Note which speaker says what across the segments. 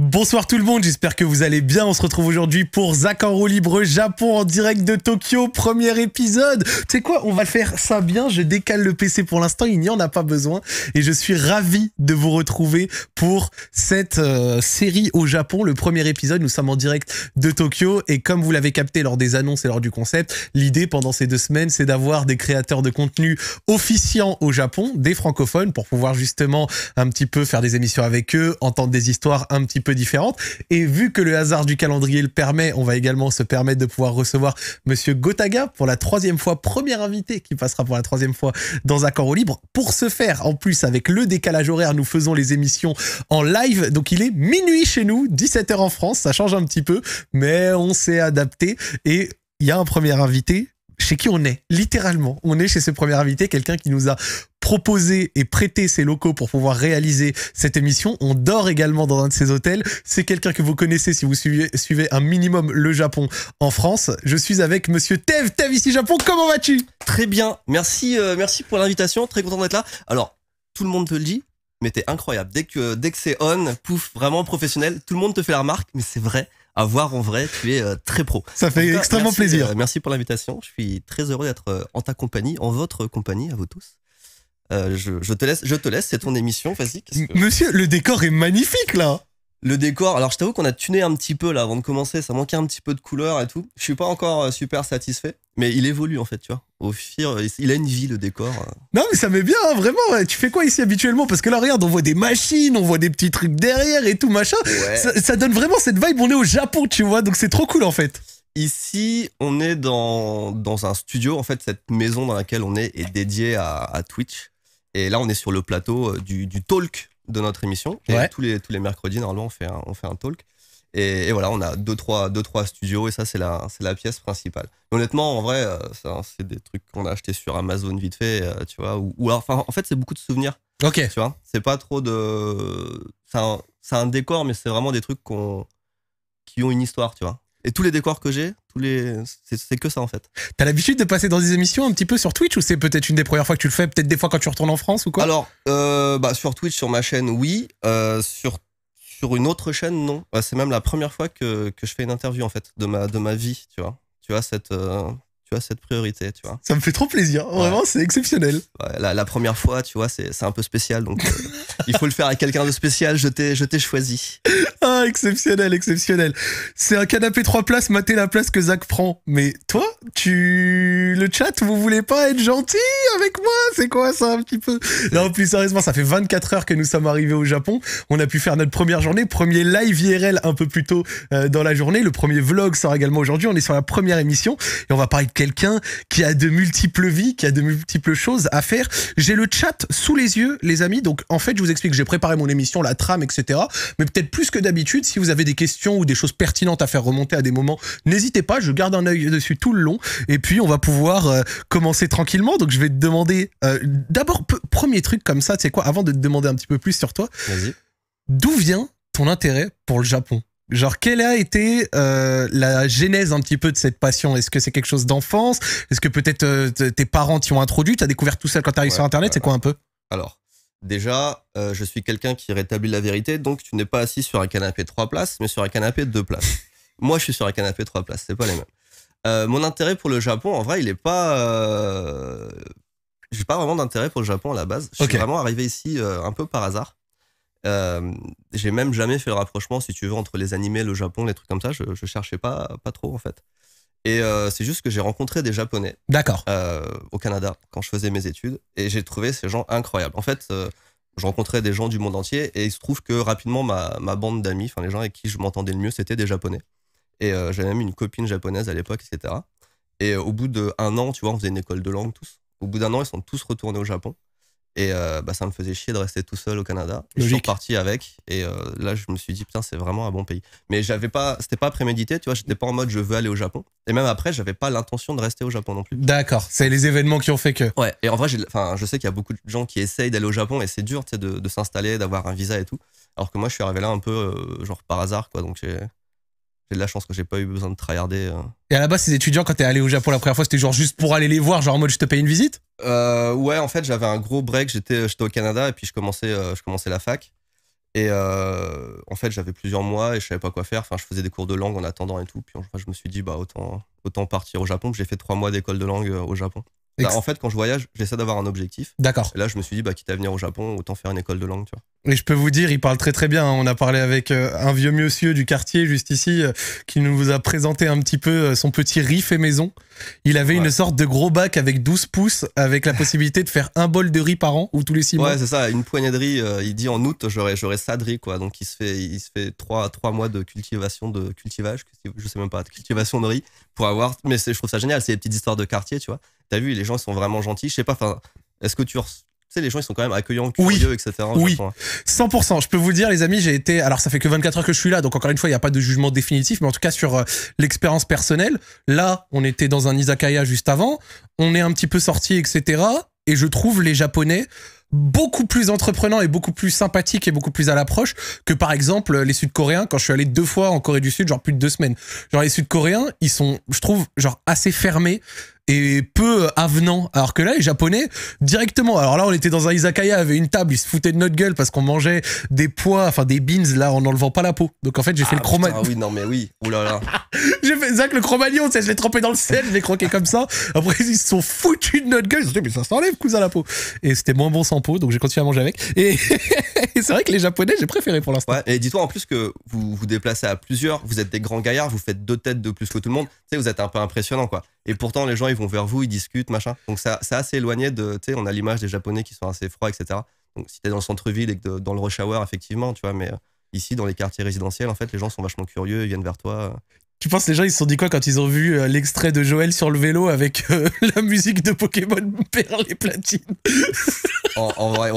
Speaker 1: Bonsoir tout le monde, j'espère que vous allez bien. On se retrouve aujourd'hui pour Zach en libre Japon en direct de Tokyo, premier épisode. Tu sais quoi, on va faire ça bien. Je décale le PC pour l'instant, il n'y en a pas besoin. Et je suis ravi de vous retrouver pour cette euh, série au Japon, le premier épisode. Nous sommes en direct de Tokyo et comme vous l'avez capté lors des annonces et lors du concept, l'idée pendant ces deux semaines, c'est d'avoir des créateurs de contenu officiants au Japon, des francophones, pour pouvoir justement un petit peu faire des émissions avec eux, entendre des histoires un petit peu peu différente. Et vu que le hasard du calendrier le permet, on va également se permettre de pouvoir recevoir Monsieur Gotaga pour la troisième fois, premier invité qui passera pour la troisième fois dans Accord au Libre. Pour ce faire, en plus, avec le décalage horaire, nous faisons les émissions en live. Donc il est minuit chez nous, 17h en France, ça change un petit peu, mais on s'est adapté. Et il y a un premier invité, chez qui on est, littéralement. On est chez ce premier invité, quelqu'un qui nous a proposé et prêté ses locaux pour pouvoir réaliser cette émission. On dort également dans un de ses hôtels. C'est quelqu'un que vous connaissez si vous suivez, un minimum le Japon en France. Je
Speaker 2: suis avec monsieur Tev. Tev ici Japon, comment vas-tu Très bien, merci, euh, merci pour l'invitation, très content d'être là. Alors, tout le monde te le dit, mais t'es incroyable. Dès que, dès que c'est on, pouf, vraiment professionnel, tout le monde te fait la remarque, mais c'est vrai à voir en vrai, tu es euh, très pro. Ça fait extrêmement plaisir. Euh, merci pour l'invitation. Je suis très heureux d'être euh, en ta compagnie, en votre compagnie, à vous tous. je, te laisse, je te laisse, c'est ton émission, vas-y. Monsieur, le décor est magnifique là. Le décor, alors je t'avoue qu'on a tuné un petit peu là avant de commencer, ça manquait un petit peu de couleur et tout. Je suis pas encore euh, super satisfait, mais il évolue en fait, tu vois. Au fur, euh, il a une vie le décor. Euh. Non mais ça
Speaker 1: met bien, hein, vraiment. Tu fais quoi ici habituellement Parce que là, regarde, on voit des machines, on voit des petits trucs derrière et tout machin. Ça, donne vraiment cette vibe. On est au Japon, tu vois, donc c'est trop cool en fait.
Speaker 2: Ici, on est dans, dans un studio. En fait, cette maison dans laquelle on est est dédiée à, Twitch. Et là, on est sur le plateau du, du Talk, de notre émission. Et tous, les, tous les mercredis, normalement, on fait un, on fait un talk. Et, voilà, on a deux trois, deux, trois studios et ça, c'est la, la pièce principale. honnêtement, en vrai, euh, c'est des trucs qu'on a achetés sur Amazon vite fait, euh, tu vois. Ou, enfin, en fait, c'est beaucoup de souvenirs. Ok. Tu vois, c'est pas trop de. C'est un, un, décor, mais c'est vraiment des trucs qu'on qui ont une histoire, tu vois. Et tous les décors que j'ai, c'est que ça en fait.
Speaker 1: T'as l'habitude de passer dans des émissions un petit peu sur Twitch ou c'est peut-être une des premières fois que tu le fais Peut-être des fois quand tu retournes en France ou quoi Alors,
Speaker 2: euh, bah, sur Twitch, sur ma chaîne, oui. Euh, sur sur une autre chaîne, non. Bah, c'est même la première fois que, je fais une interview en fait de ma de ma vie, tu vois. Tu vois cette euh, cette priorité, tu vois. Ça
Speaker 1: me fait trop plaisir, vraiment, c'est exceptionnel.
Speaker 2: la, première fois, tu vois, c'est un peu spécial, donc euh, il faut le faire à quelqu'un de spécial, je t'ai choisi.
Speaker 1: Ah, exceptionnel, exceptionnel. C'est un canapé trois places, mater la place que Zach prend. Mais toi, tu. Le chat, vous voulez pas être gentil avec moi C'est quoi ça, un petit peu Non, plus sérieusement, ça fait 24 heures que nous sommes arrivés au Japon. On a pu faire notre première journée, premier live IRL un peu plus tôt euh, dans la journée. Le premier vlog sera également aujourd'hui. On est sur la première émission et on va parler de quelqu'un qui a de multiples vies, qui a de multiples choses à faire. J'ai le chat sous les yeux, les amis. Donc, en fait, je vous explique, j'ai préparé mon émission, la trame, etc. Mais peut-être plus que d'habitude, si vous avez des questions ou des choses pertinentes à faire remonter à des moments, n'hésitez pas. Je garde un œil dessus tout le long. Et puis, on va pouvoir euh, commencer tranquillement. Donc, je vais te demander euh, d'abord, premier truc comme ça, tu quoi, avant de te demander un petit peu plus sur toi. D'où vient ton intérêt pour le Japon Genre, quelle a été euh, la genèse un petit peu de cette passion Est-ce que c'est quelque chose d'enfance Est-ce que peut-être euh, tes parents t'y ont introduit T'as découvert tout ça quand t'arrives sur Internet C'est quoi un peu
Speaker 2: Alors, déjà, euh, je suis quelqu'un qui rétablit la vérité, donc tu n'es pas assis sur un canapé trois places, mais sur un canapé de deux places. Moi, je suis sur un canapé trois places, c'est pas les mêmes. mon intérêt pour le Japon, en vrai, il n'est pas. J'ai pas vraiment d'intérêt pour le Japon à la base. Je suis vraiment arrivé ici un peu par hasard. Euh, j'ai même jamais fait le rapprochement, si tu veux, entre les animés, le Japon, les trucs comme ça. Je, cherchais pas, pas trop, en fait. Et euh, c'est juste que j'ai rencontré des Japonais. D'accord. Euh, au Canada, quand je faisais mes études. Et j'ai trouvé ces gens incroyables. En fait, je rencontrais des gens du monde entier. Et il se trouve que rapidement, ma, ma bande d'amis, enfin, les gens avec qui je m'entendais le mieux, c'était des Japonais. Et j'avais même une copine japonaise à l'époque, etc. Et au bout d'un an, tu vois, on faisait une école de langue tous. Au bout d'un an, ils sont tous retournés au Japon. Et euh, bah, ça me faisait chier de rester tout seul au Canada. je suis parti avec. Et euh, là, je me suis dit, putain, c'est vraiment un bon pays. Mais j'avais pas, c'était pas prémédité, tu vois, j'étais pas en mode je veux aller au Japon. Et même après, j'avais pas l'intention de rester au Japon non plus. D'accord, c'est les événements qui ont fait que. Ouais, et en vrai, je sais qu'il y a beaucoup de gens qui essayent d'aller au Japon et c'est dur, tu sais, de, de s'installer, d'avoir un visa et tout. Alors que moi, je suis arrivé là un peu, euh, genre par hasard, quoi. Donc, j'ai j'ai de la chance que j'ai pas eu besoin de tryharder. Euh.
Speaker 1: Et à la base, ces étudiants, quand t'es allé au Japon la première fois, c'était genre juste pour aller les voir, genre en mode je te paye une visite
Speaker 2: euh, ouais, en fait, j'avais un gros break. J'étais euh, au Canada et puis je commençais, je commençais la fac. Et en fait, j'avais plusieurs mois et je savais pas quoi faire. Enfin, je faisais des cours de langue en attendant et tout. Puis enfin, je me suis dit, bah, autant, autant partir au Japon. que J'ai fait trois mois d'école de langue au Japon. Bah, en fait, quand je voyage, j'essaie d'avoir un objectif. D'accord. Là, je me suis dit, bah, quitte à venir au Japon, autant faire une école de langue,
Speaker 1: tu Et je peux vous dire, il parle très très bien. Hein. On a parlé avec euh, un vieux monsieur du quartier juste ici euh, qui nous a présenté un petit peu euh, son petit riz et maison. Il avait une sorte de gros bac avec 12 pouces avec la possibilité de faire un bol de riz par an ou tous les 6 mois. Ouais, c'est
Speaker 2: ça, une poignée de riz. il dit en août, j'aurais j'aurais ça de riz quoi. Donc il se fait il se fait 3 mois de cultivation de cultivage, je sais même pas, de cultivation de riz pour avoir mais je trouve ça génial, c'est des petites histoires de quartier, tu vois t'as vu, les gens sont vraiment gentils. Je sais pas, enfin, est-ce que tu sais, les gens ils sont quand même accueillants, curieux, hein, oui. etc. Oui,
Speaker 1: 100%. Je peux vous le dire, les amis, j'ai été. Alors, ça fait que 24 heures que je suis là, donc encore une fois, il n'y a pas de jugement définitif, mais en tout cas, sur euh, l'expérience personnelle, là, on était dans un izakaya juste avant, on est un petit peu sorti, etc. Et je trouve les Japonais beaucoup plus entreprenants et beaucoup plus sympathiques et beaucoup plus à l'approche que par exemple les Sud-Coréens quand je suis allé deux fois en Corée du Sud genre plus de deux semaines genre les Sud-Coréens ils sont je trouve genre assez fermés et peu avenant. Alors que là, les Japonais, directement. Alors là, on était dans un izakaya, avait une table, ils se foutaient de notre gueule parce qu'on mangeait des pois, enfin des beans, là, en enlevant pas la peau. Donc en fait, j'ai fait ah, le chromagnon. Ah
Speaker 2: oui, non, mais oui. oulala là là. j'ai fait Zach le chromagnon, je l'ai trempé dans
Speaker 1: le sel, je l'ai croqué comme ça. Après, ils se sont foutus de notre gueule. Ils se dit, mais ça s'enlève, cousin, la peau. Et c'était moins bon sans peau, donc j'ai continué à manger avec. Et,
Speaker 2: c'est vrai que les Japonais, j'ai préféré pour l'instant. Ouais, et dis-toi en plus que vous vous déplacez à plusieurs, vous êtes des grands gaillards, vous faites deux têtes de plus que tout le monde. Tu sais, vous êtes un peu impressionnant, quoi. Et pourtant, les gens, ils vont vers vous, ils discutent, machin. Donc ça, c'est assez éloigné de, tu sais, on a l'image des Japonais qui sont assez froids, etc. Donc si t'es dans le centre-ville et que dans le rush hour, effectivement, tu vois, mais euh, ici, dans les quartiers résidentiels, en fait, les gens sont vachement curieux, ils viennent vers toi. Euh.
Speaker 1: Tu penses les gens ils se sont dit quoi quand ils ont vu euh, l'extrait de Joël sur le vélo avec la musique de Pokémon Perle et Platine
Speaker 2: en, Un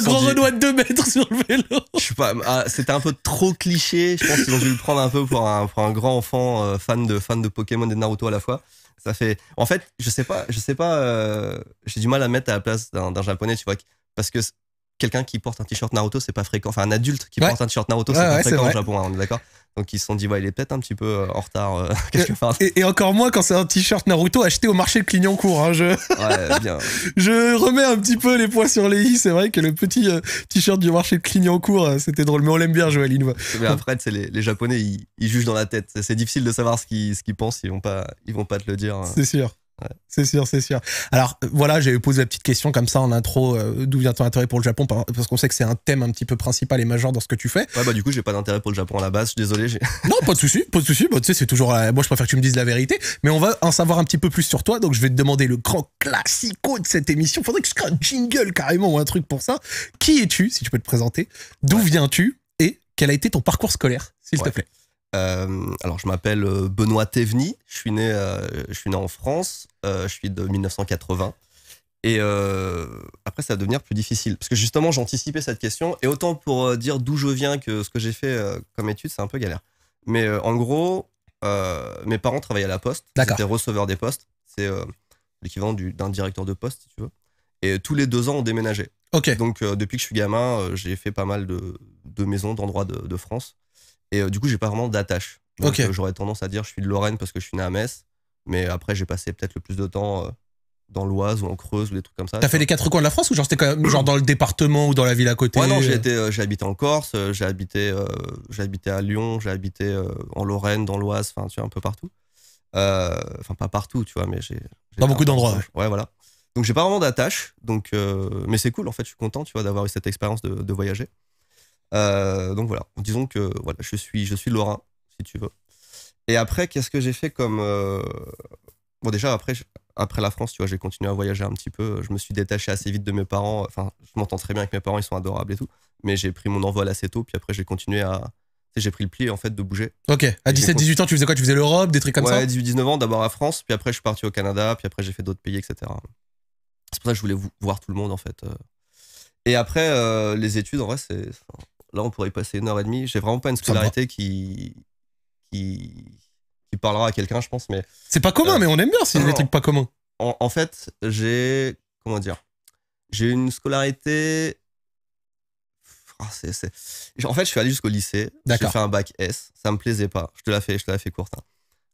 Speaker 2: grand dit... de
Speaker 1: 2 mètres sur le vélo
Speaker 2: Je sais pas, ah, c'était un peu trop cliché, je pense qu'ils ont dû le prendre un peu pour un, grand enfant fan, de, fan de Pokémon et de Naruto à la fois ça fait. En fait, je sais pas, je sais pas. Euh, j'ai du mal à mettre à la place d'un japonais, tu vois, parce que quelqu'un qui porte un t-shirt Naruto, c'est pas fréquent. Enfin, un adulte qui porte un t-shirt Naruto, c'est pas fréquent au Japon, hein, on est d'accord. Donc ils se sont dit, ouais, il est peut-être un petit peu euh, en retard euh, quelque part. Et, encore moins quand c'est un t-shirt Naruto acheté au marché de Clignancourt. Hein, je... Ouais, bien. je remets un petit peu les poids
Speaker 1: sur les i. C'est vrai que le petit euh, t-shirt du marché de Clignancourt, c'était drôle. Mais on l'aime bien, Joël.
Speaker 2: Mais après, les, les Japonais, ils, jugent dans la tête. C'est difficile de savoir ce qu'ils, ce qu'ils pensent. Ils vont pas, ils vont pas te le dire. Hein. C'est sûr.
Speaker 1: C'est sûr, c'est sûr. Alors euh, voilà, j'avais posé la petite question comme ça en intro, euh, d'où vient ton intérêt pour le Japon Parce qu'on sait que c'est un thème un petit peu principal et majeur dans ce que tu fais.
Speaker 2: Ouais, bah du coup, j'ai pas d'intérêt pour le Japon à la base, je suis désolé.
Speaker 1: non, pas de souci, pas de souci. Bah, tu sais, c'est toujours. Euh, moi, je préfère que tu me dises la vérité, mais on va en savoir un petit peu plus sur toi. Donc, je vais te demander le grand classico de cette émission. Faudrait que je crée un jingle carrément ou un truc pour ça. Qui es-tu, si tu peux te présenter D'où viens-tu Et quel a été ton parcours scolaire, s'il te
Speaker 2: plaît euh, alors, je m'appelle euh, Benoît Théveny, je suis né, euh, je suis né en France, je suis de 1980. Et après, ça va devenir plus difficile. Parce que justement, j'anticipais cette question. Et autant pour dire d'où je viens que ce que j'ai fait comme étude, c'est un peu galère. Mais en gros, mes parents travaillaient à la poste. C'était receveur des postes. C'est l'équivalent d'un directeur de poste, si tu veux. Et tous les deux ans, on déménageait. Okay. Donc, depuis que je suis gamin, j'ai fait pas mal de, maisons, d'endroits de France. Et euh, du coup, j'ai pas vraiment d'attache. Euh, j'aurais tendance à dire je suis de Lorraine parce que je suis né à Metz. Mais après, j'ai passé peut-être le plus de temps euh, dans l'Oise ou en Creuse ou des trucs comme ça. T'as fait les quatre
Speaker 1: coins de la France ou genre c'était genre dans le département ou dans la ville à côté Ouais non,
Speaker 2: j'ai habité en Corse, j'ai habité, habité à Lyon, j'ai habité en Lorraine, dans l'Oise, enfin tu vois un peu partout. Enfin pas partout tu vois, mais j'ai dans beaucoup d'endroits. Ouais. voilà. Donc j'ai pas vraiment d'attache, donc mais c'est cool en fait, je suis content tu vois d'avoir eu cette expérience de voyager. Euh, donc voilà, disons que voilà, je suis, je suis Lorrain, si tu veux. Et après, qu'est-ce que j'ai fait comme. Euh, bon, déjà, après, après la France, tu vois, j'ai continué à voyager un petit peu. Je me suis détaché assez vite de mes parents. Enfin, je m'entends très bien avec mes parents, ils sont adorables et tout. Mais j'ai pris mon envol assez tôt, puis après, j'ai continué à. J'ai pris le pli en fait de bouger. Ok, à 17-18 ans, tu faisais quoi Tu faisais l'Europe, des trucs comme ça Ouais, 18-19 ans, d'abord à France, puis après je suis parti au Canada, puis après j'ai fait d'autres pays, etc. C'est pour ça que je voulais voir tout le monde en fait. Euh. Et après, les études, en vrai, c'est Là, on pourrait y passer une heure et demie. J'ai vraiment pas une scolarité qui, qui, parlera à quelqu'un, je pense. Mais c'est pas commun, euh, mais on aime bien si trucs pas communs. En, fait, j'ai comment dire J'ai une scolarité. Ah, en fait, je suis allé jusqu'au lycée. J'ai fait un bac S. Ça me plaisait pas. Je te l'ai fait je te fais courte. Hein.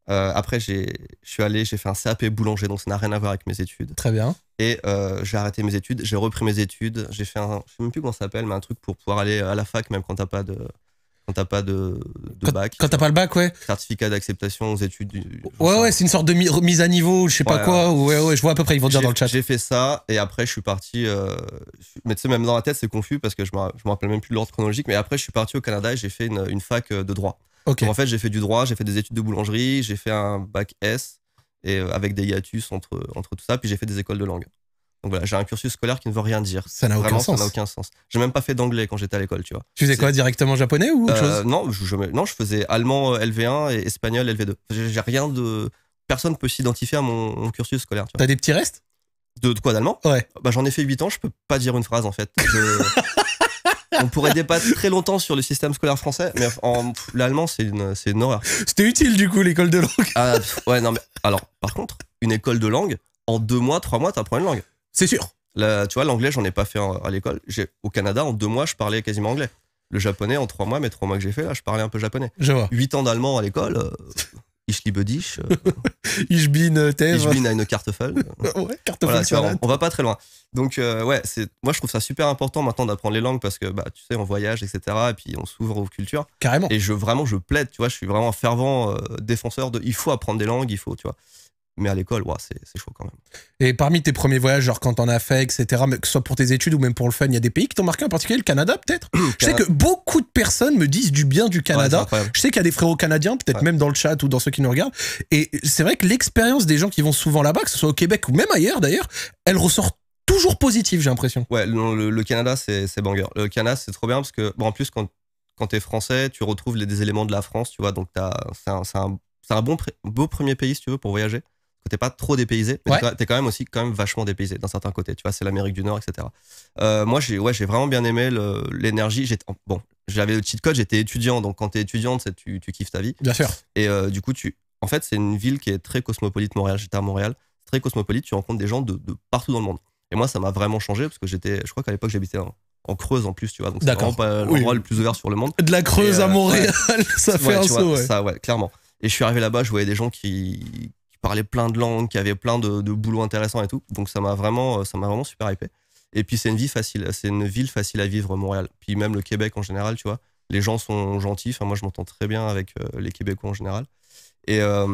Speaker 2: Euh, après, je suis allé, j'ai fait un CAP boulanger, donc ça n'a rien à voir avec mes études. Très bien. Et euh, j'ai arrêté mes études, j'ai repris mes études, j'ai fait un, je sais plus comment ça s'appelle, mais un truc pour pouvoir aller à la fac, même quand t'as pas de, quand t'as pas de, de bac. Quand t'as pas le bac, ouais. Certificat d'acceptation aux études. Du,
Speaker 1: ouais, ouais, c'est une sorte de mise à niveau, je sais pas quoi. Ouais, ouais, je vois à peu près, ils vont dire dans le
Speaker 2: chat. J'ai fait ça, et après, je suis parti. Euh, mais tu sais, même dans la tête, c'est confus parce que je me, je me rappelle même plus de l'ordre chronologique, mais après, je suis parti au Canada et j'ai fait une fac euh, de droit en fait, j'ai fait du droit, j'ai fait des études de boulangerie, j'ai fait un bac S et euh, avec des hiatus entre, entre tout ça, puis j'ai fait des écoles de langue. Donc voilà, j'ai un cursus scolaire qui ne veut rien dire. Ça n'a aucun sens. Ça n'a aucun sens. J'ai même pas fait d'anglais quand j'étais à l'école, tu vois. Tu faisais quoi
Speaker 1: directement japonais ou autre euh, chose Non,
Speaker 2: je, non, je faisais allemand euh, LV1 et espagnol LV2. J'ai rien de. Personne peut s'identifier à mon, cursus scolaire. Tu as des petits restes de, quoi d'allemand Ouais. Bah, j'en ai fait 8 ans, je peux pas dire une phrase en fait. on pourrait débattre très longtemps sur le système scolaire français, mais en, l'allemand, c'est une, c'est horreur. C'était utile, du coup, l'école de langue. Ah, ouais, non, mais alors, par contre, une école de langue, en deux mois, trois mois, t'apprends une langue. C'est sûr. tu vois, l'anglais, j'en ai pas fait à l'école. J'ai, au Canada, en deux mois, je parlais quasiment anglais. Le japonais, en trois mois, mais trois mois que j'ai fait, là, je parlais un peu japonais. Je Huit ans d'allemand à l'école. Euh, dich. Euh, ich bin euh, Ich bin à une carte ouais,
Speaker 1: carte on,
Speaker 2: va pas très loin. Donc, euh, ouais, c'est, moi, je trouve ça super important maintenant d'apprendre les langues parce que, bah, tu sais, on voyage, etc. Et puis, on s'ouvre aux cultures. Carrément. Et je, vraiment, je plaide, tu vois, je suis vraiment un fervent défenseur de il faut apprendre des langues, il faut, tu vois. Mais à l'école, ouais, c'est chaud quand même.
Speaker 1: Et parmi tes premiers voyages, genre quand t'en as fait, etc., que ce soit pour tes études ou même pour le fun, il y a des pays qui t'ont marqué, en particulier le Canada peut-être Je sais que beaucoup de personnes me disent du bien du Canada. je sais qu'il y a des frérots canadiens, peut-être même dans le chat ou dans ceux qui nous regardent. Et c'est vrai que l'expérience des gens qui vont souvent là-bas, que ce soit au Québec ou même ailleurs d'ailleurs, elle ressort toujours positive, j'ai l'impression.
Speaker 2: Ouais, le, Canada, c'est banger. Le Canada, c'est trop bien parce que, bon, en plus, quand, quand t'es français, tu retrouves des éléments de la France, tu vois, donc c'est un, un, un bon, beau premier pays, si tu veux, pour voyager t'es pas trop dépaysé, mais t'es quand même aussi quand même vachement dépaysé d'un certain côté. Tu vois, c'est l'Amérique du Nord, etc. Euh, moi, j'ai ouais, j'ai vraiment bien aimé l'énergie. Oh, bon, j'avais le cheat code, j'étais étudiant, donc quand t'es étudiant, tu, tu kiffes ta vie. Bien sûr. Et euh, du coup, tu, en fait, c'est une ville qui est très cosmopolite. Montréal, j'étais à Montréal, très cosmopolite. Tu rencontres des gens de, de partout dans le monde. Et moi, ça m'a vraiment changé parce que j'étais, je crois qu'à l'époque, j'habitais en, Creuse en plus, tu vois. Donc, c'est vraiment pas l'endroit le plus ouvert sur le monde. De la Creuse euh, à Montréal, ça fait un saut. Ça, ouais, clairement. Et je suis arrivé là-bas, je voyais des gens qui, parlait plein de langues, qui avait plein de, boulots intéressants et tout. Donc ça m'a vraiment, euh, ça m'a vraiment super hypé. Et puis c'est une vie facile, c'est une ville facile à vivre Montréal. Puis même le Québec en général, tu vois, les gens sont gentils. moi je m'entends très bien avec euh, les Québécois en général. Et euh,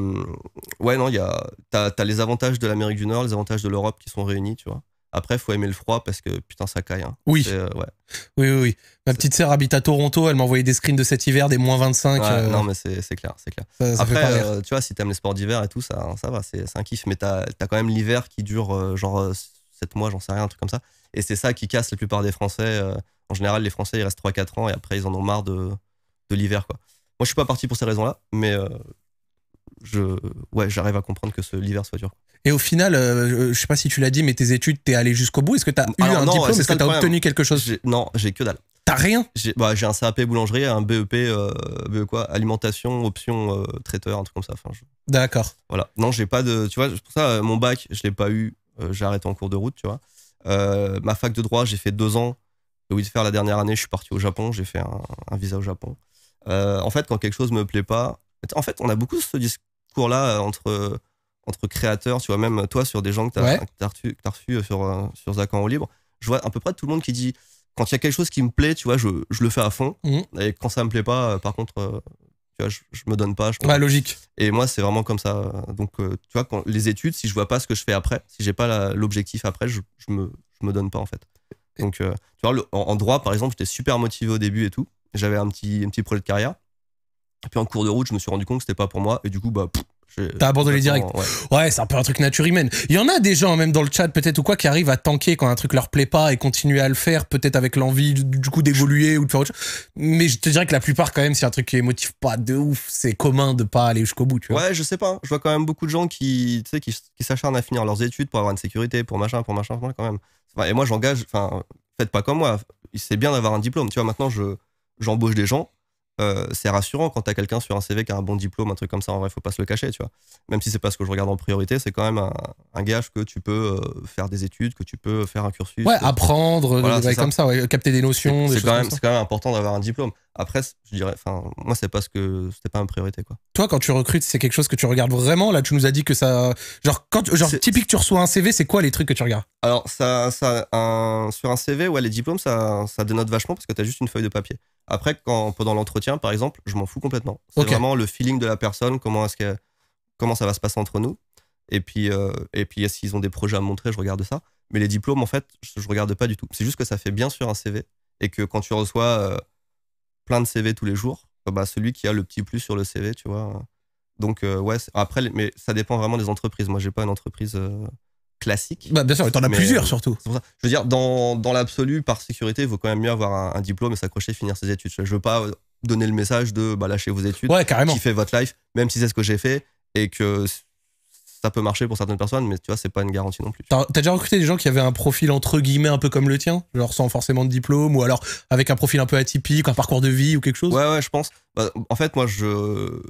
Speaker 2: ouais non, il y t'as, as les avantages de l'Amérique du Nord, les avantages de l'Europe qui sont réunis, tu vois. Après, faut aimer le froid parce que putain, ça caille. Hein. Oui. Euh, oui.
Speaker 1: Oui, oui, Ma petite sœur habite à Toronto, elle m'a envoyé des screens de cet hiver, des moins 25. Euh. Non, mais c'est clair, c'est clair.
Speaker 2: Après, euh, tu vois, si t'aimes les sports d'hiver et tout, ça, hein, ça va, c'est un kiff. Mais t'as as quand même l'hiver qui dure genre 7 mois, j'en sais rien, un truc comme ça. Et c'est ça qui casse la plupart des Français. En général, les Français, ils restent 3-4 ans et après, ils en ont marre de, de l'hiver, quoi. Moi, je suis pas parti pour ces raisons-là, mais je, ouais, j'arrive à comprendre que ce, l'hiver soit dur.
Speaker 1: Et au final, euh, je sais pas si tu l'as dit, mais tes études, t'es allé jusqu'au bout. Est-ce que t'as eu un diplôme Est-ce que t'as obtenu
Speaker 2: quelque chose Non, j'ai que dalle. T'as rien J'ai bah, un CAP boulangerie, un BEP, euh, e quoi, alimentation, option euh, traiteur, un truc comme ça. Enfin, D'accord. Voilà. Non, j'ai pas de. Tu vois, pour ça, mon bac, je l'ai pas eu. j'ai arrêté en cours de route, tu vois. ma fac de droit, j'ai fait deux ans. Au lieu de faire la dernière année, je suis parti au Japon. J'ai fait un, un visa au Japon. en fait, quand quelque chose me plaît pas, en fait, on a beaucoup ce discours-là euh, euh, entre, créateurs, tu vois, même toi sur des gens que tu as, reçus sur, euh, sur Zach en libre. Je vois à peu près tout le monde qui dit quand il y a quelque chose qui me plaît, tu vois, je, le fais à fond. Mmh. Et quand ça me plaît pas, par contre, je, me donne pas. Je ouais, logique. Et moi, c'est vraiment comme ça. Donc, tu vois, quand, les études, si je vois pas ce que je fais après, si j'ai pas l'objectif après, je, je, me, donne pas, en fait. Donc, tu vois, en, droit, par exemple, j'étais super motivé au début et tout. J'avais un petit, un petit projet de carrière. Et Puis en cours de route, je me suis rendu compte que c'était pas pour moi. Et du coup, bah, T'as abandonné direct.
Speaker 1: Ouais, c'est un peu un truc nature humaine. Il y en a des gens, même dans le chat peut-être ou quoi, qui arrivent à tanker quand un truc leur plaît pas et continuer à le faire, peut-être avec l'envie du coup d'évoluer ou de faire autre chose. Mais je te dirais que la plupart, quand même, c'est un truc qui les motive pas de ouf. C'est commun de pas aller jusqu'au bout, tu vois.
Speaker 2: Ouais, je sais pas. Je vois quand même beaucoup de gens qui, qui, qui s'acharnent à finir leurs études pour avoir une sécurité, pour machin, pour machin, quand même. et moi, j'engage, enfin, faites pas comme moi. C'est bien d'avoir un diplôme. Tu vois, maintenant, je, j'embauche des gens euh, c'est rassurant quand t'as quelqu'un sur un CV qui a un bon diplôme, un truc comme ça. En vrai, faut pas se le cacher, tu vois. Même si c'est pas ce que je regarde en priorité, c'est quand même un, gage que tu peux euh, faire des études, que tu peux faire un cursus. Ouais, apprendre, comme capter des notions. C'est quand, quand, même important d'avoir un diplôme. Après, je dirais, enfin, moi, c'est pas ce que c'était pas une priorité, quoi.
Speaker 1: Toi, quand tu recrutes, c'est quelque chose que tu regardes vraiment. Là, tu nous as dit que ça, genre, quand, genre, typique, tu reçois un CV, c'est quoi les trucs que tu regardes
Speaker 2: Alors, ça, ça, sur un CV, ouais, les diplômes, ça, ça dénote vachement parce que tu as juste une feuille de papier. Après, quand pendant l'entretien, par exemple, je m'en fous complètement. C'est vraiment le feeling de la personne, comment est-ce que, comment ça va se passer entre nous. Et puis, euh, et puis, s'ils ont des projets à montrer, je regarde ça. Mais les diplômes, en fait, je, je regarde pas du tout. C'est juste que ça fait bien sur un CV et que quand tu reçois euh, plein de CV tous les jours, euh, bah, celui qui a le petit plus sur le CV, tu vois. Donc, euh, ouais, après, mais ça dépend vraiment des entreprises. Moi, j'ai pas une entreprise euh, classique. Bah, bien sûr, t'en as plusieurs surtout. Je veux dire, dans, l'absolu, par sécurité, il vaut quand même mieux avoir un, diplôme et s'accrocher, finir ses études. Je veux pas donner le message de bah, vos études, ouais, carrément. votre life, même si c'est ce que j'ai fait et que ça peut marcher pour certaines personnes, mais tu vois, c'est pas une garantie non plus.
Speaker 1: T'as déjà recruté des gens qui avaient un profil entre guillemets un peu comme le tien, genre sans forcément de diplôme, ou alors avec un profil un peu atypique, un parcours de vie ou
Speaker 2: quelque chose Ouais, ouais, je pense. Bah, en fait, moi, je,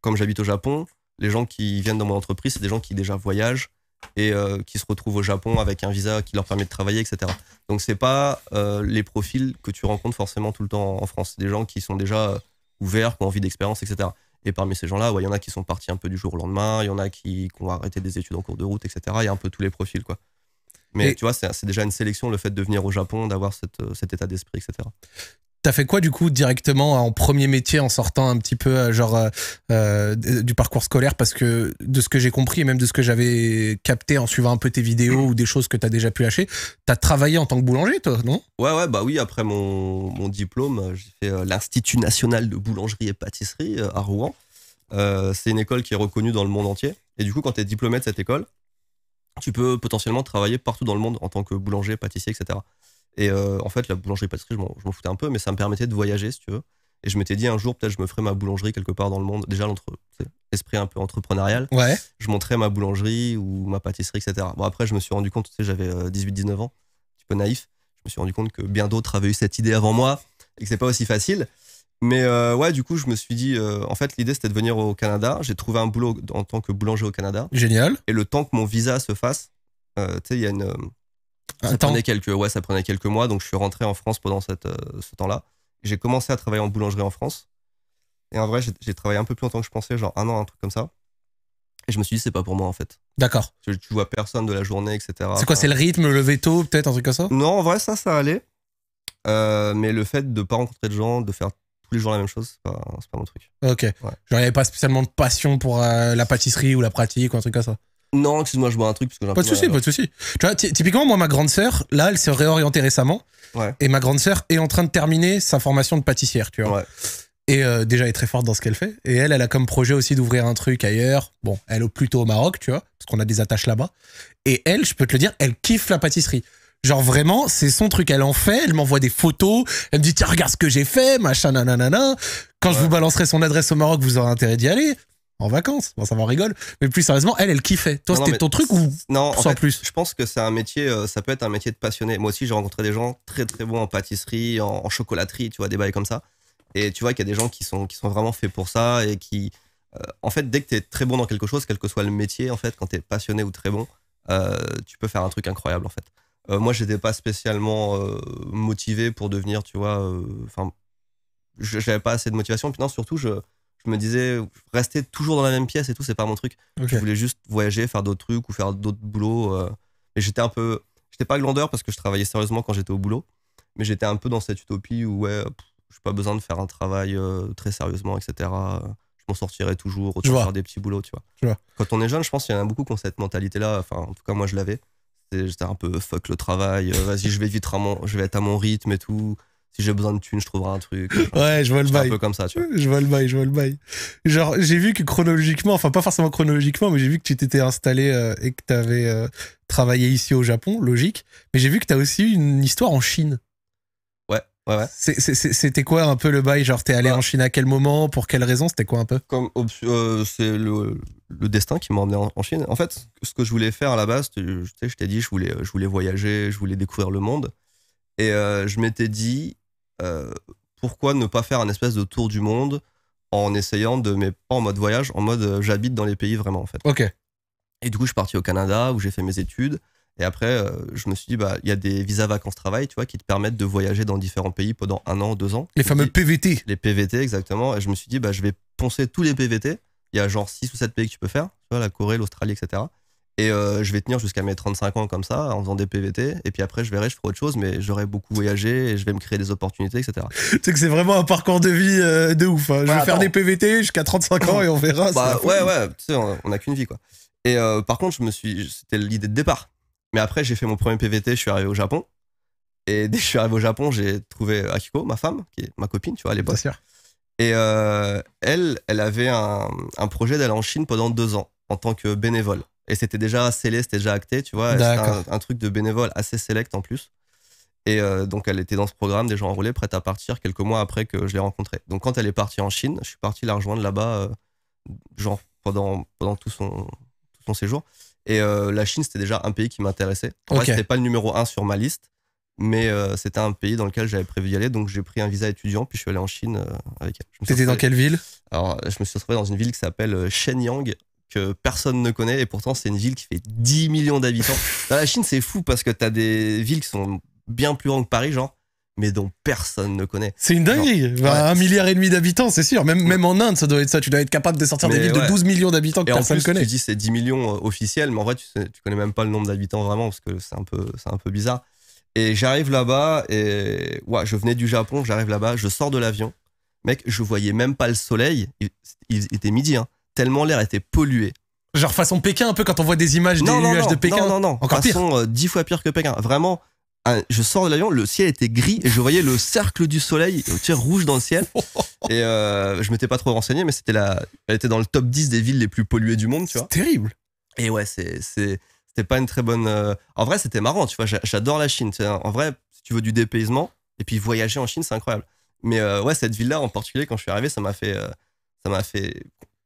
Speaker 2: comme j'habite au Japon, les gens qui viennent dans mon entreprise, c'est des gens qui déjà voyagent et euh, qui se retrouvent au Japon avec un visa qui leur permet de travailler, etc. Donc, c'est pas euh, les profils que tu rencontres forcément tout le temps en France. C'est des gens qui sont déjà euh, ouverts, qui ont envie d'expérience, etc. Et parmi ces gens-là, il y en a qui sont partis un peu du jour au lendemain, il y en a qui, ont arrêté des études en cours de route, etc. Il y a un peu tous les profils, quoi. Mais tu vois, c'est déjà une sélection, le fait de venir au Japon, d'avoir euh, cet état d'esprit, etc.
Speaker 1: T'as fait quoi du coup directement en premier métier en sortant un petit peu euh, genre euh, euh, du parcours scolaire parce que de ce que j'ai compris et même de ce que j'avais capté en suivant un peu tes vidéos ou des choses que t'as déjà pu lâcher, t'as travaillé en tant que boulanger toi,
Speaker 2: non Ouais ouais bah oui après mon, diplôme j'ai fait l'Institut national de boulangerie et pâtisserie à Rouen. c'est une école qui est reconnue dans le monde entier et du coup quand t'es diplômé de cette école, tu peux potentiellement travailler partout dans le monde en tant que boulanger, pâtissier, etc. Et euh, en fait, la boulangerie-pâtisserie, je m'en foutais un peu, mais ça me permettait de voyager, si tu veux. Et je m'étais dit un jour, peut-être, je me ferais ma boulangerie quelque part dans le monde. Déjà, l'esprit un peu entrepreneurial. Ouais. Je montrais ma boulangerie ou ma pâtisserie, etc. Bon, après, je me suis rendu compte, tu sais, j'avais 18-19 euh, ans, un petit peu naïf. Je me suis rendu compte que bien d'autres avaient eu cette idée avant moi et que c'est pas aussi facile. Mais euh, ouais, du coup, je me suis dit, en fait, l'idée c'était de venir au Canada. J'ai trouvé un boulot en tant que boulanger au Canada. Génial. Et le temps que mon visa se fasse, tu sais, il y a une ça prenait quelques, ouais, ça prenait quelques mois. Donc, je suis rentré en France pendant cette, euh, ce temps-là. J'ai commencé à travailler en boulangerie en France. Et en vrai, j'ai travaillé un peu plus longtemps que je pensais, genre un an, un truc comme ça. Et je me suis dit, c'est pas pour moi en fait. D'accord. Tu, vois personne de la journée, etc. C'est quoi, c'est le
Speaker 1: rythme, le veto, peut-être un truc comme ça Non, en vrai, ça, ça
Speaker 2: allait. Euh, mais le fait de ne pas rencontrer de gens, de faire tous les jours la même chose, c'est pas, mon truc.
Speaker 1: Ok. Ouais. Genre, il avait pas spécialement de passion pour euh, la pâtisserie ou la pratique ou un truc comme ça
Speaker 2: non, excuse-moi, je bois un truc parce que Pas de souci, pas de
Speaker 1: souci. Tu
Speaker 2: vois, typiquement,
Speaker 1: moi, ma grande sœur, là, elle s'est réorientée récemment. Ouais. Et ma grande sœur est en train de terminer sa formation de pâtissière, tu vois. Et euh, déjà, elle est très forte dans ce qu'elle fait. Et elle, elle a comme projet aussi d'ouvrir un truc ailleurs. Bon, elle est plutôt au Maroc, tu vois, parce qu'on a des attaches là-bas. Et elle, je peux te le dire, elle kiffe la pâtisserie. Genre vraiment, c'est son truc, elle en fait, elle m'envoie des photos, elle me dit tiens regarde ce que j'ai fait, machin nanana. Quand je vous balancerai son adresse au Maroc, vous aurez intérêt d'y aller en vacances. Bon, ça m'en rigole. Mais plus sérieusement, elle, elle kiffait. Toi, c'était ton truc ou non, sans en fait,
Speaker 2: plus Je pense que c'est un métier, euh, ça peut être un métier de passionné. Moi aussi, j'ai rencontré des gens très très bons en pâtisserie, en, chocolaterie, tu vois, des bails comme ça. Et tu vois qu'il y a des gens qui sont, qui sont vraiment faits pour ça et qui. Euh, en fait, dès que tu es très bon dans quelque chose, quel que soit le métier, en fait, quand tu es passionné ou très bon, euh, tu peux faire un truc incroyable, en fait. moi, j'étais pas spécialement motivé pour devenir, tu vois, enfin, j'avais pas assez de motivation. Puis non, surtout, je, je me disais, rester toujours dans la même pièce et tout, c'est pas mon truc. Je voulais juste voyager, faire d'autres trucs ou faire d'autres boulots. Euh. mais et j'étais un peu. J'étais pas glandeur parce que je travaillais sérieusement quand j'étais au boulot, mais j'étais un peu dans cette utopie où, ouais, j'ai pas besoin de faire un travail euh, très sérieusement, etc. Je m'en sortirais toujours, de faire des petits boulots, tu vois. vois. Quand on est jeune, je pense qu'il y en a beaucoup qui ont cette mentalité-là. Enfin, en tout cas, moi, je l'avais. J'étais un peu fuck le travail, euh, vas-y, je vais vite à je vais être à mon rythme et tout si j'ai besoin de thunes, je trouverai un truc. ouais, je vois le bail. Un peu comme ça, tu vois. Je vois le bail,
Speaker 1: je vois le bail. Genre, j'ai vu que chronologiquement, enfin pas forcément chronologiquement, mais j'ai vu que tu t'étais installé euh, et que tu avais euh, travaillé ici au Japon, logique. Mais j'ai vu que tu as aussi une histoire en Chine. Ouais, ouais, ouais. C'était quoi un peu le bail Genre, t'es allé bah. en Chine à quel moment Pour quelle raison C'était quoi un peu
Speaker 2: Comme euh, c'est le, le, destin qui m'a emmené en, en, Chine. En fait, ce que je voulais faire à la base, tu sais, je t'ai dit, je voulais, je voulais voyager, je voulais découvrir le monde. Et je m'étais dit, euh, pourquoi ne pas faire un espèce de tour du monde en essayant de, mais pas en mode voyage, en mode euh, j'habite dans les pays vraiment en fait. Ok. Et du coup, je suis parti au Canada où j'ai fait mes études. Et après, euh, je me suis dit, bah, il y a des visas vacances-travail, tu vois, qui te permettent de voyager dans différents pays pendant un an, deux ans. Les fameux PVT. Les PVT, exactement. Et je me suis dit, bah, je vais poncer tous les PVT. Il y a genre 6 ou 7 pays que tu peux faire, la Corée, l'Australie, etc. Et euh, je vais tenir jusqu'à mes 35 ans comme ça, en faisant des PVT. Et puis après, je verrai, je ferai autre chose, mais j'aurai beaucoup voyagé et je vais me créer des opportunités, etc.
Speaker 1: sais que c'est vraiment un parcours de vie euh, de ouf. Hein. Je bah, vais faire des PVT jusqu'à 35 ans et on verra. Bah, ouais, ouais,
Speaker 2: tu sais, on n'a qu'une vie, quoi. Et euh, par contre, je me suis, c'était l'idée de départ. Mais après, j'ai fait mon premier PVT, je suis arrivé au Japon. Et dès que je suis arrivé au Japon, j'ai trouvé Akiko, ma femme, qui est ma copine, tu vois, à l'époque. Et elle, elle avait un projet d'aller en Chine pendant deux ans en tant que bénévole. Et c'était déjà scellé, c'était déjà acté, tu vois. C'était un, truc de bénévole assez select en plus. Et euh, donc, elle était dans ce programme, déjà enrôlés prête à partir quelques mois après que je l'ai rencontrée. Donc, quand elle est partie en Chine, je suis parti la rejoindre là-bas, euh, genre pendant, pendant tout, son, tout son séjour. Et euh, la Chine, c'était déjà un pays qui m'intéressait. En okay. c'était pas le numéro un sur ma liste, mais c'était un pays dans lequel j'avais prévu d'y aller. Donc, j'ai pris un visa étudiant, puis je suis allé en Chine avec elle. T'étais dans quelle ville Alors, je me suis retrouvé dans une ville qui s'appelle Shenyang, que personne ne connaît et pourtant c'est une ville qui fait 10 millions d'habitants. Dans la Chine, c'est fou parce que t'as des villes qui sont bien plus grandes que Paris, genre, mais dont personne ne connaît. C'est
Speaker 1: une dingue, Un milliard et demi d'habitants, c'est sûr. Même, même en Inde, ça doit être ça. Tu dois être capable de sortir des villes de 12 millions d'habitants que personne ne connaît. Tu dis
Speaker 2: c'est 10 millions euh, officiels, mais en vrai, tu, connais même pas le nombre d'habitants vraiment parce que c'est un peu, c'est un peu bizarre. Et j'arrive là-bas et ouais, je venais du Japon, j'arrive là-bas, je sors de l'avion. Mec, je voyais même pas le soleil. il était midi, hein tellement l'air était pollué. Genre façon Pékin, un peu quand on voit des
Speaker 1: images des nuages de Pékin. Non, non, non, encore façon
Speaker 2: euh, dix fois pire que Pékin. Vraiment, je sors de l'avion, le ciel était gris et je voyais le cercle du soleil, euh, tu rouge dans le ciel. et euh, je m'étais pas trop renseigné, mais c'était la, elle était dans le top 10 des villes les plus polluées du monde, tu vois. Terrible. Et ouais, c'est, c'était pas une très bonne. Euh, en vrai, c'était marrant, tu vois. J'adore la Chine. en vrai, si tu veux du dépaysement et puis voyager en Chine, c'est incroyable. Mais ouais, cette ville-là en particulier, quand je suis arrivé, ça m'a fait, ça m'a fait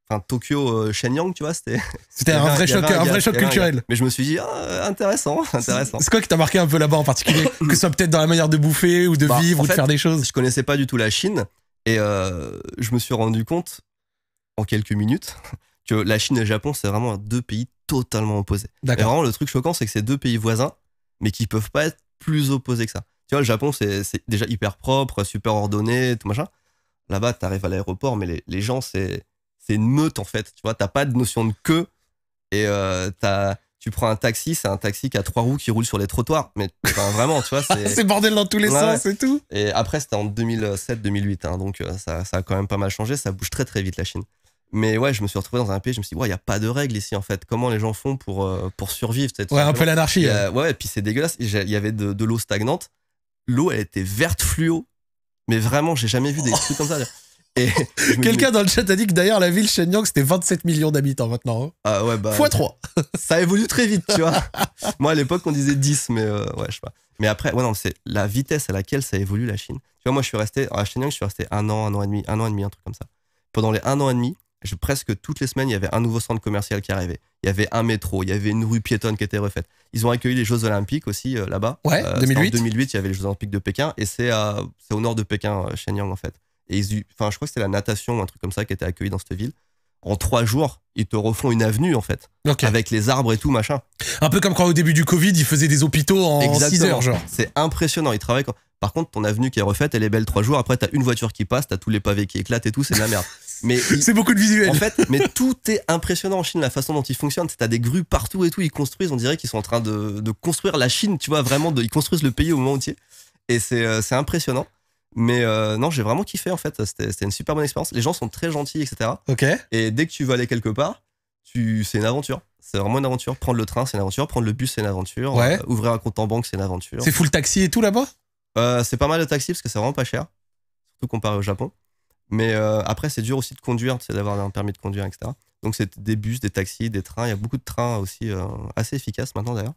Speaker 2: Enfin, Tokyo euh, Shenyang, tu vois, c'était. C'était un, vrai choc, vrai choc culturel. Mais je me suis dit, ah, intéressant, intéressant. C'est quoi qui t'a marqué un peu là-bas en particulier Que ce soit peut-être dans la manière de bouffer ou de bah, vivre ou de faire des choses Je connaissais pas du tout la Chine et euh, je me suis rendu compte en quelques minutes que la Chine et le Japon, c'est vraiment deux pays totalement opposés. Et vraiment, le truc choquant, c'est que c'est deux pays voisins, mais qui peuvent pas être plus opposés que ça. Tu vois, le Japon, c'est déjà hyper propre, super ordonné, tout machin. Là-bas, t'arrives à l'aéroport, mais les gens, c'est c'est une meute en fait. Tu vois, t'as pas de notion de queue et euh, tu prends un taxi, c'est un taxi qui a trois roues qui roule sur les trottoirs. Mais vraiment, tu vois, c'est. c'est bordel dans tous les sens c'est et tout. Et après, c'était en 2007-2008, hein, donc euh, ça, ça, a quand même pas mal changé. Ça bouge très très vite la Chine. Mais ouais, je me suis retrouvé dans un pays, je me suis dit, il n'y a pas de règles ici en fait. Comment les gens font pour, euh, pour survivre Ouais, un peu l'anarchie. Hein. ouais, et puis c'est dégueulasse. Il y avait de, de l'eau stagnante. L'eau, elle était verte fluo. Mais vraiment, j'ai jamais vu des oh. trucs comme ça. quelqu'un
Speaker 1: dans le chat a dit que d'ailleurs la ville Shenyang c'était 27 millions d'habitants maintenant. Hein.
Speaker 2: Ah ouais bah. 3 Ça évolue très vite, tu vois. Moi à l'époque on disait 10, mais euh, ouais je sais pas. Mais après ouais non c'est la vitesse à laquelle ça évolue la Chine. Tu vois moi je suis resté à Shenyang je suis resté un an, un an et demi, un an et demi un truc comme ça. Pendant les un an et demi, je, presque toutes les semaines il y avait un nouveau centre commercial qui arrivait. Il y avait un métro, il y avait une rue piétonne qui était refaite. Ils ont accueilli les Jeux Olympiques aussi euh, là-bas. Ouais. 2008. Euh, en 2008 il y avait les Jeux Olympiques de Pékin et c'est c'est au nord de Pékin Shenyang en fait. Et enfin, je crois que c'était la natation ou un truc comme ça qui était accueilli dans cette ville. En trois jours, ils te refont une avenue en fait, avec les arbres et tout machin.
Speaker 1: Un peu comme quand au début du Covid, ils faisaient des hôpitaux en 6 heures,
Speaker 2: C'est impressionnant. Ils travaillent. Quand... Par contre, ton avenue qui est refaite, elle est belle trois jours. Après, t'as une voiture qui passe, t'as tous les pavés qui éclatent et tout, c'est de la merde. Mais c'est beaucoup de visuel. En fait, mais tout est impressionnant en Chine, la façon dont ils fonctionnent. T'as des grues partout et tout. Ils construisent, on dirait qu'ils sont en train de, construire la Chine, tu vois, vraiment. ils construisent le pays au moment entier. Et c'est euh, impressionnant. Mais euh, non, j'ai vraiment kiffé en fait. C'était une super bonne expérience. Les gens sont très gentils, etc. Ok. Et dès que tu veux aller quelque part, tu... c'est une aventure. C'est vraiment une aventure. Prendre le train, c'est une aventure. Prendre le bus, c'est une aventure. Euh, ouvrir un compte en banque, c'est une aventure. C'est full taxi et tout là-bas euh, C'est pas mal de taxi parce que c'est vraiment pas cher. Surtout comparé au Japon. Mais après, c'est dur aussi de conduire, c'est d'avoir un permis de conduire, etc. Donc c'est des bus, des taxis, des trains. Il y a beaucoup de trains aussi, assez efficaces maintenant d'ailleurs.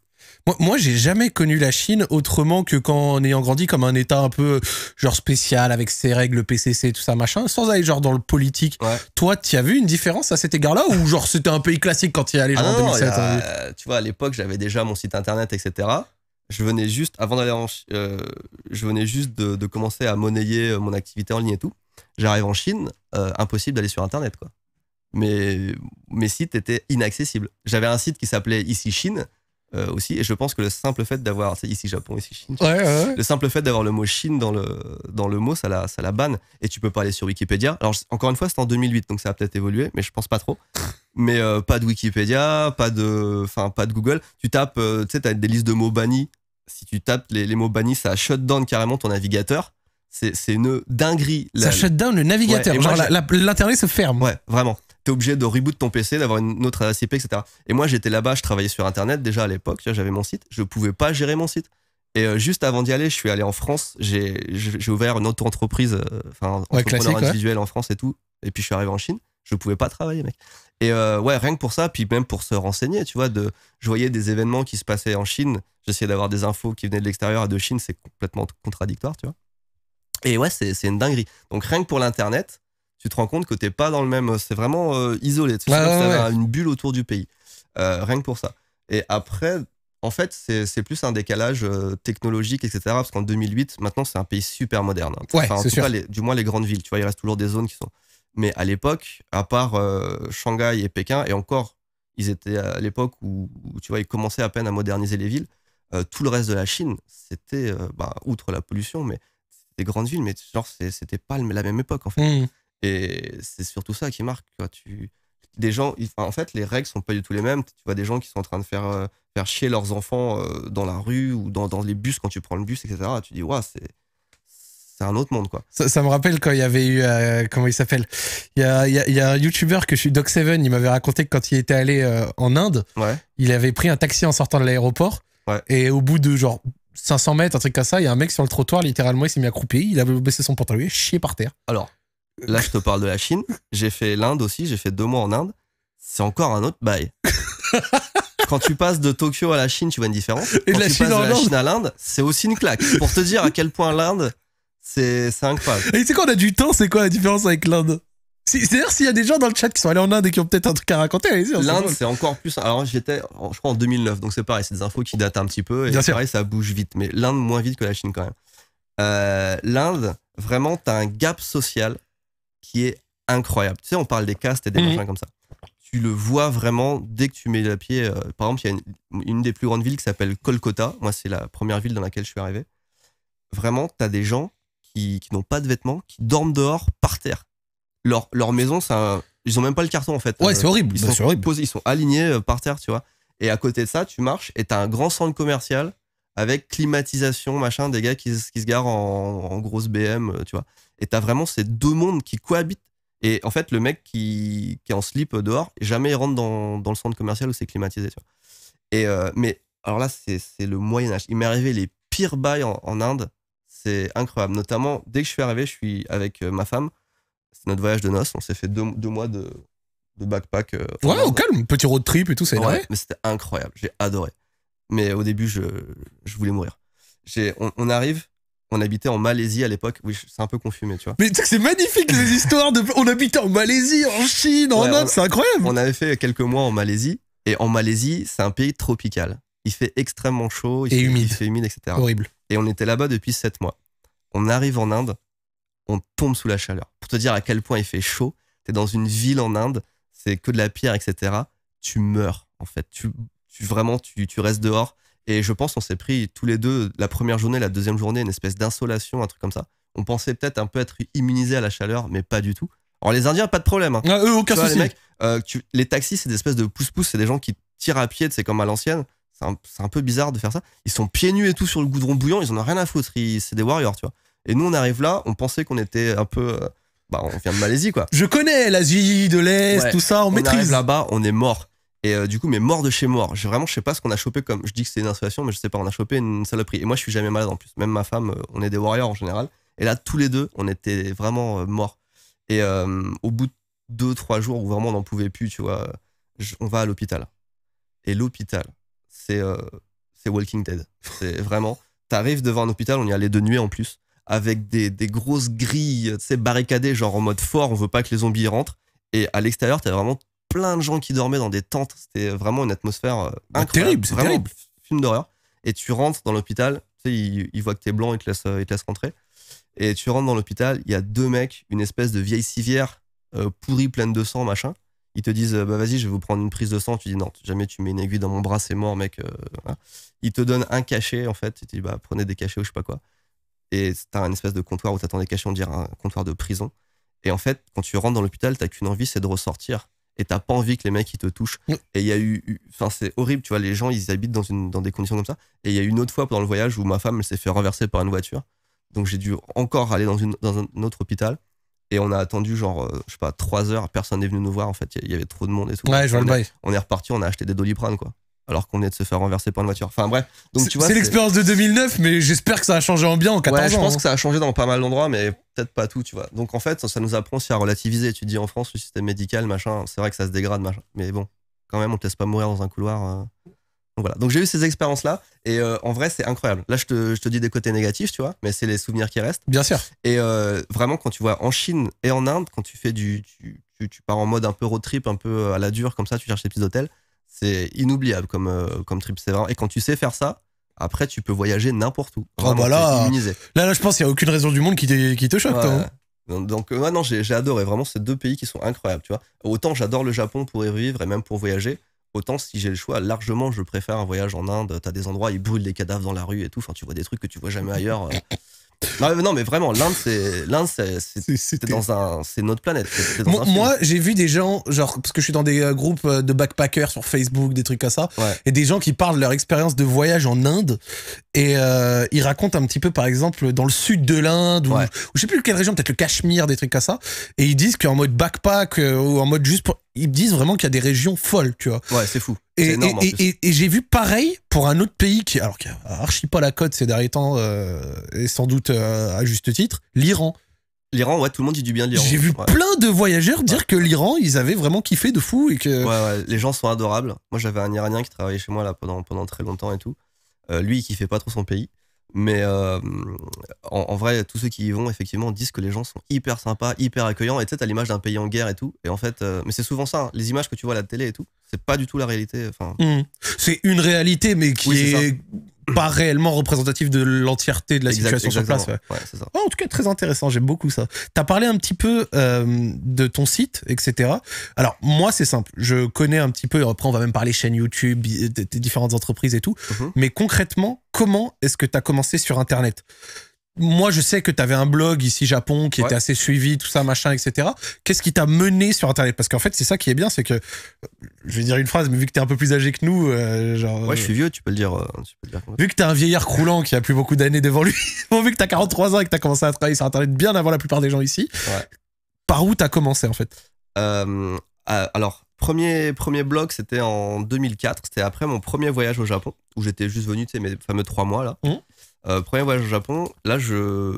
Speaker 1: Moi, j'ai jamais connu la Chine autrement que quand, en ayant grandi comme un État un peu genre spécial avec ses règles PCC tout ça machin, sans aller genre dans le politique. Toi, tu as vu une différence à cet égard-là ou genre c'était un pays classique quand tu ah y allais? en hein? 2007
Speaker 2: Tu vois, à l'époque, j'avais déjà mon site internet, etc. Je venais juste avant d'aller en, euh, je venais juste de, commencer à monnayer euh, mon activité en ligne et tout. J'arrive en Chine, euh, impossible d'aller sur internet quoi. Mais mes sites étaient inaccessibles. J'avais un site qui s'appelait Ici Chine euh, aussi. Et je pense que le simple fait d'avoir, c'est ici Japon, ici Chine. Le simple fait d'avoir le mot Chine dans le, dans le mot, ça la, ça la banne. Et tu peux pas aller sur Wikipédia. Alors, encore une fois, c'est en 2008, donc ça a peut-être évolué, mais je pense pas trop. Mais euh, pas de Wikipédia, pas de, enfin pas de Google. Tu tapes, euh, tu sais, t'as des listes de mots bannis. Si tu tapes les, les mots bannis, ça shut down carrément ton navigateur c'est une dinguerie. La, ça shut down
Speaker 1: le navigateur. genre
Speaker 2: l'internet se ferme. Ouais, vraiment. T'es obligé de reboot ton PC, d'avoir une autre adresse IP, etc. Et moi, j'étais là-bas, je travaillais sur internet déjà à l'époque. J'avais mon site, je pouvais pas gérer mon site. Et euh, juste avant d'y aller, je suis allé en France. J'ai ouvert une autre entreprise, euh, enfin euh, entrepreneur individuel en France et tout. Et puis je suis arrivé en Chine. Je pouvais pas travailler, mec. Et euh, ouais, rien que pour ça, puis même pour se renseigner, tu vois, de, je voyais des événements qui se passaient en Chine. J'essayais d'avoir des infos qui venaient de l'extérieur et de Chine, c'est complètement contradictoire, tu vois. Et ouais, c'est une dinguerie. Donc rien que pour l'Internet, tu te rends compte que t'es pas dans le même. Euh, c'est vraiment euh, isolé. Tu sais, une bulle autour du pays. Euh, rien que pour ça. Et après, en fait, c'est plus un décalage technologique, etc. Parce qu'en 2008, maintenant, c'est un pays super moderne. Hein. enfin, du moins les grandes villes. Tu vois, il reste toujours des zones qui sont. Mais à l'époque, à part Shanghai et Pékin, et encore, ils étaient à l'époque où, où, tu vois, ils commençaient à peine à moderniser les villes. tout le reste de la Chine, c'était, bah, outre la pollution, mais des grandes villes, mais genre, c'était pas la même époque, en fait. Mmh. Et c'est surtout ça qui marque, quoi. Tu, des gens, en fait, les règles sont pas du tout les mêmes. Tu vois des gens qui sont en train de faire, euh, faire chier leurs enfants euh, dans la rue ou dans, les bus quand tu prends le bus, etc. Tu dis, waouh, c'est. C'est un autre monde, quoi.
Speaker 1: Ça, me rappelle quand il y avait eu. Euh, comment il s'appelle Il y a, un YouTuber que je suis, Doc7, il m'avait raconté que quand il était allé en Inde, ouais. il avait pris un taxi en sortant de l'aéroport. Et au bout de genre 500 mètres, un truc comme ça, il y a un mec sur le trottoir, littéralement, il s'est mis accroupi, il avait baissé son pantalon, il est chié par terre.
Speaker 2: Alors, là, je te parle de la Chine. J'ai fait l'Inde aussi, j'ai fait deux mois en Inde. C'est encore un autre bail. Quand tu passes de Tokyo à la Chine, tu vois une différence. Et la Chine de la Chine à l'Inde, c'est aussi une claque. Pour te dire à quel point l'Inde, c'est incroyable.
Speaker 1: Et tu sais quoi, on a du temps, c'est quoi la différence avec l'Inde c'est-à-dire, s'il y a des gens dans le chat qui sont allés en Inde et qui ont peut-être un truc à raconter, allez-y. L'Inde, c'est
Speaker 2: encore plus. Alors, j'étais, je crois, en 2009, donc c'est pareil, c'est des infos qui datent un petit peu. Et Bien pareil, ça bouge vite. Mais l'Inde, moins vite que la Chine quand même. Euh, L'Inde, vraiment, t'as un gap social qui est incroyable. Tu sais, on parle des castes et des mmh. machins comme ça. Tu le vois vraiment dès que tu mets le pied. Euh, par exemple, il y a une, des plus grandes villes qui s'appelle Kolkata. Moi, c'est la première ville dans laquelle je suis arrivé. Vraiment, t'as des gens qui, qui n'ont pas de vêtements, qui dorment dehors par terre leur, maison, ça, ils ont même pas le carton en fait. Ouais, c'est euh, horrible. Ils bah, sont, ils sont alignés euh, par terre, tu vois. Et à côté de ça, tu marches et t'as un grand centre commercial avec climatisation, machin, des gars qui, se garent en, grosse BM, euh, tu vois. Et t'as vraiment ces deux mondes qui cohabitent. Et en fait, le mec qui, qui est en slip dehors, jamais il rentre dans, dans le centre commercial où c'est climatisé, tu vois. Et mais alors là, c'est le Moyen-Âge. Il m'est arrivé les pires bails en, en Inde. C'est incroyable. Notamment, dès que je suis arrivé, je suis avec ma femme. C'est notre voyage de noces. On s'est fait deux, mois de, backpack. Euh, ouais, au
Speaker 1: calme, petit road trip et tout, c'est ouais, vrai.
Speaker 2: Mais c'était incroyable, j'ai adoré. Mais au début, je, voulais mourir. On, arrive, on habitait en Malaisie à l'époque. Oui, c'est un peu confus, mais tu vois. Mais c'est magnifique les histoires de. On habitait en Malaisie, en Chine, en Inde, c'est incroyable. On avait fait quelques mois en Malaisie, et en Malaisie, c'est un pays tropical. Il fait extrêmement chaud, il et fait humide, il fait humide, etc. Horrible. Et on était là-bas depuis sept mois. On arrive en Inde, on tombe sous la chaleur. Pour te dire à quel point il fait chaud, tu es dans une ville en Inde, c'est que de la pierre, etc. Tu meurs, en fait. Tu, tu Vraiment, tu, tu restes dehors. Et je pense qu'on s'est pris tous les deux, la première journée, la deuxième journée, une espèce d'insolation, un truc comme ça. On pensait peut-être un peu être immunisé à la chaleur, mais pas du tout. Alors les Indiens, pas de problème. Hein. Ah, eux, aucun souci. Euh, les, taxis, c'est des espèces de pousse-pousse. c'est des gens qui tirent à pied, c'est comme à l'ancienne. C'est un, un, peu bizarre de faire ça. Ils sont pieds nus et tout sur le goudron bouillant, ils en ont rien à foutre. C'est des warriors, tu vois. Et nous, on arrive là, on pensait qu'on était un peu. Euh, bah, on vient de Malaisie, quoi. Je connais l'Asie de l'Est, tout ça, on, on maîtrise. là-bas, on est mort. Et euh, du coup, mais mort de chez mort. Je, vraiment, je sais pas ce qu'on a chopé comme. Je dis que c'est une installation, mais je sais pas, on a chopé une saloperie. Et moi, je suis jamais malade en plus. Même ma femme, euh, on est des warriors en général. Et là, tous les deux, on était vraiment morts. Et au bout de deux, trois jours où vraiment on n'en pouvait plus, tu vois, on va à l'hôpital. Et l'hôpital, c'est Walking Dead. C'est vraiment. T'arrives devant un hôpital, on y allait de nuit en plus avec des, grosses grilles, tu sais, barricadées, genre en mode fort, on veut pas que les zombies rentrent. Et à l'extérieur, tu t'avais vraiment plein de gens qui dormaient dans des tentes. C'était vraiment une atmosphère euh, bah, incroyable. Terrible, c'est terrible. Film d'horreur. Et tu rentres dans l'hôpital, tu sais, ils, voient que t'es blanc, ils te, laissent, euh, ils te rentrer. Et tu rentres dans l'hôpital, il y a deux mecs, une espèce de vieille civière euh, pourrie, pleine de sang, machin. Ils te disent, bah vas-y, je vais vous prendre une prise de sang. Tu dis, non, jamais tu mets une aiguille dans mon bras, c'est mort, mec. Hein. Ils te donnent un cachet, en fait. Tu dis, bah prenez des cachets ou je sais pas quoi et t'as un espèce de comptoir où t'attends des on dire un comptoir de prison. Et en fait, quand tu rentres dans l'hôpital, t'as qu'une envie, c'est de ressortir. Et t'as pas envie que les mecs ils te touchent. Mm. Et il y a eu, enfin c'est horrible, tu vois, les gens ils habitent dans une dans des conditions comme ça. Et il y a eu une autre fois pendant le voyage où ma femme s'est fait renverser par une voiture. Donc j'ai dû encore aller dans une un autre hôpital. Et on a attendu genre, euh, je sais pas, trois heures, personne n'est venu nous voir en fait, il y avait trop de monde et tout. on, est, on est reparti, on a acheté des doliprane quoi alors qu'on est de se faire renverser par une voiture. Enfin bref. Donc tu vois. C'est l'expérience
Speaker 1: de 2009, mais j'espère que ça a changé en bien en 14 Je pense hein. que
Speaker 2: ça a changé dans pas mal d'endroits, mais peut-être pas tout, tu vois. Donc en fait, ça, nous apprend aussi à relativiser. Tu dis en France, le système médical, machin, c'est vrai que ça se dégrade, machin. Mais bon, quand même, on te laisse pas mourir dans un couloir. Euh. Donc voilà. Donc j'ai eu ces expériences-là, et euh, en vrai, c'est incroyable. Là, je te, dis des côtés négatifs, tu vois, mais c'est les souvenirs qui restent. Bien sûr. Et euh, vraiment, quand tu vois en Chine et en Inde, quand tu fais du. Tu, pars en mode un peu road trip, un peu à la dure, comme ça, tu cherches des petits hôtels c'est inoubliable comme, euh, comme trip, c'est vraiment. Et quand tu sais faire ça, après, tu peux voyager n'importe où. Ah, bah là,
Speaker 1: là, je pense qu'il n'y a aucune raison du monde qui, qui te choque, toi,
Speaker 2: hein. donc, ouais, j'ai adoré vraiment ces deux pays qui sont incroyables, tu vois. Autant j'adore le Japon pour y vivre et même pour voyager, autant si j'ai le choix, largement, je préfère un voyage en Inde. T'as des endroits, ils brûlent les cadavres dans la rue et tout. Enfin, tu vois des trucs que tu vois jamais ailleurs. Euh. Non, mais, vraiment, l'Inde, c'est l'Inde, c'est dans un, c'est notre planète. moi,
Speaker 1: j'ai vu des gens, genre parce que je suis dans des euh, groupes euh, de backpackers sur Facebook, des trucs comme ça, et des gens qui parlent de leur expérience de voyage en Inde, et euh, ils racontent un petit peu, par exemple, dans le sud de l'Inde ou, je sais plus quelle région, peut-être le Cachemire, des trucs comme ça, et ils disent qu'en mode backpack ou en mode juste pour ils me disent vraiment qu'il y a des régions folles, tu vois. Ouais, c'est fou. Et, et, j'ai vu pareil pour un autre pays qui, alors qui a archi pas la cote ces derniers temps, euh, et sans doute
Speaker 2: euh, à juste titre, l'Iran. L'Iran, ouais, tout le monde dit du bien de l'Iran. J'ai vu plein de voyageurs dire que l'Iran, ils avaient vraiment kiffé de fou et que. Ouais, ouais, les gens sont adorables. Moi, j'avais un Iranien qui travaillait chez moi là pendant, pendant très longtemps et tout. Euh, lui, il kiffait pas trop son pays. Mais euh, en, vrai, tous ceux qui y vont, effectivement, disent que les gens sont hyper sympas, hyper accueillants. Et tu sais, t'as l'image d'un pays en guerre et tout. Et en fait, euh, mais c'est souvent ça, hein. les images que tu vois à la télé et tout, c'est pas du tout la réalité. Enfin, mmh.
Speaker 1: C'est une réalité, mais qui est pas réellement représentatif de l'entièreté de la situation sur place. ça. Oh, en tout cas, très intéressant, j'aime beaucoup ça. Tu as parlé un petit peu euh, de ton site, etc. Alors, moi, c'est simple, je connais un petit peu, après, on va même parler chaîne YouTube, des différentes entreprises et tout, mm-hmm. mais concrètement, comment est-ce que tu as commencé sur Internet moi, je sais que tu avais un blog ici Japon qui était assez suivi, tout ça, machin, etc. Qu'est-ce qui t'a mené sur Internet Parce qu'en fait, c'est ça qui est bien, c'est que je vais dire une phrase, mais vu que tu es un peu plus âgé que nous, euh, genre. Ouais, je suis euh,
Speaker 2: vieux, tu peux le dire. Euh, vu
Speaker 1: que tu as un vieillard croulant qui a plus beaucoup d'années devant lui, vu que tu as 43 ans et que as commencé à travailler sur Internet bien avant la plupart des gens ici, par où t'as commencé en fait
Speaker 2: Alors, premier, premier blog, c'était en 2004. C'était après mon premier voyage au Japon, où j'étais juste venu, tu sais, mes fameux trois mois là. Mmh. Euh, premier voyage au Japon, là, je,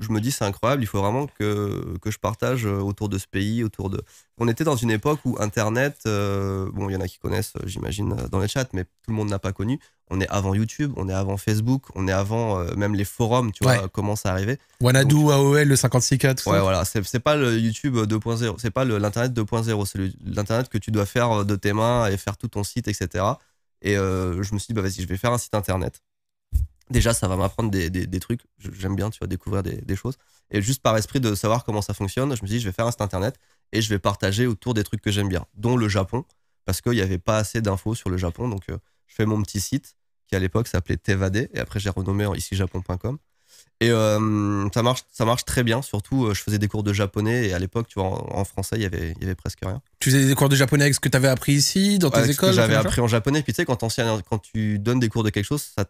Speaker 2: je me dis c'est incroyable, il faut vraiment que, que, je partage euh, autour de ce pays, autour de... On était dans une époque où Internet, euh, bon, il y en a qui connaissent, j'imagine, dans les chats, mais tout le monde n'a pas connu. On est avant YouTube, on est avant Facebook, on est avant même les forums, tu vois, commencent à arriver.
Speaker 1: Wanadu, AOL, le 56K, ouais, voilà,
Speaker 2: c'est pas le YouTube 2.0, c'est pas l'Internet 2.0, c'est l'Internet que tu dois faire de tes mains et faire tout ton site, etc. Et je me suis dit, bah vas-y, je vais faire un site Internet déjà ça va m'apprendre des, trucs j'aime bien tu vois découvrir des, choses et juste par esprit de savoir comment ça fonctionne je me dis je vais faire un site internet et je vais partager autour des trucs que j'aime bien dont le Japon parce qu'il n'y avait pas assez d'infos sur le Japon donc euh, je fais mon petit site qui à l'époque s'appelait Tevade et après j'ai renommé en icijapon.com et euh, ça marche ça marche très bien surtout euh, je faisais des cours de japonais et à l'époque tu vois en, français il y avait il y avait presque rien
Speaker 1: tu faisais des cours de japonais avec ce que tu avais appris ici dans tes écoles j'avais appris
Speaker 2: en japonais puis tu sais quand, quand tu donnes des cours de quelque chose ça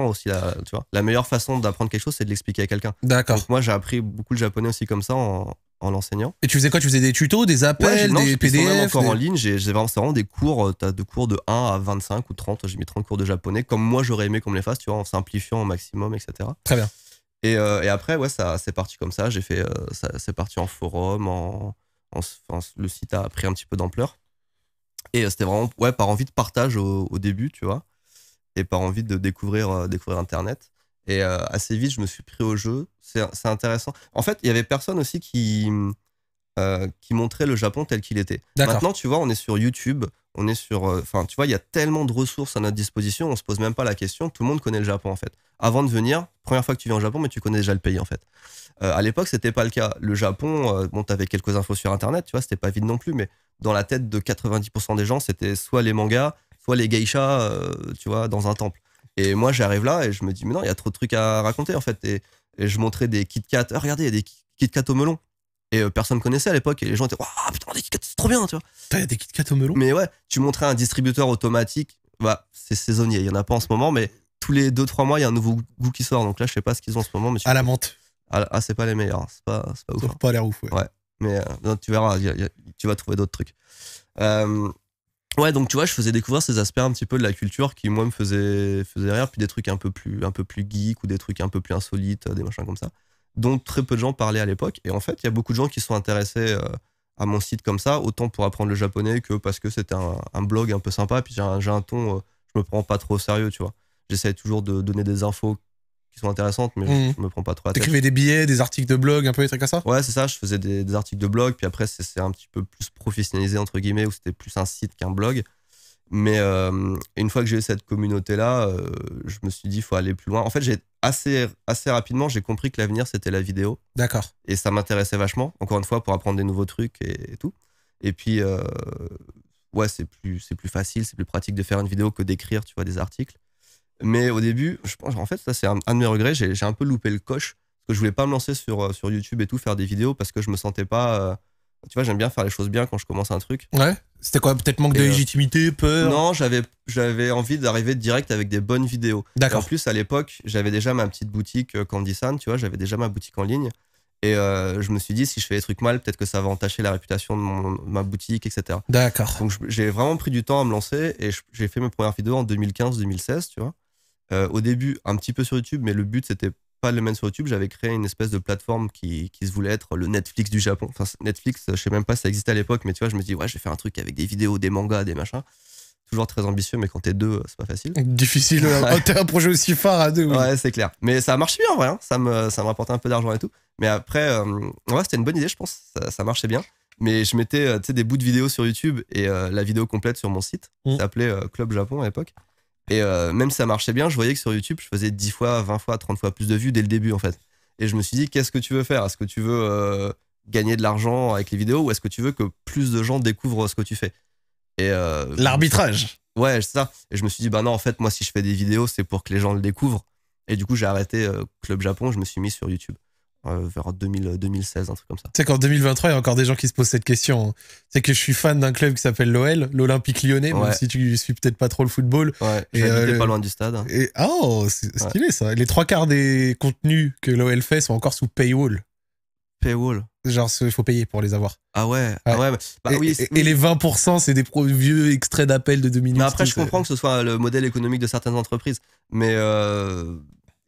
Speaker 2: aussi la, tu vois, la meilleure façon d'apprendre quelque chose, c'est de l'expliquer à quelqu'un. D'accord. moi, j'ai appris beaucoup le japonais aussi comme ça en, en l'enseignant.
Speaker 1: Et tu faisais quoi Tu faisais des tutos, des appels, des PDF encore en
Speaker 2: ligne. J'ai vraiment, vraiment des cours. Euh, t'as de cours de 1 à 25 ou 30. J'ai mis 30 cours de japonais, comme moi j'aurais aimé qu'on me les fasse, tu vois, en simplifiant au maximum, etc. Très bien. Et, euh, et après, ouais, ça, c'est parti comme ça. J'ai fait, euh, ça c'est parti en forum, en, en, le site a pris un petit peu d'ampleur. Et c'était vraiment, ouais, par envie de partage au début, tu vois et par envie de découvrir, euh, découvrir Internet. Et euh, assez vite, je me suis pris au jeu. C'est intéressant. En fait, il y avait personne aussi qui, euh, qui montrait le Japon tel qu'il était. Maintenant, tu vois, on est sur YouTube on est sur. Enfin, tu vois, il y a tellement de ressources à notre disposition, on se pose même pas la question. Tout le monde connaît le Japon en fait. Avant de venir, première fois que tu viens au Japon, mais tu connais déjà le pays en fait. à l'époque, c'était pas le cas. Le Japon, tu tu quelques infos sur Internet, tu vois, c'était pas vide non plus, mais dans la tête de 90% des gens, c'était soit les mangas, soit les geishas, euh, tu vois, dans un temple. Et moi, j'arrive là et je me dis, mais non, il y a trop de trucs à raconter, en fait. Et, je montrais des Kit Kat. Ah, regardez, il y a des Kit Kat au melon. Et euh, personne personne connaissait à l'époque. Et les gens étaient, waouh, putain, des Kit Kat, c'est trop bien, tu vois. il y a des Kit Kat au melon. Mais ouais, tu montrais un distributeur automatique. Bah, c'est saisonnier. Il y en a pas en ce moment, mais tous les 2-3 mois, il y a un nouveau goût qui sort. Donc là, je sais pas ce qu'ils ont en ce moment. Mais à la menthe. Ah, ah c'est pas les meilleurs. C'est pas, pas ouf. Ça hein. pas l'air ouf, ouais. Mais euh, non, tu verras, tu vas trouver d'autres trucs. Euh, ouais, donc tu vois, je faisais découvrir ces aspects un petit peu de la culture qui, moi, me faisait rire, puis des trucs un peu, plus, un peu plus geek ou des trucs un peu plus insolites, euh, des machins comme ça, dont très peu de gens parlaient à l'époque. Et en fait, il y a beaucoup de gens qui sont intéressés euh, à mon site comme ça, autant pour apprendre le japonais que parce que c'était un, blog un peu sympa, puis j'ai un, ton, euh, je me prends pas trop au sérieux, tu vois. J'essaie toujours de donner des infos qui sont intéressantes, mais mmh. je, me prends pas trop à tête. T'écrivais des billets, des articles de blog, un peu des trucs comme ça Ouais, c'est ça, je faisais des, articles de blog, puis après c'est un petit peu plus professionnalisé, entre guillemets, où c'était plus un site qu'un blog. Mais euh, une fois que j'ai eu cette communauté-là, euh, je me suis dit, il faut aller plus loin. En fait, j'ai assez, assez rapidement, j'ai compris que l'avenir, c'était la vidéo. D'accord. Et ça m'intéressait vachement, encore une fois, pour apprendre des nouveaux trucs et, tout. Et puis, euh, ouais, c'est plus, plus facile, c'est plus pratique de faire une vidéo que d'écrire, tu vois, des articles. Mais au début, je pense, en fait, ça c'est un, de mes regrets, j'ai un peu loupé le coche. Parce que je voulais pas me lancer sur, euh, sur YouTube et tout, faire des vidéos parce que je me sentais pas. Euh, tu vois, j'aime bien faire les choses bien quand je commence un truc.
Speaker 1: Ouais. C'était quoi Peut-être manque de euh, légitimité, peur Non,
Speaker 2: j'avais, j'avais envie d'arriver direct avec des bonnes vidéos. D'accord. En plus, à l'époque, j'avais déjà ma petite boutique Candy tu vois, j'avais déjà ma boutique en ligne. Et je me suis dit, si je fais des trucs mal, peut-être que ça va entacher la réputation de ma boutique, etc. D'accord. Donc j'ai vraiment pris du temps à me lancer et j'ai fait mes premières vidéos en 2015-2016, tu vois. Euh, au début, un petit peu sur YouTube, mais le but, c'était pas de le mettre sur YouTube. J'avais créé une espèce de plateforme qui, qui, se voulait être le Netflix du Japon. Enfin, Netflix, je sais même pas si ça existait à l'époque, mais tu vois, je me dis, ouais, je vais faire un truc avec des vidéos, des mangas, des machins. Toujours très ambitieux, mais quand t'es deux, c'est pas facile. Difficile. t'es euh, un projet aussi phare à deux. Ouais, c'est clair. Mais ça marché bien, vrai hein. Ça me, ça rapportait un peu d'argent et tout. Mais après, ouais, euh, c'était une bonne idée, je pense. Ça, marchait bien. Mais je mettais des bouts de vidéos sur YouTube et la vidéo complète sur mon site. Mm. Ça s'appelait Club Japon à l'époque. Et euh, même si ça marchait bien, je voyais que sur YouTube, je faisais 10 fois, 20 fois, 30 fois plus de vues dès le début, en fait. Et je me suis dit, qu'est-ce que tu veux faire Est-ce que tu veux euh, gagner de l'argent avec les vidéos ou est-ce que tu veux que plus de gens découvrent ce que tu fais Et euh, L'arbitrage Ouais, c'est ça. Et je me suis dit, bah non, en fait, moi, si je fais des vidéos, c'est pour que les gens le découvrent. Et du coup, j'ai arrêté Club Japon, je me suis mis sur YouTube. Euh, vers 2016, un truc comme ça.
Speaker 1: C'est qu'en 2023, il y a encore des gens qui se posent cette question. Hein. C'est que je suis fan d'un club qui s'appelle l'OL, l'Olympique Lyonnais, même si tu suis peut-être pas trop le football. Ouais, et euh, pas loin du stade. Et oh, c'est stylé ça. Les trois quarts des contenus que l'OL fait sont encore sous paywall. Paywall. Genre, il faut payer pour les avoir.
Speaker 2: Ah ouais, ah ouais. Bah, bah et, les 20%, c'est des vieux extraits d'appels de 2009 après, je comprends que ce soit le modèle économique de certaines entreprises. Mais euh,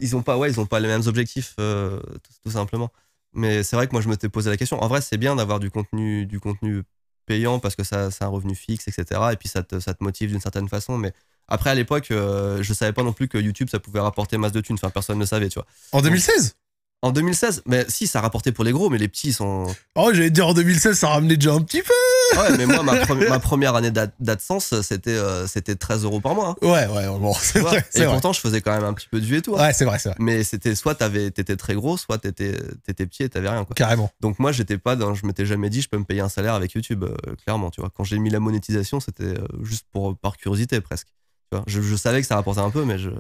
Speaker 2: ils n'ont pas, pas les mêmes objectifs, euh, tout, simplement. Mais c'est vrai que moi, je me posé la question. En vrai, c'est bien d'avoir du contenu, du contenu payant parce que ça, c'est un revenu fixe, etc. Et puis ça te, motive d'une certaine façon, mais. Après, à l'époque, je euh, je savais pas non plus que YouTube, ça pouvait rapporter masse de thunes. Enfin, personne ne savait, tu vois. En 2016 en 2016, mais si, ça rapportait pour les gros, mais les petits sont.
Speaker 1: Oh, j'allais dire en 2016, ça ramenait déjà un petit peu.
Speaker 2: Ouais, mais moi, ma, première année d'AdSense, c'était euh, c'était 13 euros par mois. Hein. Ouais, ouais, bon, c'est vrai. Et pourtant, je faisais quand même un petit peu de vue et tout. Hein. Ouais, c'est vrai, c'est vrai. Mais c'était soit t'étais très gros, soit t'étais petit et t'avais rien, quoi. Carrément. Donc moi, j'étais pas dans, je m'étais jamais dit, je peux me payer un salaire avec YouTube, euh, clairement, tu vois. Quand j'ai mis la monétisation, c'était euh, juste pour, par curiosité presque. je savais que ça rapportait un peu, mais je.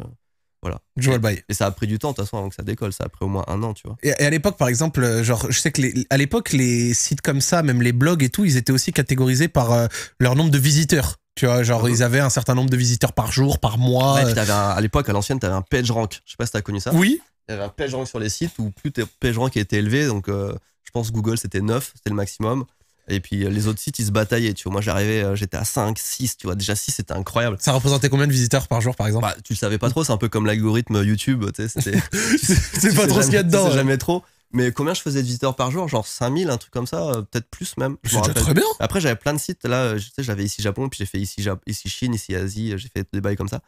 Speaker 2: Voilà. Je Et ça a pris du temps, de toute façon, avant ça décolle. Ça a pris au moins un an, tu vois.
Speaker 1: Et, à l'époque, par exemple, euh, genre, je sais que les, à l'époque, les sites comme ça, même les blogs et tout, ils étaient aussi catégorisés par euh, leur nombre de visiteurs. Tu vois, genre, mhm. ils avaient un certain nombre de visiteurs par jour, par mois. Euh.
Speaker 2: à l'époque, à l'ancienne, t'avais un page rank. Je sais pas si t'as connu ça. Oui. Il y avait un page rank sur les sites où plus tes page rank était élevé, donc je pense Google c'était 9, c'était le maximum. Et puis euh, les autres sites, ils se bataillaient. Tu vois, moi j'arrivais, euh, j'étais à 5, 6, tu vois, déjà 6, c'était incroyable. Ça représentait combien de visiteurs par jour, par exemple bah, Tu le savais pas trop, c'est un peu comme l'algorithme YouTube, tu sais, c'est pas trop ce qu'il y a dedans. Tu sais jamais trop. Mais combien je faisais de visiteurs par jour Genre 5000, un truc comme ça, euh, peut-être plus même. C'est très bien. Après, j'avais plein de sites. Là, tu sais, j'avais ici Japon, puis j'ai fait ici, Jap, ici Chine, ici Asie, j'ai fait des bails comme ça.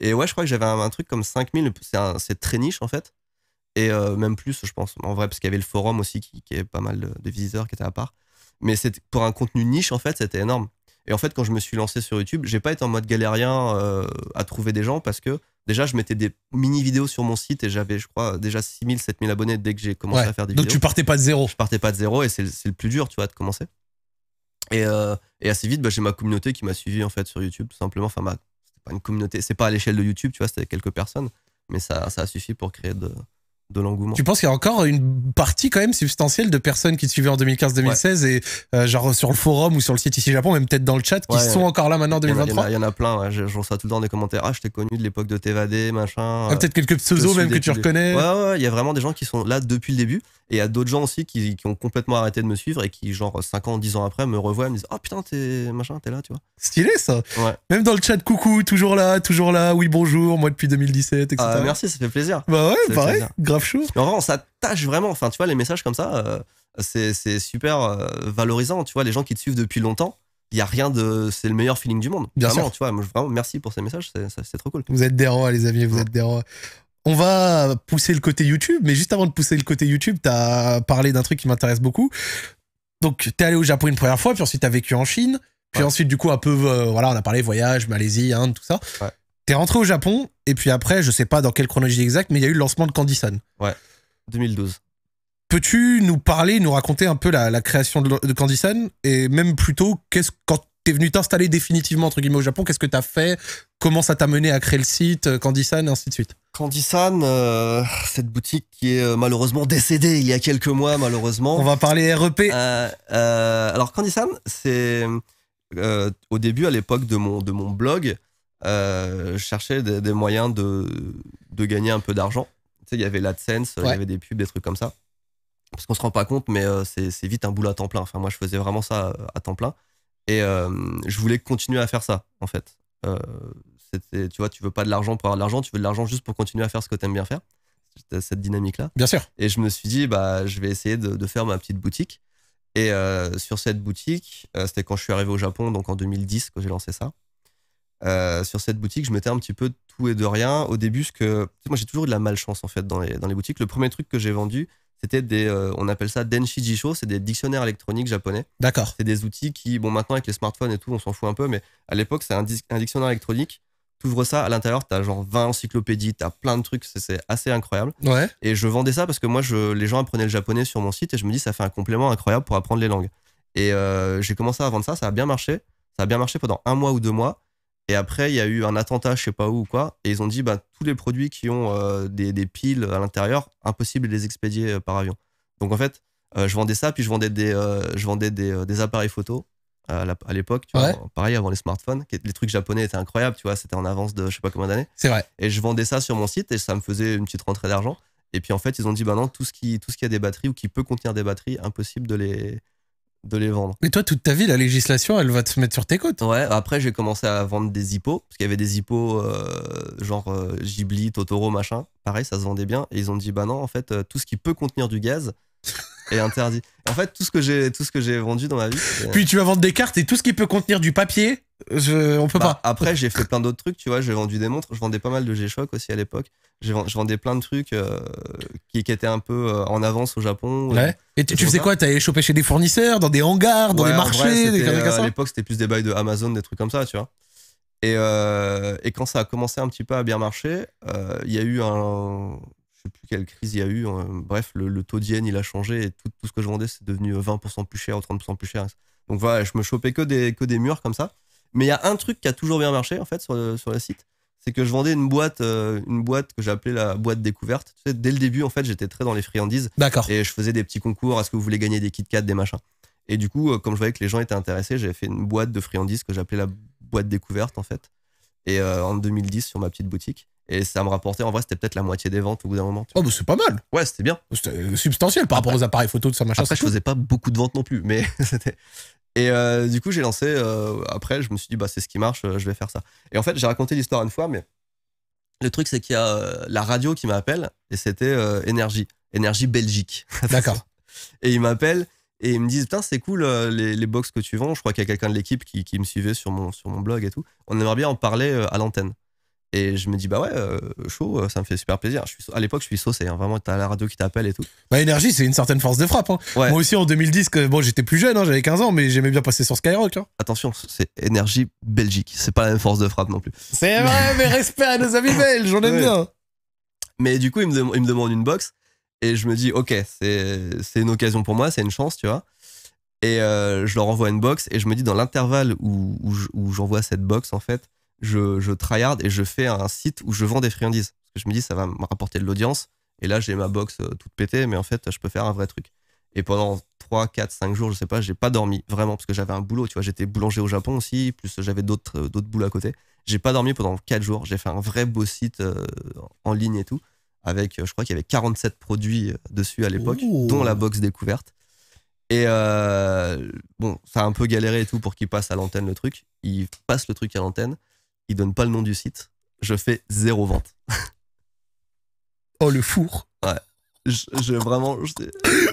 Speaker 2: Et ouais, je crois que j'avais un, truc comme 5000. C'est très niche en fait. Et même plus, je pense, en vrai, parce qu'il y avait le forum aussi qui, qui est pas mal de, de visiteurs qui étaient à part. Mais pour un contenu niche, en fait, c'était énorme. Et en fait, quand je me suis lancé sur YouTube, j'ai pas été en mode galérien euh, à trouver des gens parce que déjà, je mettais des mini-vidéos sur mon site et j'avais, je crois, déjà 6000, 7000 abonnés dès que j'ai commencé à faire des vidéos. Donc tu partais pas de zéro. Je partais pas de zéro et c'est le plus dur, tu vois, de commencer. Et, euh, assez vite, bah, j'ai ma communauté qui m'a suivi en fait sur YouTube, tout simplement. Enfin, ma, pas une communauté, c'est pas à l'échelle de YouTube, tu vois, c'était quelques personnes, mais ça, ça a suffi pour créer de, de l'engouement. Tu penses
Speaker 1: qu'il y a encore une partie quand même substantielle de personnes qui te suivaient en 2015-2016 et euh, genre sur le forum ou sur le site ici Japon, même peut-être dans le chat, qui sont encore là maintenant en 2023 Il
Speaker 2: y, en a plein, je, reçois tout le temps des commentaires. Ah, je t'ai connu de l'époque de T'évader, machin. Ah, euh, peut-être quelques pseudos même que tu reconnais. Ouais, ouais, il y a vraiment des gens qui sont là depuis le début et il y a d'autres gens aussi qui, ont complètement arrêté de me suivre et qui, genre 5 ans, 10 ans après, me revoient et me disent Ah oh, putain, t'es machin, t'es là, tu vois.
Speaker 1: Stylé ça Même dans le chat, coucou, toujours là, toujours là, oui, bonjour, moi depuis 2017, etc. Ah, merci,
Speaker 2: ça fait plaisir. Bah ouais, pareil, en vrai, on s'attache vraiment. Enfin, tu vois, les messages comme ça, euh, c'est super euh, valorisant. Tu vois, les gens qui te suivent depuis longtemps, il y a rien de. C'est le meilleur feeling du monde. Bien sûr. tu vois. Vraiment, merci pour ces messages. C'est trop cool.
Speaker 1: Vous êtes des rois, les amis. Vous êtes des rois. On va pousser le côté YouTube, mais juste avant de pousser le côté YouTube, tu as parlé d'un truc qui m'intéresse beaucoup. Donc, tu es allé au Japon une première fois, puis ensuite tu as vécu en Chine, puis ensuite, du coup, un peu, euh, voilà, on a parlé voyage, Malaisie, Inde, tout ça. Ouais. T'es rentré au Japon, et puis après, je sais pas dans quelle chronologie exacte, mais il y a eu le lancement de Kandisan.
Speaker 2: Ouais, 2012.
Speaker 1: Peux-tu nous parler, nous raconter un peu la, création de, de Et même plutôt, qu'est-ce, quand t'es venu t'installer définitivement entre guillemets au Japon, qu'est-ce que t'as fait Comment ça t'a mené à créer
Speaker 2: le site, Kandisan, euh, et ainsi de suite Kandisan, euh, cette boutique qui est euh, malheureusement décédée il y a quelques mois, malheureusement. On va parler REP. alors, Kandisan, c'est au début, à l'époque de mon, de mon blog, je euh, cherchais des, moyens de, de, gagner un peu d'argent. Tu sais, il y avait l'AdSense, il y avait des pubs, des trucs comme ça. Parce qu'on se rend pas compte, mais euh, c'est vite un boulot à temps plein. Enfin, moi, je faisais vraiment ça euh, à, temps plein. Et je voulais continuer à faire ça, en fait. tu vois, tu veux pas de l'argent pour avoir de l'argent, tu veux de l'argent juste pour continuer à faire ce que tu aimes bien faire cette dynamique-là. Bien sûr. Et je me suis dit, bah, je vais essayer de, faire ma petite boutique. Et sur cette boutique, c'était quand je suis arrivé au Japon, donc en 2010 que j'ai lancé ça. Euh, sur cette boutique, je mettais un petit peu tout et de rien. Au début, parce que moi j'ai toujours eu de la malchance en fait dans les, dans les boutiques. Le premier truc que j'ai vendu, c'était des, euh, on appelle ça Denshi Jisho c'est des dictionnaires électroniques japonais. D'accord. C'est des outils qui, bon maintenant avec les smartphones et tout, on s'en fout un peu, mais à l'époque c'est un, dictionnaire électronique. tu ouvres ça, à l'intérieur t'as genre 20 encyclopédies, t'as plein de trucs, c'est assez incroyable. Ouais. Et je vendais ça parce que moi je, les gens apprenaient le japonais sur mon site et je me dis ça fait un complément incroyable pour apprendre les langues. Et euh, j'ai commencé à vendre ça, ça a bien marché, ça a bien marché pendant un mois ou deux mois. Et après, il y a eu un attentat, je sais pas où ou quoi, et ils ont dit bah, tous les produits qui ont euh, des, piles à l'intérieur, impossible de les expédier euh, par avion. Donc en fait, euh, je vendais ça, puis je vendais des, je vendais des, appareils photo à l'époque, pareil avant les smartphones, les trucs japonais étaient incroyables, tu vois, c'était en avance de je sais pas combien d'années. C'est vrai. Et je vendais ça sur mon site et ça me faisait une petite rentrée d'argent. Et puis en fait, ils ont dit bah non, tout ce qui, tout ce qui a des batteries ou qui peut contenir des batteries, impossible de les de les vendre.
Speaker 1: Mais toi, toute ta vie, la législation, elle va te mettre sur tes côtes.
Speaker 2: Ouais, après, j'ai commencé à vendre des hippos, parce qu'il y avait des hippos euh, genre euh, Ghibli, Totoro, machin. Pareil, ça se vendait bien. Et ils ont dit, bah non, en fait, euh, tout ce qui peut contenir du gaz est interdit. en fait, tout ce que j'ai, tout ce que j'ai vendu dans ma vie. Puis tu vas vendre des cartes et tout ce qui peut contenir du papier on peut bah, pas. Après, j'ai fait plein d'autres trucs, tu vois. J'ai vendu des montres. Je vendais pas mal de G-Shock aussi à l'époque. Je vendais plein de trucs euh, qui, qui, étaient un peu euh, en avance au Japon. et tu, tu faisais quoi
Speaker 1: T'allais choper chez des fournisseurs, dans des hangars, dans les des marchés, euh, À l'époque,
Speaker 2: c'était plus des bails de Amazon, des trucs comme ça, tu vois. Et, et quand ça a commencé un petit peu à bien marcher, il y a eu un. Je sais plus quelle crise il y a eu. bref, le, le taux d'yen, il a changé et tout, tout ce que je vendais, c'est devenu 20% plus cher ou 30% plus cher. Donc voilà, je me chopais que des, que des murs comme ça. Mais il y a un truc qui a toujours bien marché, en fait, sur le, site. C'est que je vendais une boîte, euh, une boîte que j'appelais la boîte découverte. dès le début, en fait, j'étais très dans les friandises. D'accord. Et je faisais des petits concours. à ce que vous voulez gagner des KitKat, des machins Et du coup, euh, comme je voyais que les gens étaient intéressés, j'avais fait une boîte de friandises que j'appelais la boîte découverte, en fait. Et euh, en 2010, sur ma petite boutique. Et ça me rapportait, en vrai, c'était peut-être la moitié des ventes au bout d'un moment. Oh, mais bah, c'est pas mal. Ouais, c'était bien. C'était
Speaker 1: substantiel par rapport aux appareils photo de ça, machin. Après, je faisais pas beaucoup de ventes non plus, mais c'était.
Speaker 2: Et euh, du coup, j'ai lancé. Euh, après, je me suis dit, bah, c'est ce qui marche, euh, je vais faire ça. Et en fait, j'ai raconté l'histoire une fois, mais le truc, c'est qu'il y a la radio qui m'appelle, et c'était Énergie, Énergie Belgique. D'accord. et ils m'appellent et ils me disent, putain, c'est cool les, les box que tu vends. Je crois qu'il y a quelqu'un de l'équipe qui, me suivait sur mon, sur mon blog et tout. On aimerait bien en parler à l'antenne. Et je me dis, bah ouais, euh, chaud, euh, ça me fait super plaisir. Je suis, à l'époque, je suis saucé. Hein, vraiment, t'as la radio qui t'appelle et tout. Bah, énergie, c'est une certaine force de frappe. Hein. Moi aussi, en 2010, que, bon, j'étais plus jeune, hein, j'avais
Speaker 1: 15 ans, mais j'aimais bien passer sur Skyrock. Hein.
Speaker 2: Attention, c'est énergie Belgique. C'est pas la même force de frappe non plus. C'est
Speaker 1: vrai, mais respect à nos amis belges, j'en aime bien.
Speaker 2: Mais du coup, il me, demandent demande une box. Et je me dis, ok, c'est une occasion pour moi, c'est une chance, tu vois. Et euh, je leur envoie une box. Et je me dis, dans l'intervalle où, où j'envoie cette box, en fait, je, tryhard et je fais un site où je vends des friandises. Parce que je me dis, ça va me rapporter de l'audience. Et là, j'ai ma box euh, toute pétée, mais en fait, je peux faire un vrai truc. Et pendant 3, 4, 5 jours, je sais pas, j'ai pas dormi vraiment parce que j'avais un boulot. Tu vois, j'étais boulanger au Japon aussi, plus j'avais d'autres euh, d'autres à côté. J'ai pas dormi pendant 4 jours. J'ai fait un vrai beau site euh, en ligne et tout. Avec, je crois qu'il y avait 47 produits dessus à l'époque, dont la box découverte. Et bon, ça a un peu galéré et tout pour qu'il passe à l'antenne le truc. Il passe le truc à l'antenne il donne pas le nom du site, je fais zéro vente. oh, le four Ouais. Je, vraiment.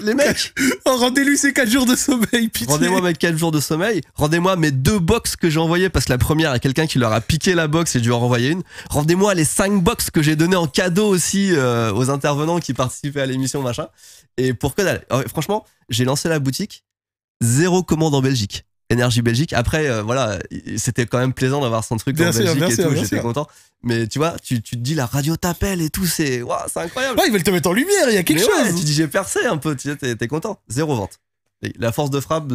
Speaker 2: les mecs oh, Rendez-lui ses 4 jours de sommeil, pitié Rendez-moi mes 4 jours de sommeil, rendez-moi mes deux box que j'ai envoyées, parce que la première, il a quelqu'un qui leur a piqué la box et dû en renvoyer une. Rendez-moi les 5 box que j'ai données en cadeau aussi euh, aux intervenants qui participaient à l'émission, machin. Et pour que franchement, j'ai lancé la boutique, zéro commande en Belgique. Énergie Belgique. Après, euh, voilà, c'était quand même plaisant d'avoir son truc en Belgique et tout, j'étais content. Mais tu vois, tu, te dis la radio t'appelle et tout, c'est incroyable. ils veulent te mettre en lumière, il y a quelque chose. tu dis j'ai percé un peu, tu sais, t'es, content. Zéro vente. la force de frappe,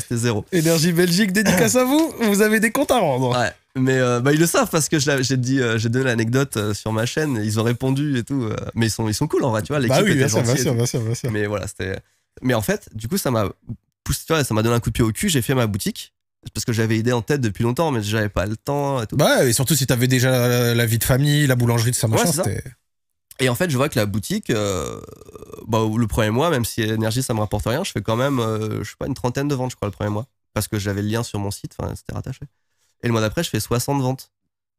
Speaker 2: c'était zéro. Énergie Belgique, dédicace à vous, vous avez des comptes à rendre. Ouais. Mais euh, bah, ils le savent parce que je j'ai dit, euh, j'ai donné l'anecdote sur ma chaîne, ils ont répondu et tout. mais ils sont, ils sont cool en vrai, tu vois. Bah l'équipe bah oui, bien, bien sûr, bien sûr, Mais voilà, c'était. Mais en fait, du coup, ça m'a ça m'a donné un coup de pied au cul, j'ai fait ma boutique. Parce que j'avais idée en tête depuis longtemps, mais j'avais pas le temps. Et tout.
Speaker 1: Bah et surtout si t'avais déjà la, vie de famille, la boulangerie, de ça, machin, c'était.
Speaker 2: Et en fait, je vois que la boutique, euh, bah, le premier mois, même si énergie ça me rapporte rien, je fais quand même, euh, je sais pas, une trentaine de ventes, je crois, le premier mois. Parce que j'avais le lien sur mon site, enfin, c'était rattaché. Et le mois d'après, je fais 60 ventes.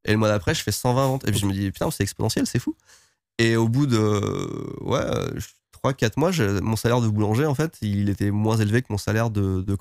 Speaker 2: Et le mois d'après, je fais 120 ventes. Et puis je me dis, putain, c'est exponentiel, c'est fou. Et au bout de, ouais, euh, 3-4 mois, mon salaire de boulanger, en fait, il était moins élevé que mon salaire de, de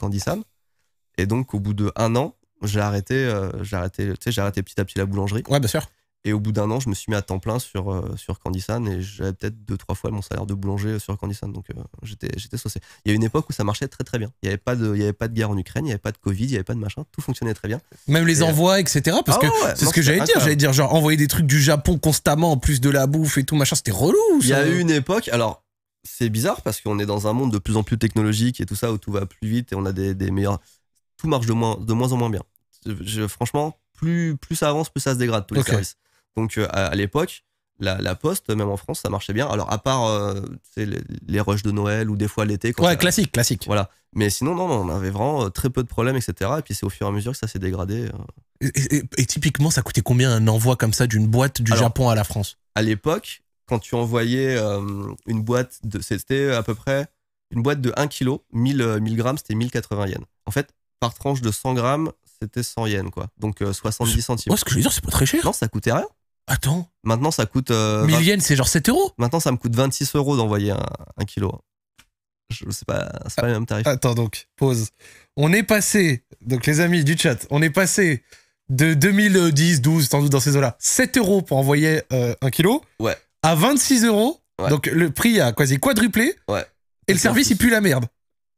Speaker 2: Et donc, au bout de un an, j'ai arrêté, euh, arrêté, arrêté petit à petit la boulangerie. Ouais, bien sûr. Et au bout d'un an, je me suis mis à temps plein sur, euh, sur Candysan et j'avais peut-être deux, trois fois mon salaire de boulanger euh, sur Candisan. Donc j'étais, j'étais saucé. Il y a une époque où ça marchait très très bien. Il n'y avait, pas de, y avait pas de guerre en Ukraine, il n'y avait pas de Covid, il n'y avait pas de machin. Tout fonctionnait très bien. Même les envois, etc. Parce ah que c'est ce que j'allais dire. J'allais
Speaker 1: dire, genre, envoyer des trucs du Japon constamment en plus de la bouffe et tout, machin, c'était relou. Il y a eu une
Speaker 2: époque, alors c'est bizarre parce qu'on est dans un monde de plus en plus technologique et tout ça où tout va plus vite et on a des, meilleurs. Tout marche de moins, en moins bien. franchement, plus, plus ça avance, plus ça se dégrade, tous les services. Donc euh, à, l'époque, la, poste, même en France, ça marchait bien. Alors, à part euh, les, rushs de Noël ou des fois l'été. Ouais, classique, classique. Voilà. Mais sinon, non, on avait vraiment euh, très peu de problèmes, etc. Et puis, c'est au fur et à mesure que ça s'est dégradé.
Speaker 1: Et, typiquement, ça coûtait combien un envoi comme ça d'une boîte du Japon à la France
Speaker 2: À l'époque, quand tu envoyais euh, une boîte de. C'était à peu près une boîte de 1 kg, 1000, 1000 grammes, c'était 1080 yens. En fait, par tranche de 100 grammes, c'était 100 yens, quoi. Donc 70 euh, centimes. Moi, ce que je veux dire, c'est pas très cher. Non, ça coûtait rien. Attends. Maintenant, ça coûte. 1000 euh, yens, c'est genre 7 euros. Maintenant, ça me coûte 26 euros d'envoyer un, kilo. Je sais pas, c'est pas ah, le même tarif.
Speaker 1: Attends, donc, pause. On est passé, donc les amis du chat, on est passé de 2010, 12, sans doute dans ces eaux-là, 7 euros pour envoyer un kilo. Ouais à 26
Speaker 2: euros. Donc le prix a quasi quadruplé. Ouais. Et le service, il pue la merde.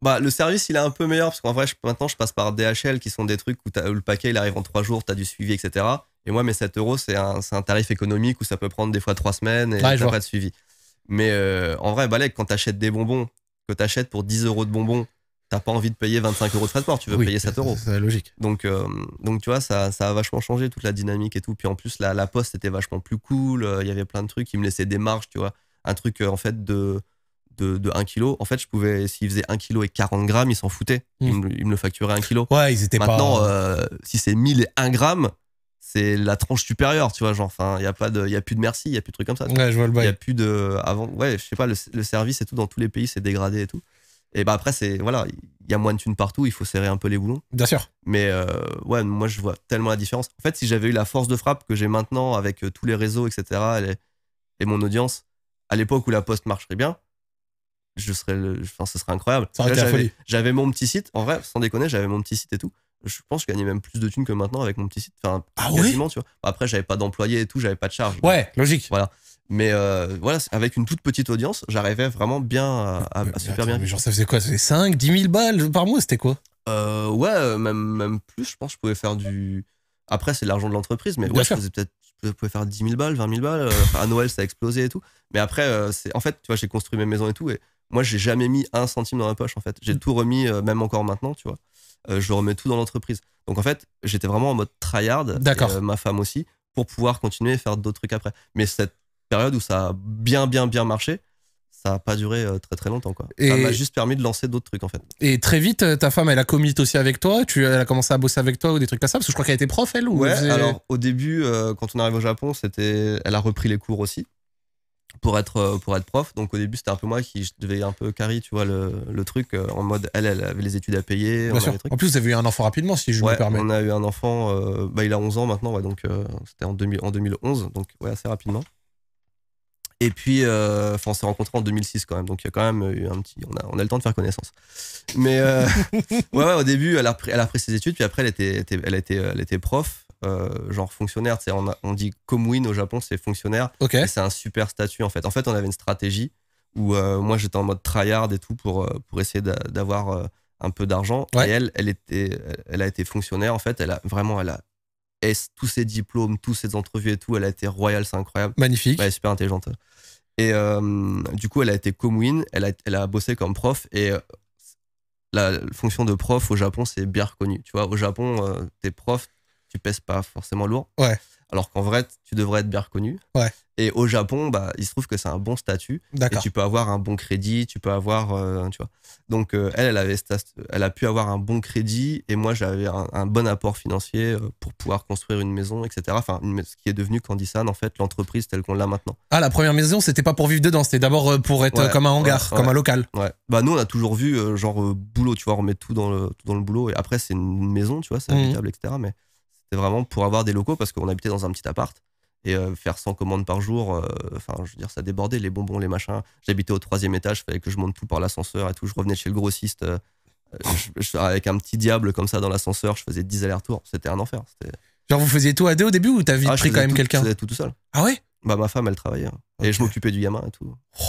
Speaker 2: Bah, le service, il est un peu meilleur parce qu'en vrai, maintenant, je passe par DHL qui sont des trucs où, le paquet, il arrive en 3 jours, tu as du suivi, etc. Et moi, mes 7 euros, c'est un, tarif économique où ça peut prendre des fois 3 semaines et ouais, t'as pas de suivi. Mais euh, en vrai, Balek, quand achètes des bonbons, que achètes pour 10 euros de bonbons, t'as pas envie de payer 25 euros de frais de port, tu veux payer 7 euros. C'est logique. Donc, euh, donc tu vois, ça, ça, a vachement changé toute la dynamique et tout. Puis en plus, la, la poste était vachement plus cool. Euh, il y avait plein de trucs qui me laissaient des marges, tu vois. Un truc euh, en fait de, de, 1 kg. En fait, je pouvais, s'il faisait 1 kg et 40 grammes, ils s'en foutaient. Ils, mmh. me, le facturaient 1 kg. Ouais, ils étaient Maintenant, si c'est 1000 et 1 gramme, c'est la tranche supérieure, tu vois. Genre, enfin, il n'y a, pas de, y a plus de merci, il n'y a plus de trucs comme ça. Ouais, je vois le Il n'y a plus de. Avant, ouais, je sais pas, le, le service et tout dans tous les pays, c'est dégradé et tout. Et bah après, c'est voilà, il y a moins de thunes partout, il faut serrer un peu les boulons. Bien sûr. Mais euh, ouais, moi je vois tellement la différence. En fait, si j'avais eu la force de frappe que j'ai maintenant avec euh, tous les réseaux, etc., et, mon audience, à l'époque où la poste marcherait bien, je serais le, enfin, ce serait incroyable. J'avais mon petit site, en vrai, sans déconner, j'avais mon petit site et tout. Je pense que je gagnais même plus de thunes que maintenant avec mon petit site. Enfin, ah oui tu vois. Après, j'avais pas d'employé et tout, j'avais pas de charge. Ouais, logique. Voilà. Mais euh, voilà, avec une toute petite audience, j'arrivais vraiment bien à, super bien. Mais genre, ça faisait quoi C'était 5, 10 000 balles par mois C'était quoi euh, Ouais, euh, même, même plus, je pense. Je pouvais faire du. Après, c'est de l'argent de l'entreprise, mais ouais, je peut-être. Je pouvais faire 10 000 balles, 20 000 balles. à Noël, ça a explosé et tout. Mais après, c'est en fait, tu vois, j'ai construit mes maisons et tout. Et moi, j'ai jamais mis un centime dans ma poche, en fait. J'ai mm. tout remis, même encore maintenant, tu vois. je remets tout dans l'entreprise. Donc, en fait, j'étais vraiment en mode tryhard. ma femme aussi pour pouvoir continuer et faire d'autres trucs après. Mais cette période où ça a bien, bien, bien marché ça a pas duré euh, très très longtemps. Quoi. Et ça m'a juste permis de lancer d'autres trucs en fait.
Speaker 1: Et très vite, euh, ta femme, elle a commis aussi avec toi tu, Elle a commencé à bosser avec toi ou des trucs comme ça Parce que je crois qu'elle était prof, elle ou Ouais, alors
Speaker 2: au début, euh, quand on arrive au Japon, c'était, elle a repris les cours aussi pour être, pour être prof. Donc au début, c'était un peu moi qui devais un peu carry, tu vois, le, le, truc en mode elle, elle avait les études à payer. En
Speaker 1: plus, vous avez eu un enfant rapidement, si je vous me permets. On a
Speaker 2: eu un enfant, bah, il a 11 ans maintenant, donc c'était en, en 2011, donc ouais, assez rapidement. Et puis, euh, on s'est rencontrés en 2006 quand même, donc il y a quand même eu un petit, on a, on a le temps de faire connaissance. Mais euh, ouais, au début, elle a, pris elle a ses études, puis après, elle était, elle était, elle était prof, euh, genre fonctionnaire. on, on dit komuin au Japon, c'est fonctionnaire. c'est un super statut en fait. En fait, on avait une stratégie où euh, moi j'étais en mode tryhard et tout pour, pour essayer d'avoir un peu d'argent. Et elle, elle, était, elle a été fonctionnaire en fait. Elle a vraiment, elle a et tous ses diplômes, tous ses entrevues et tout. Elle a été royale, c'est incroyable. Magnifique. super intelligente. Et euh, du coup, elle a été comwin, elle a, elle a bossé comme prof. Et euh, la fonction de prof au Japon, c'est bien reconnu. Tu vois, au Japon, euh, t'es prof, tu pèses pas forcément lourd. Ouais alors qu'en vrai, tu devrais être bien reconnu. Et au Japon, bah, il se trouve que c'est un bon statut. Et tu peux avoir un bon crédit, tu peux avoir, euh, tu vois. Donc euh, elle, elle avait, elle a pu avoir un bon crédit et moi j'avais un, bon apport financier euh, pour pouvoir construire une maison, etc. Enfin, ce qui est devenu Candysan en fait, l'entreprise telle qu'on l'a maintenant.
Speaker 1: Ah, la première maison, c'était pas pour vivre dedans, c'était d'abord pour être comme un hangar, comme un local.
Speaker 2: Ouais. Bah nous, on a toujours vu genre boulot, tu vois, on met tout dans le, dans le boulot et après c'est une maison, tu vois, c'est mmh. habitable, etc. Mais c'est vraiment pour avoir des locaux parce qu'on habitait dans un petit appart et euh, faire 100 commandes par jour, euh, enfin, je veux dire, ça débordait, les bonbons, les machins. J'habitais au troisième étage, fallait que je monte tout par l'ascenseur et tout. Je revenais chez le grossiste euh, avec un petit diable comme ça dans l'ascenseur, je faisais 10 allers-retours. C'était un enfer. Genre, vous faisiez tout à deux au début ou t'as vite ah, pris quand même quelqu'un Je faisais tout tout seul. Ah ouais Bah, ma femme, elle travaillait. Hein. Et je m'occupais du gamin et tout. Oh.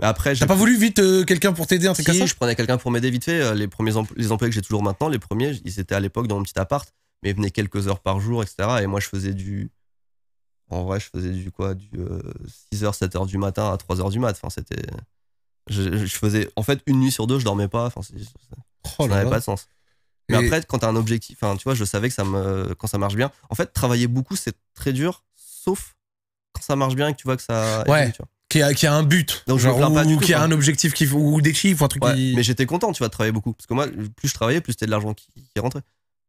Speaker 2: après, t'as pas voulu vite
Speaker 1: quelqu'un pour t'aider, si, Je
Speaker 2: prenais quelqu'un pour m'aider vite fait. Les premiers les employés que j'ai toujours maintenant, les premiers, ils étaient à l'époque dans mon petit appart mais venait quelques heures par jour, etc. Et moi, je faisais du. En vrai, je faisais du quoi Du 6h, euh, 7h du matin à 3h du mat. Enfin, c'était. Je, faisais. En fait, une nuit sur deux, je dormais pas. Enfin, oh ça n'avait pas de sens. Mais après, quand t'as un objectif, enfin, tu vois, je savais que ça me, quand ça marche bien. En fait, travailler beaucoup, c'est très dur, sauf quand ça marche bien et que tu vois que ça. Ouais.
Speaker 1: Qui a, qui a un but. Donc, genre, ou, qui a un
Speaker 2: objectif qui, ou des chiffres, un truc Mais j'étais content, tu vois, de travailler beaucoup. Parce que moi, plus je travaillais, plus c'était de l'argent qui, qui rentrait.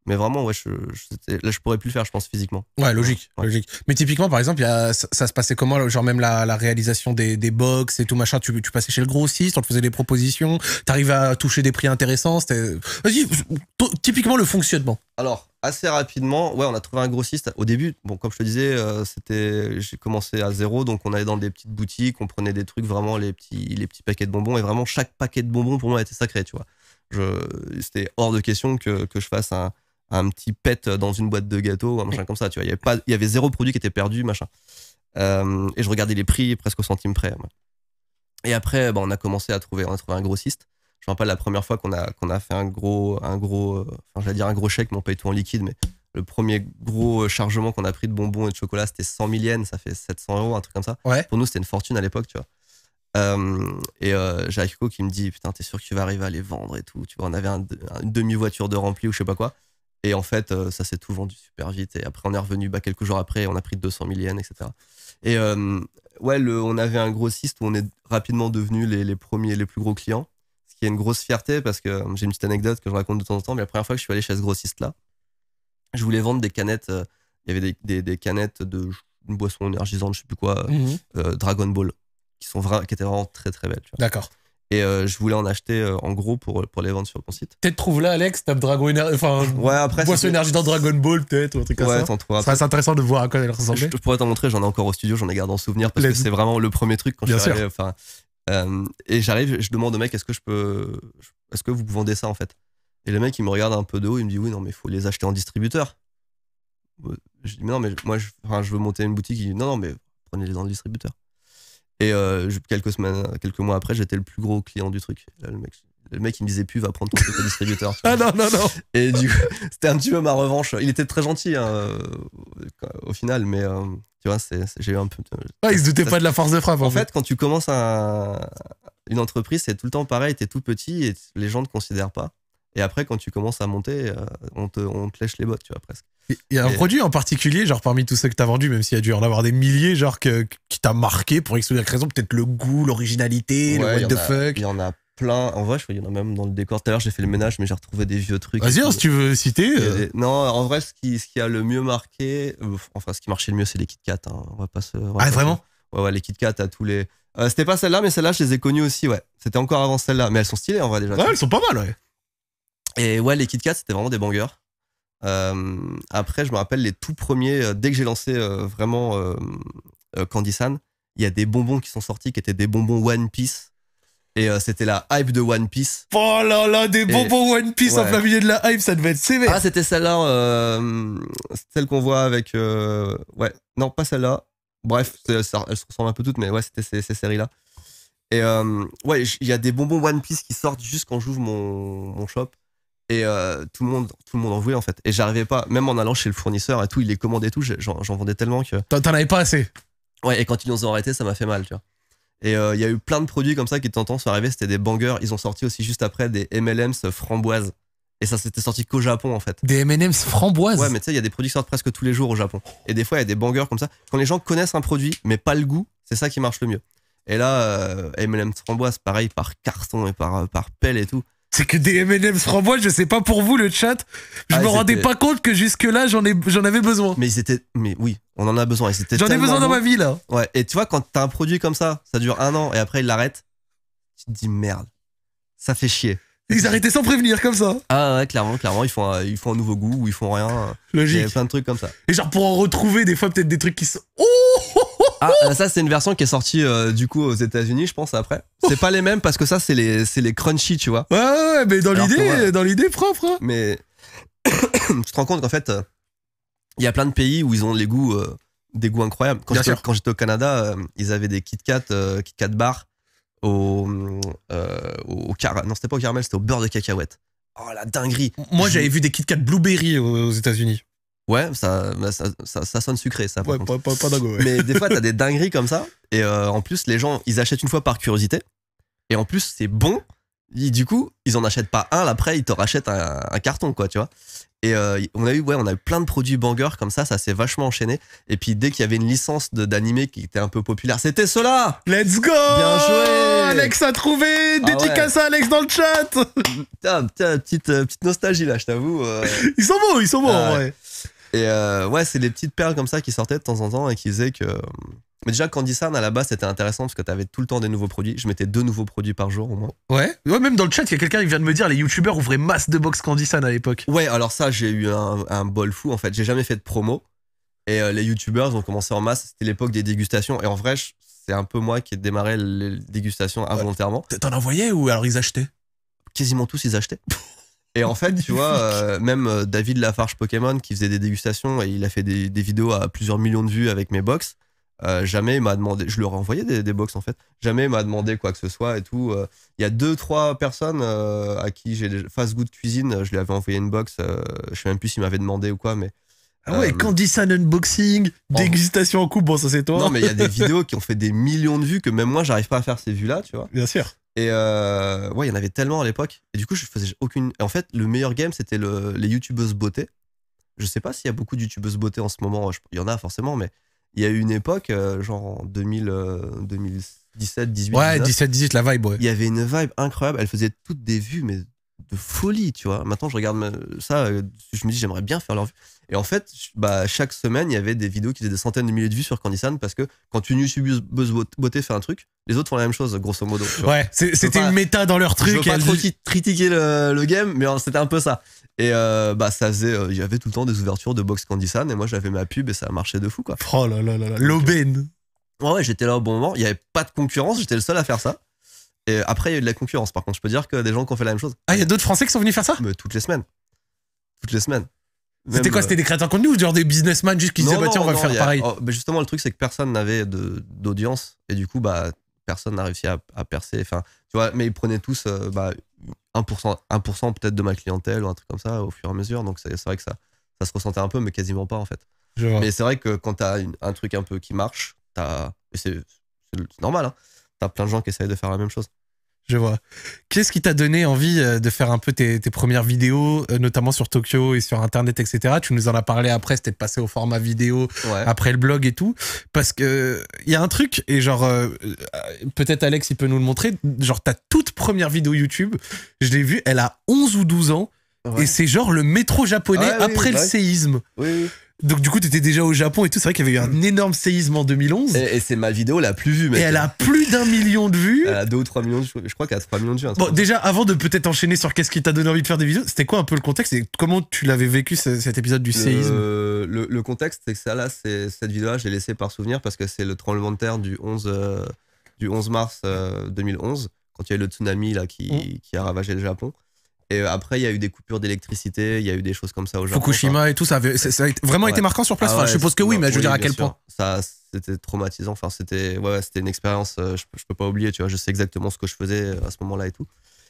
Speaker 2: Mais vraiment, ouais, je, je, là, je pourrais plus le faire, je pense, physiquement.
Speaker 1: Ouais, logique, logique. Mais typiquement, par exemple, y ça, se passait comment Genre, même la, réalisation des, des, box et tout machin, tu, tu, passais chez le grossiste, on te faisait des propositions, t'arrivais à toucher des prix intéressants. Vas-y, typiquement le fonctionnement.
Speaker 2: Alors, assez rapidement, ouais, on a trouvé un grossiste au début. Bon, comme je te disais, euh, c'était, j'ai commencé à zéro, donc on allait dans des petites boutiques, on prenait des trucs, vraiment les petits, les petits paquets de bonbons, et vraiment chaque paquet de bonbons pour moi était sacré, tu vois. C'était hors de question que, que je fasse un un petit pet dans une boîte de gâteau un machin comme ça. Tu vois, il y avait pas, il y avait zéro produit qui était perdu, machin. Euh, et je regardais les prix presque au centime près. Et après, bah, on a commencé à trouver, on a un grossiste. Je me rappelle la première fois qu'on a, qu'on a fait un gros, un gros, euh, enfin, j'allais dire un gros chèque, mais on paye tout en liquide. Mais le premier gros euh, chargement qu'on a pris de bonbons et de chocolat, c'était 100 000 ça fait 700 euros, un truc comme ça. Pour nous, c'était une fortune à l'époque, tu vois. et euh, qui me dit Putain, t'es sûr que tu vas arriver à les vendre et tout. Tu vois, on avait une demi-voiture de rempli ou je sais pas quoi. Et en fait, euh, ça s'est tout vendu super vite. Et après, on est revenu bah, quelques jours après, on a pris 200 000 etc. Et euh, ouais, le, on avait un grossiste où on est rapidement devenu les, les, premiers, les plus gros clients. Ce qui est une grosse fierté parce que euh, j'ai une petite anecdote que je raconte de temps en temps. Mais la première fois que je suis allé chez ce grossiste-là, je voulais vendre des canettes. il y avait des, des, canettes de une boisson énergisante, je sais plus quoi, mhm. Dragon Ball, qui, sont qui étaient vraiment très très belles. D'accord. Et euh, je voulais en acheter euh, en gros pour, pour les vendre sur mon site.
Speaker 1: Peut-être trouve là, Alex, tape Dragon enfin, ouais, après, énergie dans Dragon Ball, peut-être, ou un truc comme ça. ça serait intéressant
Speaker 2: de voir à quoi elle ressemblait. Je pourrais t'en montrer, j'en ai encore au studio, j'en ai gardé en souvenir parce que c'est vraiment le premier truc quand je suis euh, et j'arrive, je demande au mec, est-ce que je peux. Est-ce que vous vendez ça en fait Et le mec, il me regarde un peu de haut, il me dit, oui, non, mais il faut les acheter en distributeur. Je dis, mais non, mais moi, je, je veux monter une boutique. Il dit, non, non, mais prenez-les en distributeur. Et euh, quelques semaines, quelques mois après, j'étais le plus gros client du truc. le mec, le mec, il me disait plus, va prendre ton côté distributeur. ah non, non, non. Et du coup, c'était un petit peu ma revanche. Il était très gentil hein, euh, au final, mais euh, tu vois, j'ai eu un peu. Ah, il se doutait pas de la force de frappe. En, fait. quand tu commences une entreprise, c'est tout le temps pareil, t'es tout petit et les gens ne te considèrent pas. Et après, quand tu commences à monter, euh, on, te, on te lèche les bottes, tu vois, presque.
Speaker 1: Il y a un produit en particulier, genre parmi tous ceux que tu as vendus, même s'il y a dû en avoir des milliers, genre que, qui t'a marqué pour X ou raison, peut-être le goût, l'originalité, le what the fuck.
Speaker 2: Il y en a plein. En vrai, je vois, qu'il y en a même dans le décor. Tout à l'heure, j'ai fait le ménage, mais j'ai retrouvé des vieux trucs. Vas-y, hein, si tu veux citer. Euh. Non, en vrai, ce qui, ce qui a le mieux marqué, enfin, ce qui marchait le mieux, c'est les Kit hein. On va pas ah, vraiment Ouais, les Kit à tous les. Euh, c'était pas celle-là, mais celle-là, je les ai connues aussi, ouais. C'était encore avant celle-là, mais elles sont stylées en vrai déjà. Ouais, elles sont pas mal, ouais. Et ouais, les KitKat, c'était vraiment des bangers. Euh, après, je me rappelle les tout premiers, euh, dès que j'ai lancé euh, vraiment Candy San, il y a des bonbons qui sont sortis qui étaient des bonbons One Piece. Et c'était la hype de One Piece. Oh là là, des bonbons One Piece en plein de la hype, ça devait être sévère. Ah, c'était celle-là, celle qu'on voit avec. ouais, non, pas celle-là. Bref, elles ressemblent un peu toutes, mais ouais, c'était ces, séries-là. Et ouais, il y a des bonbons One Piece qui sortent juste quand j'ouvre mon shop. Et euh, tout, le monde, tout le monde en voulait en fait. Et j'arrivais pas, même en allant chez le fournisseur et tout, il les commandait tout, j'en vendais tellement que.
Speaker 1: T'en avais pas assez
Speaker 2: Ouais, et quand ils nous ont arrêtés, ça m'a fait mal, tu vois. Et euh, il y a eu plein de produits comme ça qui de en sont arrivés, c'était des bangers. Ils ont sorti aussi juste après des MLMs framboises. Et ça, c'était sorti qu'au Japon en fait. Des MLMs framboises Ouais, mais tu sais, il y a des produits qui sortent presque tous les jours au Japon. Et des fois, il y a des bangers comme ça. Quand les gens connaissent un produit, mais pas le goût, c'est ça qui marche le mieux. Et là, euh, MLM framboise, pareil, par carton et par, par pelle et tout. C'est que des M&M's framboise, je sais pas pour vous le chat, je ah, me rendais pas compte que jusque là j'en ai j'en avais besoin. Mais ils mais oui, on en a besoin J'en ai besoin dans ma vie là. Ouais, et tu vois quand t'as un produit comme ça, ça dure un an et après il l'arrête, tu te dis merde. Ça fait chier. Ils arrêtaient sans
Speaker 1: prévenir comme ça.
Speaker 2: Ah ouais, clairement, clairement, ils font, un, ils font un nouveau goût ou ils font rien. Logique. Il y a plein de trucs comme ça. Et genre pour en retrouver des fois peut-être des trucs qui sont. Oh ah, euh, ça c'est une version qui est sortie euh, du coup aux États-Unis, je pense après. C'est pas les mêmes parce que ça c'est les c'est les crunchy, tu vois. Ouais, ouais, mais dans l'idée, dans l'idée propre. Hein. Mais tu te rends compte qu'en fait, euh, il y a plein de pays où ils ont les goûts, des goûts incroyables. Quand j'étais au Canada, ils avaient des Kit KitKat Kit bar au, euh, au car... non c'était pas caramel c'était au beurre de cacahuète oh la dinguerie moi j'avais vu des Kit Kat blueberry aux États-Unis ouais bah, ça ça, ça sonne sucré ça ouais, pas, mais des fois t'as des dingueries comme ça et euh, en plus les gens ils achètent une fois par curiosité et en plus c'est bon du coup ils en achètent pas un après ils te rachètent un, un carton quoi tu vois et euh, on a eu, ouais, on a eu plein de produits banger comme ça, ça s'est vachement enchaîné. Et puis dès qu'il y avait une licence d'animé qui était un peu populaire, c'était cela. Let's go. Bien joué. Alex a trouvé. Ah Dédicace à Alex dans le chat. Tiens, petite, euh, petite nostalgie là, je t'avoue. Euh. ils sont bons ils sont bons en ah vrai. Et euh, ouais, c'est des petites perles comme ça qui sortaient de temps en temps et qui disaient que. Euh, mais déjà, Candy à la base, c'était intéressant parce que t'avais tout le temps des nouveaux produits. Je mettais deux nouveaux produits par jour au moins. Ouais. Ouais, même dans le chat, il y a quelqu'un qui vient de me dire les youtubeurs ouvraient masse de box CandySan à l'époque. Ouais, alors ça, j'ai eu un, bol fou en fait. J'ai jamais fait de promo. Et euh, les youtubeurs ont commencé en masse. C'était l'époque des dégustations. Et en vrai, c'est un peu moi qui ai démarré les dégustations involontairement. T'en envoyais ou alors ils achetaient Quasiment tous, ils achetaient. Et en fait, tu vois, euh, même euh, David Lafarge Pokémon qui faisait des dégustations et il a fait des, vidéos à plusieurs millions de vues avec mes box. Euh, jamais il m'a demandé, je leur ai envoyé des, des box en fait, jamais il m'a demandé quoi que ce soit et tout. Il y a deux, trois personnes à qui j'ai fast de cuisine, je lui avais envoyé une box, je sais même plus s'il m'avait demandé ou quoi, mais. Ah ouais,
Speaker 1: ça unboxing, dégustation en coupe, bon ça c'est toi. Non mais il y a des vidéos
Speaker 2: qui ont fait des millions de vues que même moi j'arrive pas à faire ces vues là, tu vois. Bien sûr. Et euh, ouais, il y en avait tellement à l'époque. Et du coup, je faisais aucune. En fait, le meilleur game, c'était le, les youtubeuses beauté. Je sais pas s'il y a beaucoup de youtubeuses beauté en ce moment. Il y en a forcément, mais il y a eu une époque, euh, genre en 2000, 2017, 18. Ouais, 17, 18, la vibe, ouais. Il y avait une vibe incroyable. Elle faisait toutes des vues, mais de folie, tu vois. Maintenant, je regarde ça, euh, je me dis, j'aimerais bien faire leur vue. Et en fait, bah, chaque semaine, il y avait des vidéos qui faisaient des centaines de milliers de vues sur Candysan parce que quand une YouTubeuse fait un truc, les autres font la même chose, grosso modo. Ouais, c'était une méta dans
Speaker 1: leur truc. Je veux pas trop
Speaker 2: critiquer le, game, mais c'était un peu ça. Et il euh, bah, ça faisait. j'avais euh, tout le temps des ouvertures de box Candysan et moi j'avais ma pub et ça marchait de fou, quoi. Oh là là là là, l'aubaine Ouais, ouais j'étais là au bon moment. Il n'y avait pas de concurrence, j'étais le seul à faire ça. Et après, il y a eu de la concurrence, par contre. Je peux dire que des gens qui ont fait la même chose. Ah, il y a d'autres Français qui sont venus faire ça Mais toutes les semaines. Toutes les semaines. C'était quoi C'était des créateurs
Speaker 1: de contenu ou genre des businessmen juste qui disaient, bah tiens, on va faire pareil oh,
Speaker 2: Justement, le truc, c'est que personne n'avait d'audience. Et du coup, bah, personne n'a réussi à, percer. Enfin, tu vois, mais ils prenaient tous 1%, euh, 1 bah, peut-être de ma clientèle ou un truc comme ça au fur et à mesure. Donc, c'est vrai que ça, ça se ressentait un peu, mais quasiment pas en fait. Mais c'est vrai que quand t'as un truc un peu qui marche, C'est normal, hein, t'as plein de gens qui essayent de faire la même chose je vois.
Speaker 1: Qu'est-ce qui t'a donné envie euh, de faire un peu tes, premières vidéos, euh, notamment sur Tokyo et sur Internet, etc. Tu nous en as parlé après, c'était de passer au format vidéo, après le blog et tout. Parce que il y a un truc, et genre, euh, peut-être Alex, il peut nous le montrer. Genre, ta toute première vidéo YouTube, je l'ai vue, elle a 11 ou 12 ans. Et c'est genre le métro japonais ah après le séisme.
Speaker 2: Donc du coup, tu étais déjà au Japon et tout. C'est vrai qu'il y avait eu un mm. énorme séisme en 2011. Et, c'est ma vidéo la plus vue. Mec. Et elle a plus d'un million de vues. Elle a 2 ou trois millions de vues. Je crois qu'elle a 3 millions de vues. bon,
Speaker 1: déjà, avant de peut-être enchaîner sur qu'est-ce qui t'a donné envie de faire des vidéos, c'était quoi un peu le contexte et comment tu l'avais vécu cet épisode du séisme
Speaker 2: le, contexte, c'est que ça là, cette vidéo-là, je l'ai laissée par souvenir parce que c'est le tremblement de terre du 11, euh, du 11 mars 2011, euh, quand il y a eu le tsunami là, qui mm. a ravagé le Japon. Et euh, après, il y a eu des coupures d'électricité, il y a eu des choses comme ça au Japon. Fukushima et tout, ça, a vraiment été marquant sur place. Ah je suppose que oui, mais je veux dire à quel point. Ça, c'était traumatisant. Enfin, c'était ouais, c'était une expérience, euh, je, ne peux pas oublier, tu vois. Je sais exactement ce que je faisais euh, à ce moment-là et tout.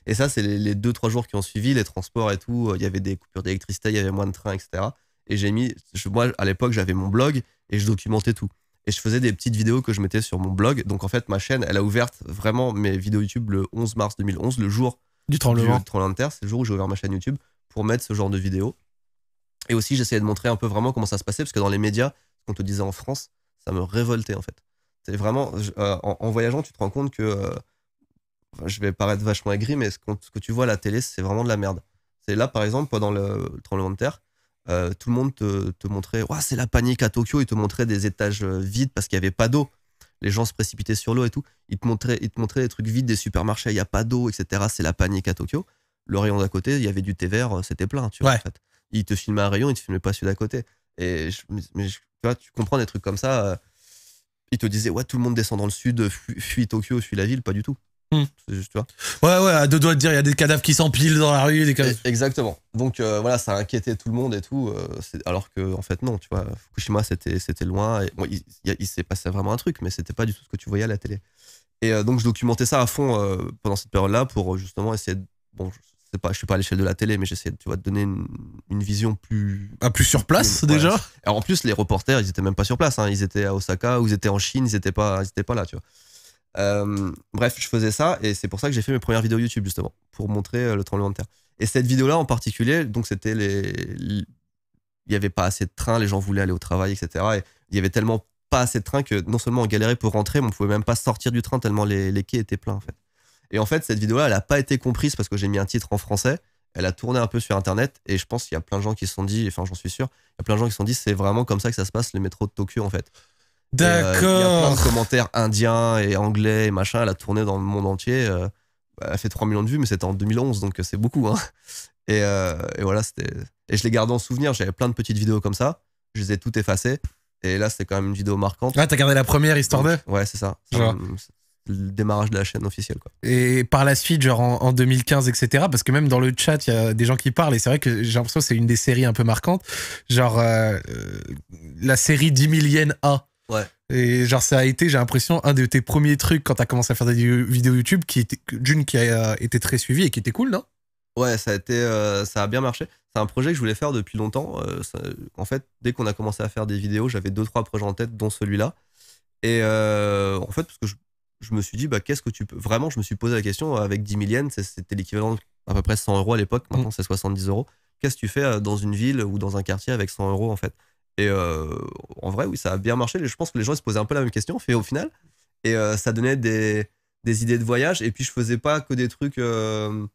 Speaker 2: Et ça, c'est les, deux, trois jours qui ont suivi, les transports et tout. Il y avait des coupures d'électricité, il y avait moins de trains, etc. Et j'ai mis, moi, à l'époque, j'avais mon blog et je documentais tout et je faisais des petites vidéos que je mettais sur mon blog. Donc en fait, ma chaîne, elle a ouvert vraiment mes vidéos YouTube le 11 mars 2011, le jour du tremblement, de terre. C'est le jour où j'ai ouvert ma chaîne YouTube pour mettre ce genre de vidéos. Et aussi, j'essayais de montrer un peu vraiment comment ça se passait, parce que dans les médias, ce qu'on te disait en France, ça me révoltait en fait. C'est vraiment, euh, en, voyageant, tu te rends compte que, euh, je vais paraître vachement aigri, mais ce, que tu vois à la télé, c'est vraiment de la merde. C'est là, par exemple, pendant le, tremblement de terre, euh, tout le monde te, montrait, ouais, c'est la panique à Tokyo, ils te montraient des étages vides parce qu'il n'y avait pas d'eau les gens se précipitaient sur l'eau et tout. Ils te montraient, ils te des trucs vides des supermarchés, il n'y a pas d'eau, etc. C'est la panique à Tokyo. Le rayon d'à côté, il y avait du thé vert, euh, c'était plein, tu vois. Ils te filmaient un rayon, ils te filmaient pas celui d'à côté. Et tu, comprends des trucs comme ça. Il euh, ils te disaient, ouais, tout le monde descend dans le sud, fuit Tokyo, fuit la ville, pas du tout. Mmh.
Speaker 1: Ouais, ouais, à deux doigts de dire, il y a des cadavres qui s'empilent dans la rue. E, exactement.
Speaker 2: Donc euh, voilà, ça a inquiété tout le monde et tout. Euh, alors que, en fait, non, tu vois, Fukushima, c'était loin. Et, il, s'est passé vraiment un truc, mais c'était pas du tout ce que tu voyais à la télé. Et euh, donc, je documentais ça à fond pendant cette période-là pour justement essayer de. Bon, je pas, je suis pas à l'échelle de la télé, mais j'essayais tu vois, de donner une, vision plus. Ah, plus sur place, déjà Alors, en plus, les reporters, ils étaient même pas sur place. Hein. Ils étaient à Osaka, ou ils étaient en Chine, ils étaient pas, ils étaient pas là, tu vois. Euh, bref, je faisais ça et c'est pour ça que j'ai fait mes premières vidéos YouTube justement pour montrer euh, le tremblement de terre. Et cette vidéo-là en particulier, donc c'était les, il y avait pas assez de trains, les gens voulaient aller au travail, etc. Et il y avait tellement pas assez de trains que non seulement on galérait pour rentrer, mais on pouvait même pas sortir du train tellement les, quais étaient pleins en fait. Et en fait, cette vidéo-là, elle n'a pas été comprise parce que j'ai mis un titre en français. Elle a tourné un peu sur Internet et je pense qu'il y a plein de gens qui se sont dit, enfin j'en suis sûr, il y a plein de gens qui se sont dit c'est vraiment comme ça que ça se passe le métro de Tokyo en fait. Euh, D'accord. Il de commentaires indiens et anglais et machin. Elle a tourné dans le monde entier. Euh, bah, elle a fait 3 millions de vues, mais c'était en 2011, donc euh, c'est beaucoup. Hein. Et, voilà, c'était. Et je l'ai gardé en souvenir. J'avais plein de petites vidéos comme ça. Je les ai toutes effacées. Et là, c'était quand même une vidéo marquante. Ouais, ah, t'as gardé la première histoire de Ouais, c'est ça. Le démarrage de la chaîne officielle. Quoi.
Speaker 1: Et par la suite, genre en, 2015, etc. Parce que même dans le chat, il y a des gens qui parlent. Et c'est vrai que j'ai l'impression que c'est une des séries un peu marquantes. Genre la série 10 000 yens A. Ouais. Et genre, ça a été, j'ai l'impression, un de tes premiers trucs quand t'as commencé à faire des vidéos YouTube, qui d'une qui a euh, été très suivie et qui était
Speaker 2: cool, non Ouais, ça a été, euh, ça a bien marché. C'est un projet que je voulais faire depuis longtemps. Euh, en fait, dès qu'on a commencé à faire des vidéos, j'avais deux trois projets en tête, dont celui-là. Et en fait, parce que je, me suis dit, bah, qu'est-ce que tu peux. Vraiment, je me suis posé la question avec 10 000 yens, c'était l'équivalent à peu près 100 euros à l'époque. Maintenant, mm. c'est 70 euros. Qu'est-ce que tu fais dans une ville ou dans un quartier avec 100 euros, en fait et euh, en vrai, oui, ça a bien marché. Je pense que les gens se posaient un peu la même question, fait au final. Et euh, ça donnait des, idées de voyage. Et puis, je faisais pas que des trucs, euh,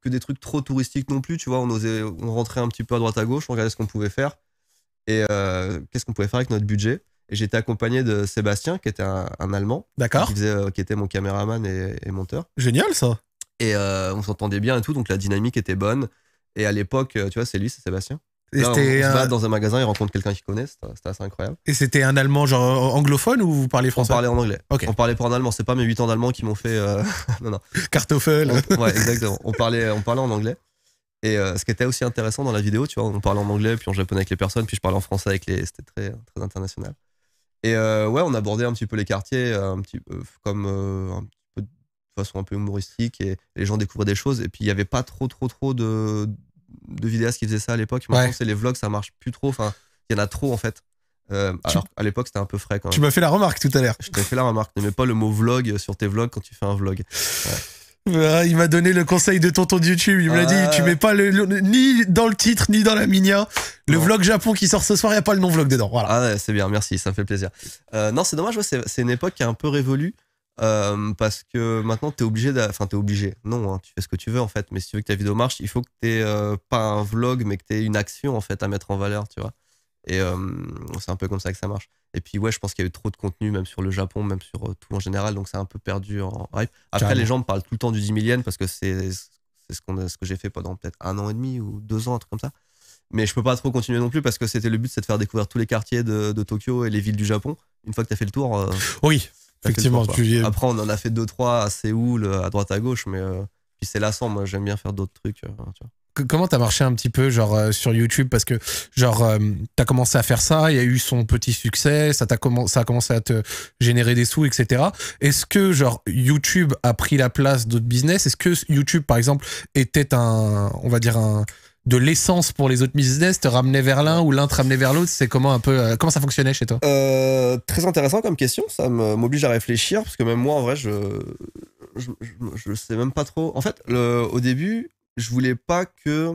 Speaker 2: que des trucs trop touristiques non plus. Tu vois, on, osait, on rentrait un petit peu à droite à gauche, on regardait ce qu'on pouvait faire. Et qu'est-ce qu'on pouvait faire avec notre budget. Et j'étais accompagné de Sébastien, qui était un, Allemand. D'accord. Qui, était mon caméraman et, et monteur.
Speaker 1: Génial, ça.
Speaker 2: Et on s'entendait bien et tout, donc la dynamique était bonne. Et à l'époque, tu vois, c'est lui, c'est Sébastien. Et Là, on dans un magasin, ils rencontre quelqu'un qu'il connaissent, c'était assez incroyable. Et c'était un allemand genre anglophone ou vous parlez français On parlait en anglais. On parlait pas en allemand, c'est pas mes 8 ans d'allemand qui m'ont fait. Euh... non, non. Kartoffel Ouais, exactement. on, parlait, on parlait en anglais. Et euh, ce qui était aussi intéressant dans la vidéo, tu vois, on parlait en anglais, puis en japonais avec les personnes, puis je parlais en français avec les. C'était très, très international. Et euh, ouais, on abordait un petit peu les quartiers, euh, un petit, peu comme un de façon un peu humoristique, et les gens découvraient des choses, et puis il n'y avait pas trop, trop, trop de de vidéastes qui faisaient ça à l'époque. Maintenant, c'est les vlogs, ça marche plus trop. Enfin, il y en a trop en fait. Euh, à l'époque, c'était un peu frais quand même. Tu m'as fait la remarque tout à l'heure. Je t'ai fait la remarque. Ne mets pas le mot vlog sur tes vlogs quand tu fais un vlog.
Speaker 1: Ah, il m'a donné le conseil de tonton de YouTube. Il me l'a dit, tu mets pas le, ni dans le titre ni dans la minia.
Speaker 2: Le vlog Japon qui sort ce soir, il n'y a pas le nom vlog dedans. Voilà. Ah c'est bien, merci, ça me fait plaisir. Euh, non, c'est dommage. c'est une époque qui est un peu révolue. Euh, parce que maintenant, tu es obligé. Enfin, tu es obligé. Non, hein, tu fais ce que tu veux en fait. Mais si tu veux que ta vidéo marche, il faut que tu euh, pas un vlog, mais que tu une action en fait à mettre en valeur, tu vois. Et euh, c'est un peu comme ça que ça marche. Et puis, ouais, je pense qu'il y a eu trop de contenu, même sur le Japon, même sur tout en général. Donc, c'est un peu perdu en hype. Après, les gens me parlent tout le temps du 10 millième parce que c'est ce, ce que j'ai fait pendant peut-être un an et demi ou deux ans, un truc comme ça. Mais je peux pas trop continuer non plus parce que c'était le but, c'est de faire découvrir tous les quartiers de, de Tokyo et les villes du Japon. Une fois que tu as fait le tour. Oui. Effectivement, Après, on en a fait deux, trois à Séoul, euh, à droite, à gauche, mais euh, puis c'est lassant. Moi, j'aime bien faire d'autres trucs. Euh,
Speaker 1: tu comment t'as marché un petit peu genre sur YouTube parce que genre t'as commencé à faire ça, il y a eu son petit succès, ça t'a ça a commencé à te générer des sous, etc. Est-ce que genre YouTube a pris la place d'autres business Est-ce que YouTube par exemple était un, on va dire un de l'essence pour les autres business te ramener vers l'un ou l'un te ramener vers l'autre C'est comment un peu euh, comment ça fonctionnait chez toi
Speaker 2: euh, Très intéressant comme question. Ça m'oblige à réfléchir parce que même moi, en vrai, je je, sais même pas trop. En fait, au début, je voulais pas que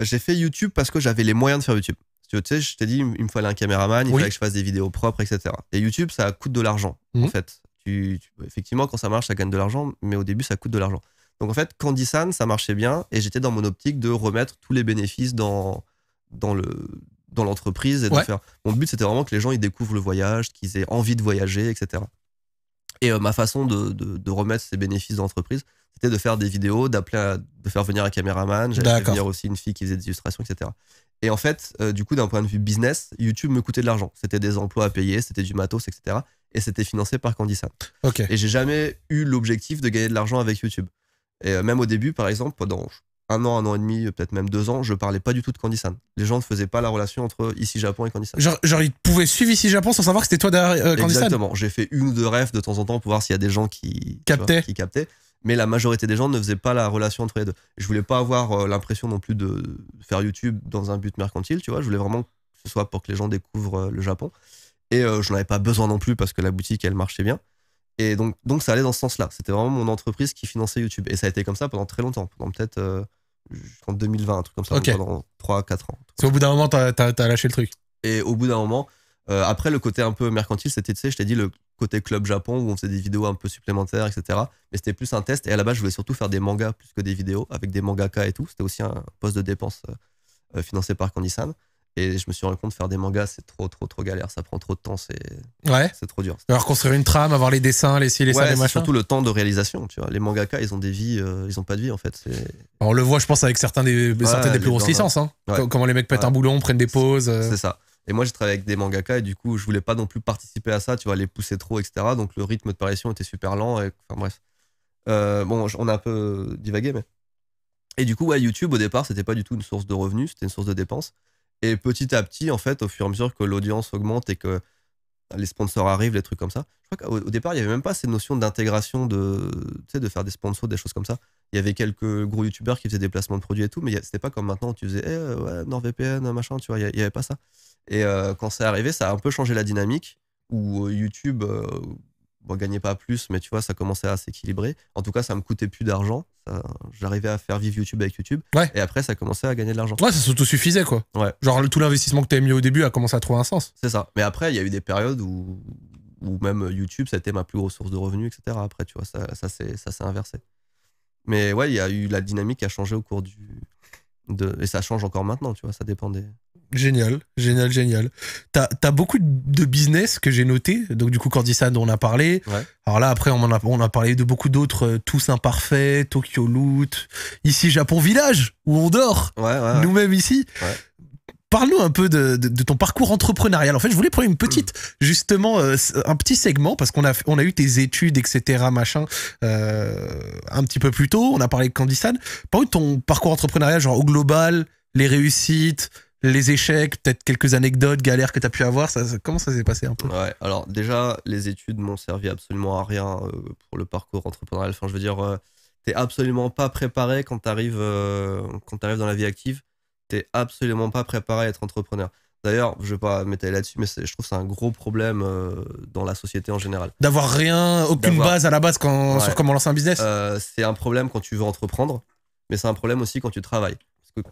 Speaker 2: j'ai fait YouTube parce que j'avais les moyens de faire YouTube. Tu sais, je t'ai dit, il me fallait un caméraman, il fallait que je fasse des vidéos propres, etc. Et YouTube, ça coûte de l'argent, en mhm. fait. tu, effectivement, quand ça marche, ça gagne de l'argent, mais au début, ça coûte de l'argent. Donc en fait, CandySan, ça marchait bien et j'étais dans mon optique de remettre tous les bénéfices dans, dans le dans l'entreprise et de faire. Mon but, c'était vraiment que les gens ils découvrent le voyage, qu'ils aient envie de voyager, etc. Et euh, ma façon de, de, remettre ces bénéfices d'entreprise, c'était de faire des vidéos, d'appeler, de faire venir un caméraman, J'allais faire venir aussi une fille qui faisait des illustrations, etc. Et en fait, euh, du coup, d'un point de vue business, YouTube me coûtait de l'argent. C'était des emplois à payer, c'était du matos, etc. Et c'était financé par CandySan. Ok. Et j'ai jamais eu l'objectif de gagner de l'argent avec YouTube. Et euh, même au début, par exemple, pendant un an, un an et demi, peut-être même deux ans, je parlais pas du tout de candy Les gens ne faisaient pas la relation entre Ici Japon et candy Genre,
Speaker 1: ils pouvaient suivre Ici Japon sans savoir que c'était toi derrière euh, Exactement.
Speaker 2: J'ai fait une ou deux rêves de temps en temps pour voir s'il y a des gens qui captaient. qui captaient. Mais la majorité des gens ne faisaient pas la relation entre les deux. Je voulais pas avoir euh, l'impression non plus de faire YouTube dans un but mercantile, tu vois. Je voulais vraiment que ce soit pour que les gens découvrent le Japon. Et je n'en avais pas besoin non plus parce que la boutique, elle marchait bien. Et donc, donc ça allait dans ce sens-là. C'était vraiment mon entreprise qui finançait YouTube. Et ça a été comme ça pendant très longtemps, pendant peut-être 2020, euh, un truc comme ça, pendant 3-4 ans. C'est au bout
Speaker 1: d'un moment, t'as as, lâché le truc.
Speaker 2: Et au bout d'un moment, euh, après le côté un peu mercantile, c'était, tu sais, je t'ai dit, le côté club Japon où on faisait des vidéos un peu supplémentaires, etc. Mais c'était plus un test. Et à la base, je voulais surtout faire des mangas plus que des vidéos avec des mangaka et tout. C'était aussi un poste de dépense euh, financé par Kandisan. Et je me suis rendu compte, faire des mangas, c'est trop, trop, trop galère. Ça prend trop de temps. C'est ouais. trop dur.
Speaker 1: Alors, construire une trame, avoir les dessins, les cils, les ça, les machins. surtout
Speaker 2: le temps de réalisation. Tu vois. Les mangaka, ils ont des vies, euh, ils ont pas de vie, en fait.
Speaker 1: On le voit, je pense, avec certains des, certaines des plus grosses licences. Hein. Comment les mecs pètent un boulon, prennent des pauses. Euh. C'est
Speaker 2: ça. Et moi, j'ai travaillé avec des mangaka et du coup, je voulais pas non plus participer à ça, tu vois, les pousser trop, etc. Donc, le rythme de parution était super lent. Enfin, bref. Euh, bon, on a un peu divagué, mais. Et du coup, ouais, YouTube, au départ, c'était pas du tout une source de revenus, c'était une source de dépenses. Et petit à petit, en fait, au fur et à mesure que l'audience augmente et que bah, les sponsors arrivent, les trucs comme ça. Je crois qu'au départ, il n'y avait même pas cette notion d'intégration, de, de faire des sponsors, des choses comme ça. Il y avait quelques gros youtubeurs qui faisaient des placements de produits et tout, mais c'était pas comme maintenant où tu faisais eh, NordVPN, machin, tu vois, il n'y avait pas ça. Et euh, quand c'est arrivé, ça a un peu changé la dynamique où euh, YouTube, euh, bon, pas plus, mais tu vois, ça commençait à s'équilibrer. En tout cas, ça me coûtait plus d'argent. J'arrivais à faire vivre YouTube avec YouTube. Et après, ça commençait à gagner de l'argent. Ouais, ça s'autosuffisait, quoi. Ouais. Genre, tout l'investissement que tu as mis au début a commencé à trouver un sens. C'est ça. Mais après, il y a eu des périodes où, où même YouTube, c'était ma plus grosse source de revenus, etc. Après, tu vois, ça, ça s'est inversé. Mais ouais, il y a eu la dynamique qui a changé au cours du. De... Et ça change encore maintenant, tu vois, ça dépend des,
Speaker 1: Génial, génial, génial. T'as as beaucoup de business que j'ai noté. Donc, du coup, dont on a parlé. Alors là, après, on, a, on a parlé de beaucoup d'autres. Euh, Tous Imparfaits, Tokyo Loot, ici Japon Village, où on dort. Nous-mêmes ici. Parle-nous un peu de, de, ton parcours entrepreneurial. En fait, je voulais prendre une petite, justement, euh, un petit segment parce qu'on a, on a eu tes études, etc., machin, euh, un petit peu plus tôt. On a parlé de Candisan. Parle-nous de ton parcours entrepreneurial, genre au global, les réussites, les échecs, peut-être quelques anecdotes, galères que tu as pu avoir Comment ça s'est passé un
Speaker 2: peu Ouais, alors déjà, les études m'ont servi absolument à rien euh, pour le parcours entrepreneurial. Enfin, je veux dire, tu euh, t'es absolument pas préparé quand t'arrives euh, quand arrives dans la vie active. T'es absolument pas préparé à être entrepreneur. D'ailleurs, je vais pas m'étaler là-dessus, mais je trouve que c'est un gros problème dans la société en général.
Speaker 1: D'avoir rien, aucune base à la base sur comment lancer un business
Speaker 2: C'est un problème quand tu veux entreprendre, mais c'est un problème aussi quand tu travailles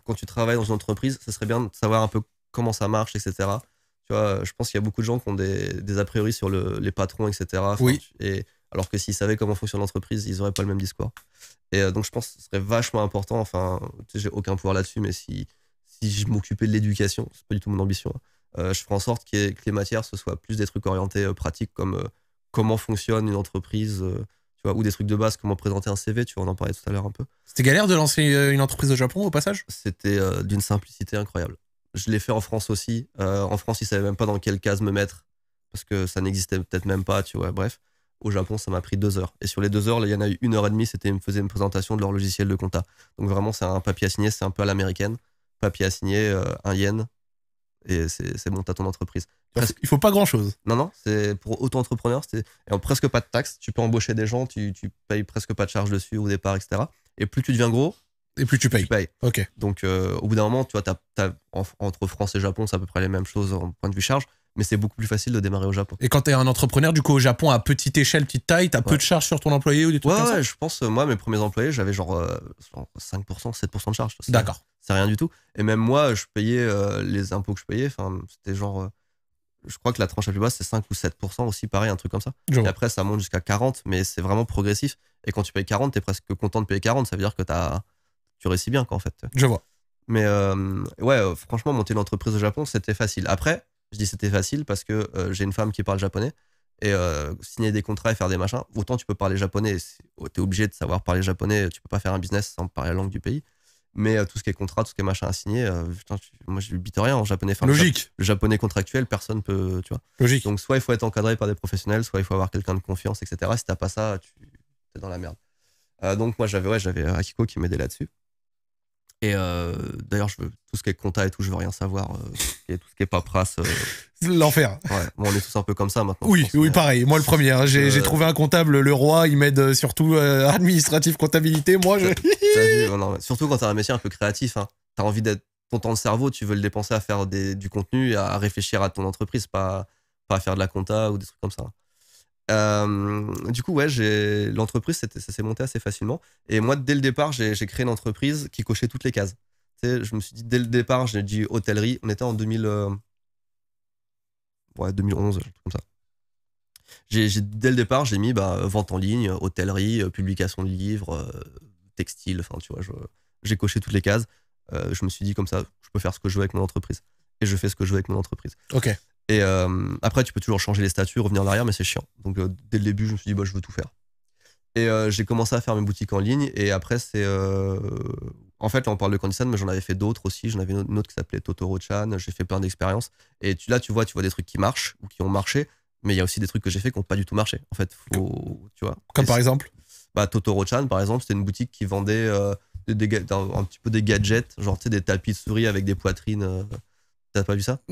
Speaker 2: quand tu travailles dans une entreprise, ce serait bien de savoir un peu comment ça marche, etc. Tu vois, je pense qu'il y a beaucoup de gens qui ont des, a priori sur les patrons, etc. Et, alors que s'ils savaient comment fonctionne l'entreprise, ils n'auraient pas le même discours. Et euh, donc je pense que ce serait vachement important. Enfin, j'ai aucun pouvoir là-dessus, mais si, je m'occupais de l'éducation, n'est pas du tout mon ambition. Hein, euh, je ferais en sorte que les matières, ce soit plus des trucs orientés euh, pratiques comme comment fonctionne une entreprise ou des trucs de base, comment présenter un CV, tu vois, on en parlait tout à l'heure un peu. C'était galère de lancer euh, une entreprise au Japon, au passage C'était euh, d'une simplicité incroyable. Je l'ai fait en France aussi. Euh, en France, ils savaient même pas dans quelle case me mettre, parce que ça n'existait peut-être même pas, tu vois, bref. Au Japon, ça m'a pris deux heures. Et sur les deux heures, il y en a eu une heure et demie, c'était me faisait une présentation de leur logiciel de compta. Donc vraiment, c'est un papier à signer, c'est un peu à l'américaine. Papier à signer, un yen, et c'est bon, t'as ton entreprise. Il faut pas grand chose. Non, non, c'est pour auto-entrepreneur, c'est presque pas de taxes. Tu peux embaucher des gens, tu, tu payes presque pas de charges dessus au départ, etc. Et plus tu deviens gros, et plus tu payes. Ok. Donc, euh, au bout d'un moment, tu vois, as, entre France et Japon, c'est à peu près les mêmes choses en point de vue charge mais c'est beaucoup plus facile de démarrer au Japon.
Speaker 1: Et quand tu es un entrepreneur, du coup, au Japon, à petite échelle, petite taille, tu as peu de charges sur ton employé ou des trucs ouais, ça ouais, je
Speaker 2: pense, euh, moi, mes premiers employés, j'avais genre, 5%, euh, 7% de charges. D'accord. C'est rien du tout. Et même moi, je payais euh, les impôts que je payais. Enfin, c'était genre, je crois que la tranche la plus basse, c'est 5 ou 7% aussi, pareil, un truc comme ça. Et après, ça monte jusqu'à 40, mais c'est vraiment progressif. Et quand tu payes 40, tu es presque content de payer 40. Ça veut dire que as, tu réussis bien, quoi, en fait. Je vois. Mais ouais, franchement, monter une entreprise au Japon, c'était facile. Après, je dis c'était facile parce que euh, j'ai une femme qui parle japonais et euh, signer des contrats et faire des machins. Autant tu peux parler japonais, tu oh, es obligé de savoir parler japonais, tu peux pas faire un business sans parler la langue du pays. Mais euh, tout ce qui est contrat, tout ce qui est machin à signer, moi je bite rien en japonais. Enfin, Logique. Le japonais contractuel, personne peut, tu vois. Logique. Donc soit il faut être encadré par des professionnels, soit il faut avoir quelqu'un de confiance, etc. Si t'as pas ça, tu es dans la merde. donc moi j'avais ouais, j'avais Akiko qui m'aidait là-dessus. Et euh, d'ailleurs, je veux, tout ce qui est compta et tout, je veux rien savoir. Euh, tout ce qui est paperasse. Euh, l'enfer. on est tous un peu comme ça maintenant.
Speaker 1: Oui, oui, pareil. Moi, le premier. Hein. j'ai trouvé un comptable, le roi, il m'aide surtout administratif, comptabilité. Moi, je.
Speaker 2: surtout quand t'as un métier un peu créatif, hein, t'as envie d'être ton temps de cerveau, tu veux le dépenser à faire du contenu, à réfléchir à ton entreprise, pas, pas à faire de la compta ou des trucs comme ça. Euh, du coup, ouais, j'ai l'entreprise, ça s'est monté assez facilement. Et moi, dès le départ, j'ai créé une entreprise qui cochait toutes les cases. je me suis dit, dès le départ, j'ai dit hôtellerie. On était en 2000, euh, ouais, 2011, comme ça. dès le départ, j'ai mis bah, vente en ligne, hôtellerie, euh, publication de livres, textiles. textile, enfin, tu vois, j'ai coché toutes les cases. je me suis dit, comme ça, je peux faire ce que je veux avec mon entreprise. Et je fais ce que je veux avec mon entreprise. Ok. Et euh, après, tu peux toujours changer les statuts, revenir en arrière, mais c'est chiant. Donc euh, dès le début, je me suis dit, bah, je veux tout faire. Et euh, j'ai commencé à faire mes boutiques en ligne. Et après, c'est. En fait, là, on parle de condition mais j'en avais fait d'autres aussi. J'en avais une autre qui s'appelait Totoro-chan. J'ai fait plein d'expériences. Et là, tu vois, tu vois des trucs qui marchent ou qui ont marché. Mais il y a aussi des trucs que j'ai fait qui n'ont pas du tout marché. En fait, tu vois. Comme par exemple bah, Totoro-chan, par exemple, c'était une boutique qui vendait un, petit peu des gadgets, genre, des tapis de souris avec des poitrines. T'as pas vu ça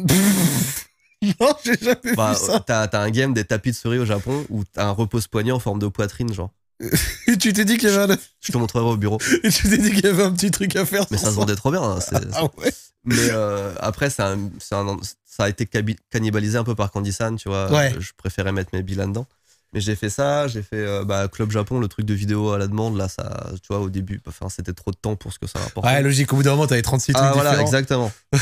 Speaker 3: non, j'ai jamais vu bah, ça.
Speaker 2: Euh, t'as, un game des tapis de souris au Japon ou t'as un repose-poignet en forme de poitrine, genre. Et tu t'es dit qu'il y avait un... Je te montrerai au bureau. Et tu t'es dit qu'il y avait un petit truc à faire. Mais ça, se vendait trop bien. Hein, ah ouais. Mais euh, après, c'est un, ça a été cannibalisé un peu par Candy tu vois. Je préférais mettre mes bilans dedans mais j'ai fait ça, j'ai fait euh, bah, Club Japon, le truc de vidéo à la demande, là, ça, tu vois, au début, bah, enfin, c'était trop de temps pour ce que ça rapporte. Ouais, logique, au bout
Speaker 1: d'un moment, t'avais 36 trucs ah, voilà, exactement.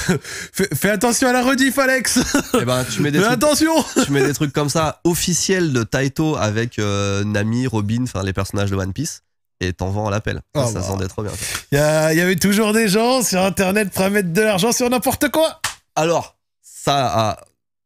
Speaker 2: fais,
Speaker 1: attention à la rediff, Alex Et eh ben, tu mets des trucs,
Speaker 2: attention Tu mets des trucs comme ça, officiels de Taito avec euh, Nami, Robin, enfin, les personnages de One Piece et t'en vends à l'appel. Oh, ça, bah. trop bien.
Speaker 1: Il y, avait toujours des gens sur Internet prêts à mettre de l'argent sur n'importe quoi.
Speaker 2: Alors, ça a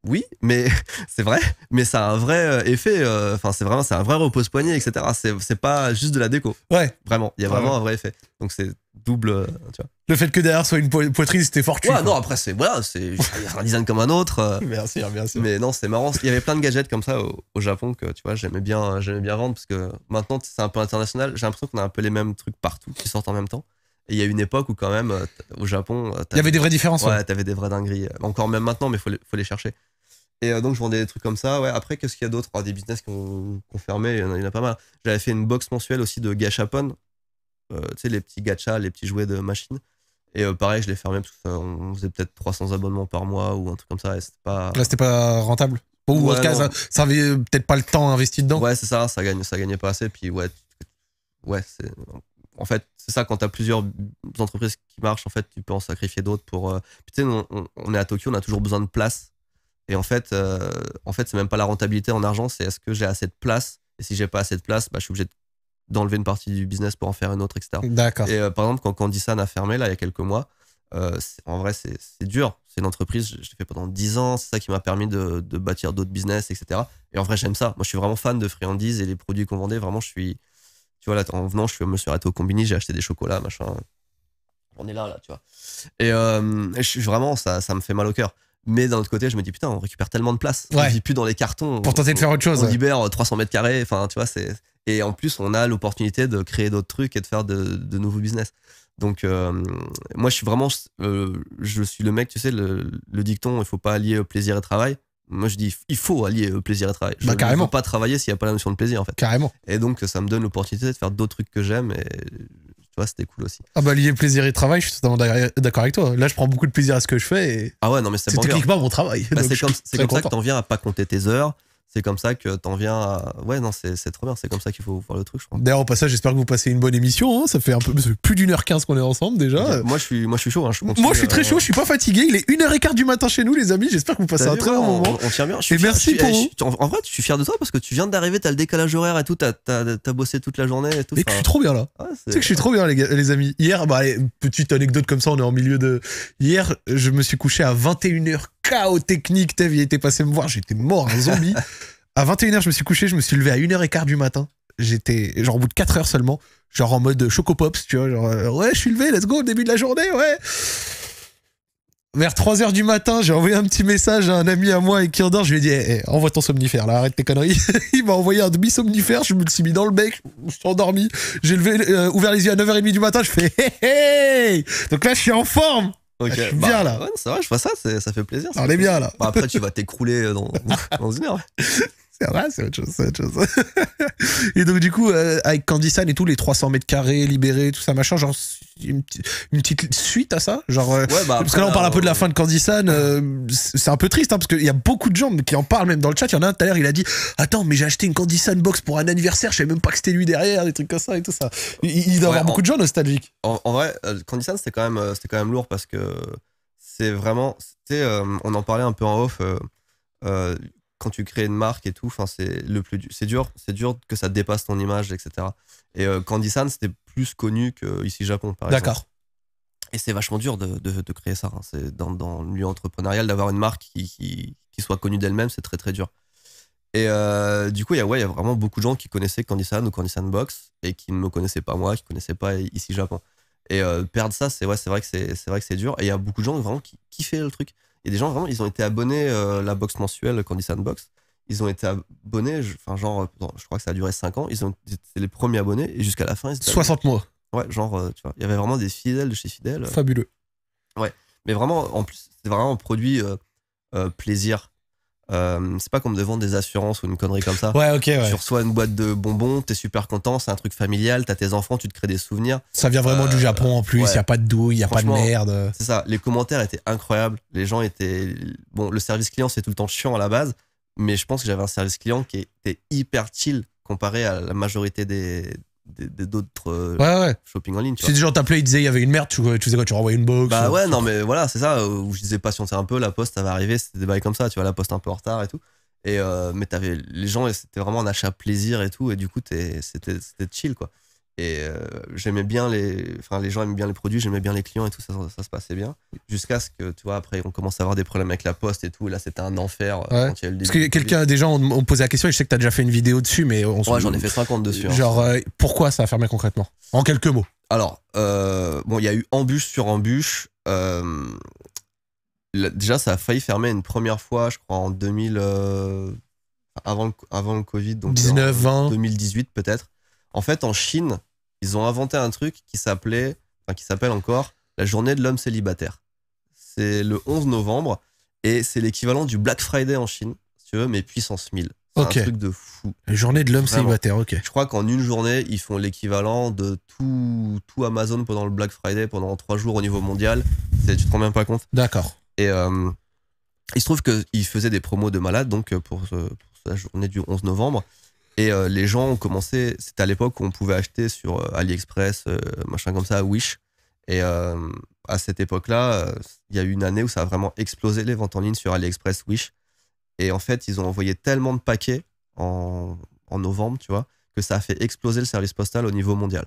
Speaker 2: oui, mais c'est vrai, mais ça a un vrai euh, effet. Euh, enfin, c'est vraiment, c'est un vrai repose poignet, etc. C'est pas juste de la déco. Ouais, vraiment, il y a vraiment un vrai effet. Donc c'est double. Euh, tu vois.
Speaker 1: Le fait que derrière soit une poitrine, c'était fort. Ouais, non,
Speaker 2: après c'est voilà, c'est un design comme un autre. merci, merci. Mais non, c'est marrant. Il y avait plein de gadgets comme ça au, Japon que tu vois, j'aimais bien, j'aimais bien vendre parce que maintenant c'est un peu international. J'ai l'impression qu'on a un peu les mêmes trucs partout qui sortent en même temps. Et il y a une époque où quand même, au Japon, il y avait des vraies différences. Ouais, t'avais des vraies dingueries. Encore même maintenant, mais faut faut les chercher. Et euh, donc, je vendais des trucs comme ça. Ouais, après, qu'est-ce qu'il y a d'autre Des business qui ont, confirmé il y, en a, pas mal. J'avais fait une box mensuelle aussi de gachapon. Euh, tu sais, les petits gachas, les petits jouets de machines. Et euh, pareil, je les fermé parce qu'on faisait peut-être 300 abonnements par mois ou un truc comme ça. Et c'était pas... Là, c'était pas rentable Ou en tout cas, ça, avait peut-être pas le temps investi dedans Ouais, c'est ça, ça gagnait, ça gagnait pas assez. Puis ouais, ouais c'est en fait, c'est ça, quand tu as plusieurs entreprises qui marchent, en fait, tu peux en sacrifier d'autres pour. tu sais, on, on, est à Tokyo, on a toujours besoin de place et en fait, euh, en fait c'est même pas la rentabilité en argent, c'est est-ce que j'ai assez de place Et si j'ai pas assez de place, bah, je suis obligé d'enlever une partie du business pour en faire une autre, etc. D'accord. Et euh, par exemple, quand Kandisan a fermé, là, il y a quelques mois, euh, en vrai, c'est dur. C'est une entreprise, je, l'ai fait pendant 10 ans, c'est ça qui m'a permis de, bâtir d'autres business, etc. Et en vrai, j'aime ça. Moi, je suis vraiment fan de friandises et les produits qu'on vendait, vraiment, je suis. Tu vois, là, en venant, je me suis arrêté au combini, j'ai acheté des chocolats, machin. On est là, là, tu vois. Et euh, je, vraiment, ça, ça me fait mal au cœur. Mais d'un autre côté, je me dis, putain, on récupère tellement de place. on On vit plus dans les cartons. Pour tenter de faire autre chose. On libère 300 euh, mètres carrés. Enfin, tu vois, c'est. Et en plus, on a l'opportunité de créer d'autres trucs et de faire de, nouveaux business. Donc, euh, moi, je suis vraiment. Euh, je suis le mec, tu sais, le, dicton, il faut pas allier plaisir et travail. Moi, je dis, il faut allier plaisir et travail. Je bah, carrément. ne faut pas travailler s'il n'y a pas la notion de plaisir, en fait. Carrément. Et donc, ça me donne l'opportunité de faire d'autres trucs que j'aime. Et tu vois, c'était cool aussi.
Speaker 1: Ah bah lié plaisir et travail, je suis totalement d'accord avec toi. Là, je prends beaucoup de plaisir à ce que je fais.
Speaker 2: ah ouais, non mais c'est techniquement mon travail. Bah, c'est comme, comme ça que t'en viens à pas compter tes heures, c'est comme ça que t'en viens à. Ouais, non, c'est trop bien, c'est comme ça qu'il faut voir le truc, je crois.
Speaker 1: D'ailleurs, au passage, j'espère que vous passez une bonne émission. Hein. Ça fait un peu
Speaker 2: plus d'une heure quinze qu'on est ensemble déjà. Moi, je suis, moi, je suis chaud. Hein. moi, je suis très euh, chaud, je suis pas fatigué. Il est une heure et quart du matin
Speaker 1: chez nous, les amis. J'espère que vous passez un très bon moment. On, tient bien. Je suis merci pour. Eh,
Speaker 2: en, vrai, je suis fier de toi parce que tu viens d'arriver, t'as le décalage horaire et tout, t'as as, bossé toute la journée et tout. Mais je suis trop bien là. Ah, tu sais que je suis trop
Speaker 1: bien, les, amis. Hier, bah, petite anecdote comme ça, on est en milieu de. Hier, je me suis couché à 21h chaos technique. T'as, il était passé me voir, j'étais mort, un zombie. à 21h, je me suis couché, je me suis levé à 1h15 du matin. J'étais, genre, au bout de 4 heures seulement, genre en mode chocopops, tu vois, genre, euh, ouais, je suis levé, let's go, début de la journée, ouais. Vers 3h du matin, j'ai envoyé un petit message à un ami à moi et qui endort. Je lui ai dit eh, eh, envoie ton somnifère là, arrête tes conneries. il m'a envoyé un demi-somnifère, je me le suis mis dans le bec, je suis endormi. J'ai levé, euh, ouvert les yeux à 9h30 du matin, je fais hey, hey Donc là, je suis en forme je suis bah, bien là.
Speaker 2: ça va, je vois ça, ça fait plaisir. Allez On est bien là. Bah, après, tu vas t'écrouler dans, dans une heure. C'est vrai, c'est autre chose,
Speaker 1: et donc, du coup, euh, avec Candysan et tout, les 300 mètres carrés libérés, tout ça, machin, genre, une, petite suite à ça
Speaker 2: Genre, euh, ouais, bah, parce que là, on parle un euh, peu de la
Speaker 1: fin de Candysan. c'est un peu triste, hein, parce qu'il y a beaucoup de gens qui en parlent, même dans le chat. Il y en a un tout à l'heure, il a dit Attends, mais j'ai acheté une Candysan box pour un anniversaire, je savais même pas que c'était lui derrière, des trucs comme ça et tout ça. Il, doit y avoir beaucoup de gens
Speaker 2: nostalgiques. En, vrai, Candysan, c'était quand, même, quand même lourd parce que c'est vraiment. Tu on en parlait un peu en off quand tu crées une marque et tout, enfin c'est le plus c'est dur, c'est dur que ça dépasse ton image, etc. Et euh, c'était plus connu que ici Japon, par exemple. D'accord. Et c'est vachement dur de, de, créer ça. Hein. C'est dans, dans le milieu entrepreneurial d'avoir une marque qui, qui, soit connue d'elle-même, c'est très très dur. Et euh, du coup, il ouais, y a vraiment beaucoup de gens qui connaissaient candy ou candy Box et qui ne me connaissaient pas moi, qui ne connaissaient pas ici Japon. Et euh, perdre ça, c'est ouais, c'est vrai que c'est vrai que c'est dur. Et il y a beaucoup de gens vraiment qui kiffaient le truc. Il des gens vraiment, ils ont été abonnés euh, la box mensuelle Candy Sandbox. Ils ont été abonnés, enfin genre, je crois que ça a duré 5 ans. Ils ont été les premiers abonnés et jusqu'à la fin, ils 60 mois. Ouais, genre, euh, tu vois, il y avait vraiment des fidèles de chez fidèles. Fabuleux. Ouais, mais vraiment, en plus, c'est vraiment un produit euh, plaisir. Euh, c'est pas qu'on me vendre des assurances ou une connerie comme ça. Ouais, ok. Tu reçois une boîte de bonbons, t'es super content, c'est un truc familial, t'as tes enfants, tu te crées des souvenirs. Ça vient vraiment du euh, Japon en plus, il y a pas de douille, y a pas de merde. C'est ça, les commentaires étaient incroyables, les gens étaient. Bon, le service client c'est tout le temps chiant à la base, mais je pense que j'avais un service client qui était hyper chill comparé à la majorité des, d'autres euh, shopping en ligne. Tu sais,
Speaker 1: genre, t'appelles ils disaient il y avait une merde, tu, tu faisais quoi Tu renvoyais une box Bah euh, ouais,
Speaker 2: non, mais voilà, c'est ça, euh, où je disais patienter un peu, la poste, ça va arriver, c'était des bails comme ça, tu vois, la poste un peu en retard et tout. Et, mais t'avais les gens, c'était vraiment un achat plaisir et tout, et du coup, c'était chill, quoi. Et euh, j'aimais bien les, enfin les gens aimaient bien les produits, j'aimais bien les clients et tout ça, ça, se passait bien. Jusqu'à ce que, tu vois, après on commence à avoir des problèmes avec la poste et tout. là, c'était un enfer. Euh, Parce que quelqu'un, des
Speaker 1: gens ont, posé la question. Et je sais que tu as déjà fait une vidéo dessus, mais on. Ouais, j'en ai fait 50 dessus. Hein. Genre, euh, pourquoi ça a fermé concrètement En quelques mots.
Speaker 2: Alors, bon, il y a eu embûche sur embûche. déjà, ça a failli fermer une première fois, je crois, en 2000, avant, avant le Covid, donc 19, 20. 2018 peut-être. En fait, en Chine, ils ont inventé un truc qui s'appelait, enfin, qui s'appelle encore la journée de l'homme célibataire. C'est le 11 novembre et c'est l'équivalent du Black Friday en Chine, si tu veux, mais puissance 1000. C'est un truc de fou. La journée de l'homme célibataire, ok. Je crois qu'en une journée, ils font l'équivalent de tout, Amazon pendant le Black Friday, pendant trois jours au niveau mondial. Tu te rends même pas compte D'accord. Et euh, il se trouve qu'ils faisaient des promos de malades, donc euh, pour la journée du 11 novembre. Et euh, les gens ont commencé, c'était à l'époque où on pouvait acheter sur euh, AliExpress, euh, machin comme ça, Wish. Et à cette époque-là, il y a eu une année où ça a vraiment explosé les ventes en ligne sur AliExpress, Wish. Et en fait, ils ont envoyé tellement de paquets en, novembre, tu vois, que ça a fait exploser le service postal au niveau mondial.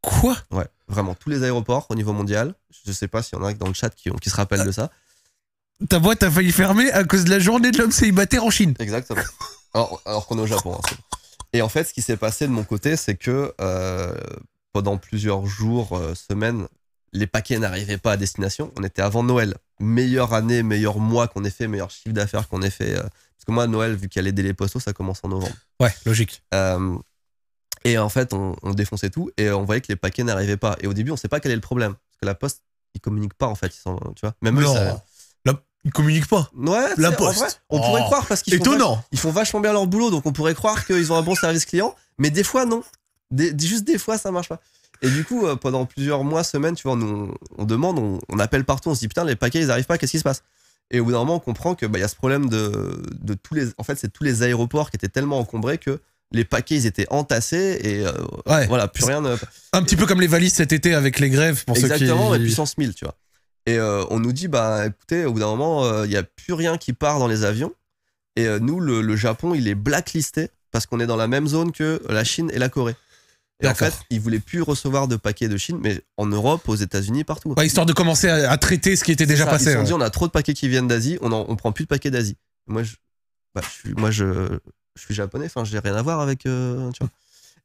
Speaker 2: Quoi Ouais, vraiment, tous les aéroports au niveau mondial. Je sais pas s'il y en a dans le chat qui, qui se rappellent de ça. Ta boîte a failli fermer à cause de la journée de l'homme célibataire en Chine. Exactement. Alors, qu'on est au Japon. fait hein, et en fait, ce qui s'est passé de mon côté, c'est que euh, pendant plusieurs jours, euh, semaines, les paquets n'arrivaient pas à destination. On était avant Noël. Meilleure année, meilleur mois qu'on ait fait, meilleur chiffre d'affaires qu'on ait fait. Euh. parce que moi, Noël, vu qu'il y a les délais postaux, ça commence en novembre. Ouais, logique. et en fait, on, défonçait tout et on voyait que les paquets n'arrivaient pas. Et au début, on ne sait pas quel est le problème. Parce que la poste, ils communiquent pas, en fait. Ils sont, tu vois, même eux, ils communiquent pas. Ouais, la poste. on pourrait oh. croire parce qu'ils Font font vachement bien leur boulot, donc on pourrait croire qu'ils ont un bon service client, mais des fois non. Des, juste des fois ça marche pas. Et du coup, euh, pendant plusieurs mois, semaines, tu vois, on, demande, on, appelle partout, on se dit putain, les paquets ils arrivent pas, qu'est-ce qui se passe Et au bout d'un moment, on comprend que bah, il y a ce problème de, tous les, en fait, c'est tous les aéroports qui étaient tellement encombrés que les paquets ils étaient entassés et euh, voilà plus rien ne... un petit peu comme les valises cet été
Speaker 1: avec les grèves pour ceux qui... et puissance
Speaker 2: 1000 tu vois et euh, on nous dit, bah écoutez, au bout d'un moment, il euh, n'y a plus rien qui part dans les avions. Et euh, nous, le, Japon, il est blacklisté parce qu'on est dans la même zone que la Chine et la Corée. Et en fait, ils voulaient plus recevoir de paquets de Chine, mais en Europe, aux États-Unis, partout. histoire de
Speaker 1: commencer à, traiter ce qui était déjà passé. Ils dit,
Speaker 2: on a trop de paquets qui viennent d'Asie, on, ne on prend plus de paquets d'Asie. Moi, je, bah, suis, moi je, je suis japonais, enfin, j'ai rien à voir avec. tu vois.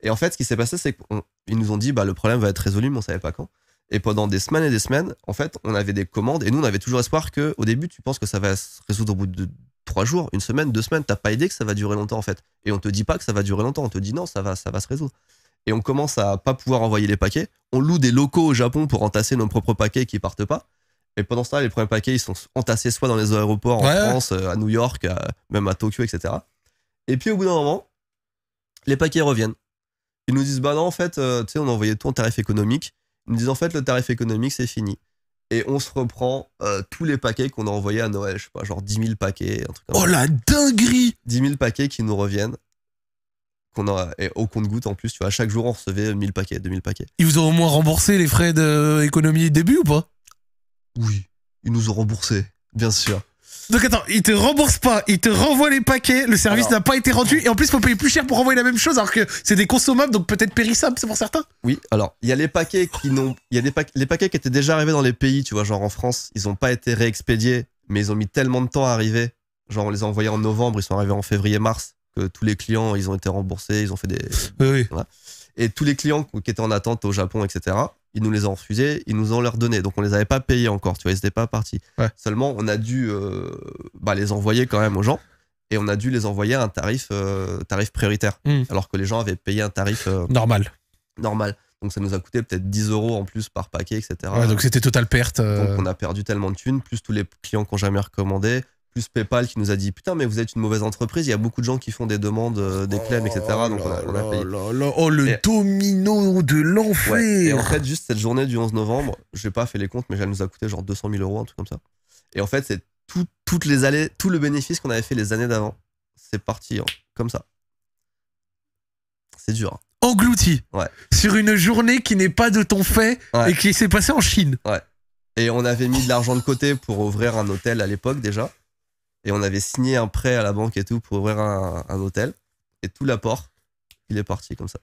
Speaker 2: Et en fait, ce qui s'est passé, c'est qu'ils nous ont dit, bah, le problème va être résolu, mais on savait pas quand. Et pendant des semaines et des semaines, en fait, on avait des commandes et nous, on avait toujours espoir que, au début, tu penses que ça va se résoudre au bout de trois jours, une semaine, deux semaines. T'as pas idée que ça va durer longtemps, en fait. Et on te dit pas que ça va durer longtemps. On te dit non, ça va, ça va se résoudre. Et on commence à pas pouvoir envoyer les paquets. On loue des locaux au Japon pour entasser nos propres paquets qui partent pas. Et pendant ce les premiers paquets, ils sont entassés soit dans les aéroports en France, euh, à New York, même à Tokyo, etc. Et puis au bout d'un moment, les paquets reviennent. Ils nous disent bah non, en fait, euh, tu sais, on a envoyé tout en tarif économique ils nous disent en fait le tarif économique c'est fini. Et on se reprend euh, tous les paquets qu'on a envoyés à Noël, je sais pas, genre 10 000 paquets, un truc comme Oh la dinguerie 10 000 paquets qui nous reviennent. Qu'on a, et au compte-goutte en plus, tu vois, chaque jour on recevait 1000 paquets, 2000 paquets. Ils vous ont au moins remboursé les frais
Speaker 1: d'économie euh, début ou pas Oui, ils nous ont remboursé, bien sûr. Donc attends, ils te remboursent pas, ils te renvoient les paquets, le service n'a pas été rendu et en plus faut payer plus cher pour
Speaker 2: renvoyer la même chose alors que c'est des consommables donc peut-être périssables, c'est pour certains. Oui, alors il y a les paquets qui n'ont il y les paquets qui étaient déjà arrivés dans les pays, tu vois, genre en France, ils ont pas été réexpédiés mais ils ont mis tellement de temps à arriver. Genre on les a envoyés en novembre, ils sont arrivés en février mars que tous les clients, ils ont été remboursés, ils ont fait des Et tous les clients qui étaient en attente au Japon, etc., ils nous les ont refusés, ils nous ont leur donné. Donc on les avait pas payés encore, tu vois, ils n'étaient pas partis. Seulement, on a dû euh, bah, les envoyer quand même aux gens et on a dû les envoyer à un tarif, euh, tarif prioritaire, hmm. alors que les gens avaient payé un tarif euh, normal. normal. Donc ça nous a coûté peut-être 10 euros en plus par paquet, etc. donc c'était totale perte. Donc on a perdu tellement de thunes, plus tous les clients qu'on jamais recommandé, plus PayPal qui nous a dit putain mais vous êtes une mauvaise entreprise, il y a beaucoup de gens qui font des demandes, euh, des claims, etc. Oh donc on a, payé. oh le
Speaker 1: domino de l'enfer
Speaker 2: Et en fait juste cette journée du 11 novembre, j'ai pas fait les comptes mais elle nous a coûté genre 200 000 euros, un truc comme ça. Et en fait c'est tout, toutes les allées, tout le bénéfice qu'on avait fait les années d'avant, c'est parti hein, comme ça. C'est dur. Hein. Englouti ouais. sur une journée qui n'est pas de ton fait et qui s'est passée en Chine. Ouais. Et on avait mis de l'argent de côté pour ouvrir un hôtel à l'époque déjà. Et on avait signé un prêt à la banque et tout pour ouvrir un, hôtel. Et tout l'apport, il est parti comme ça.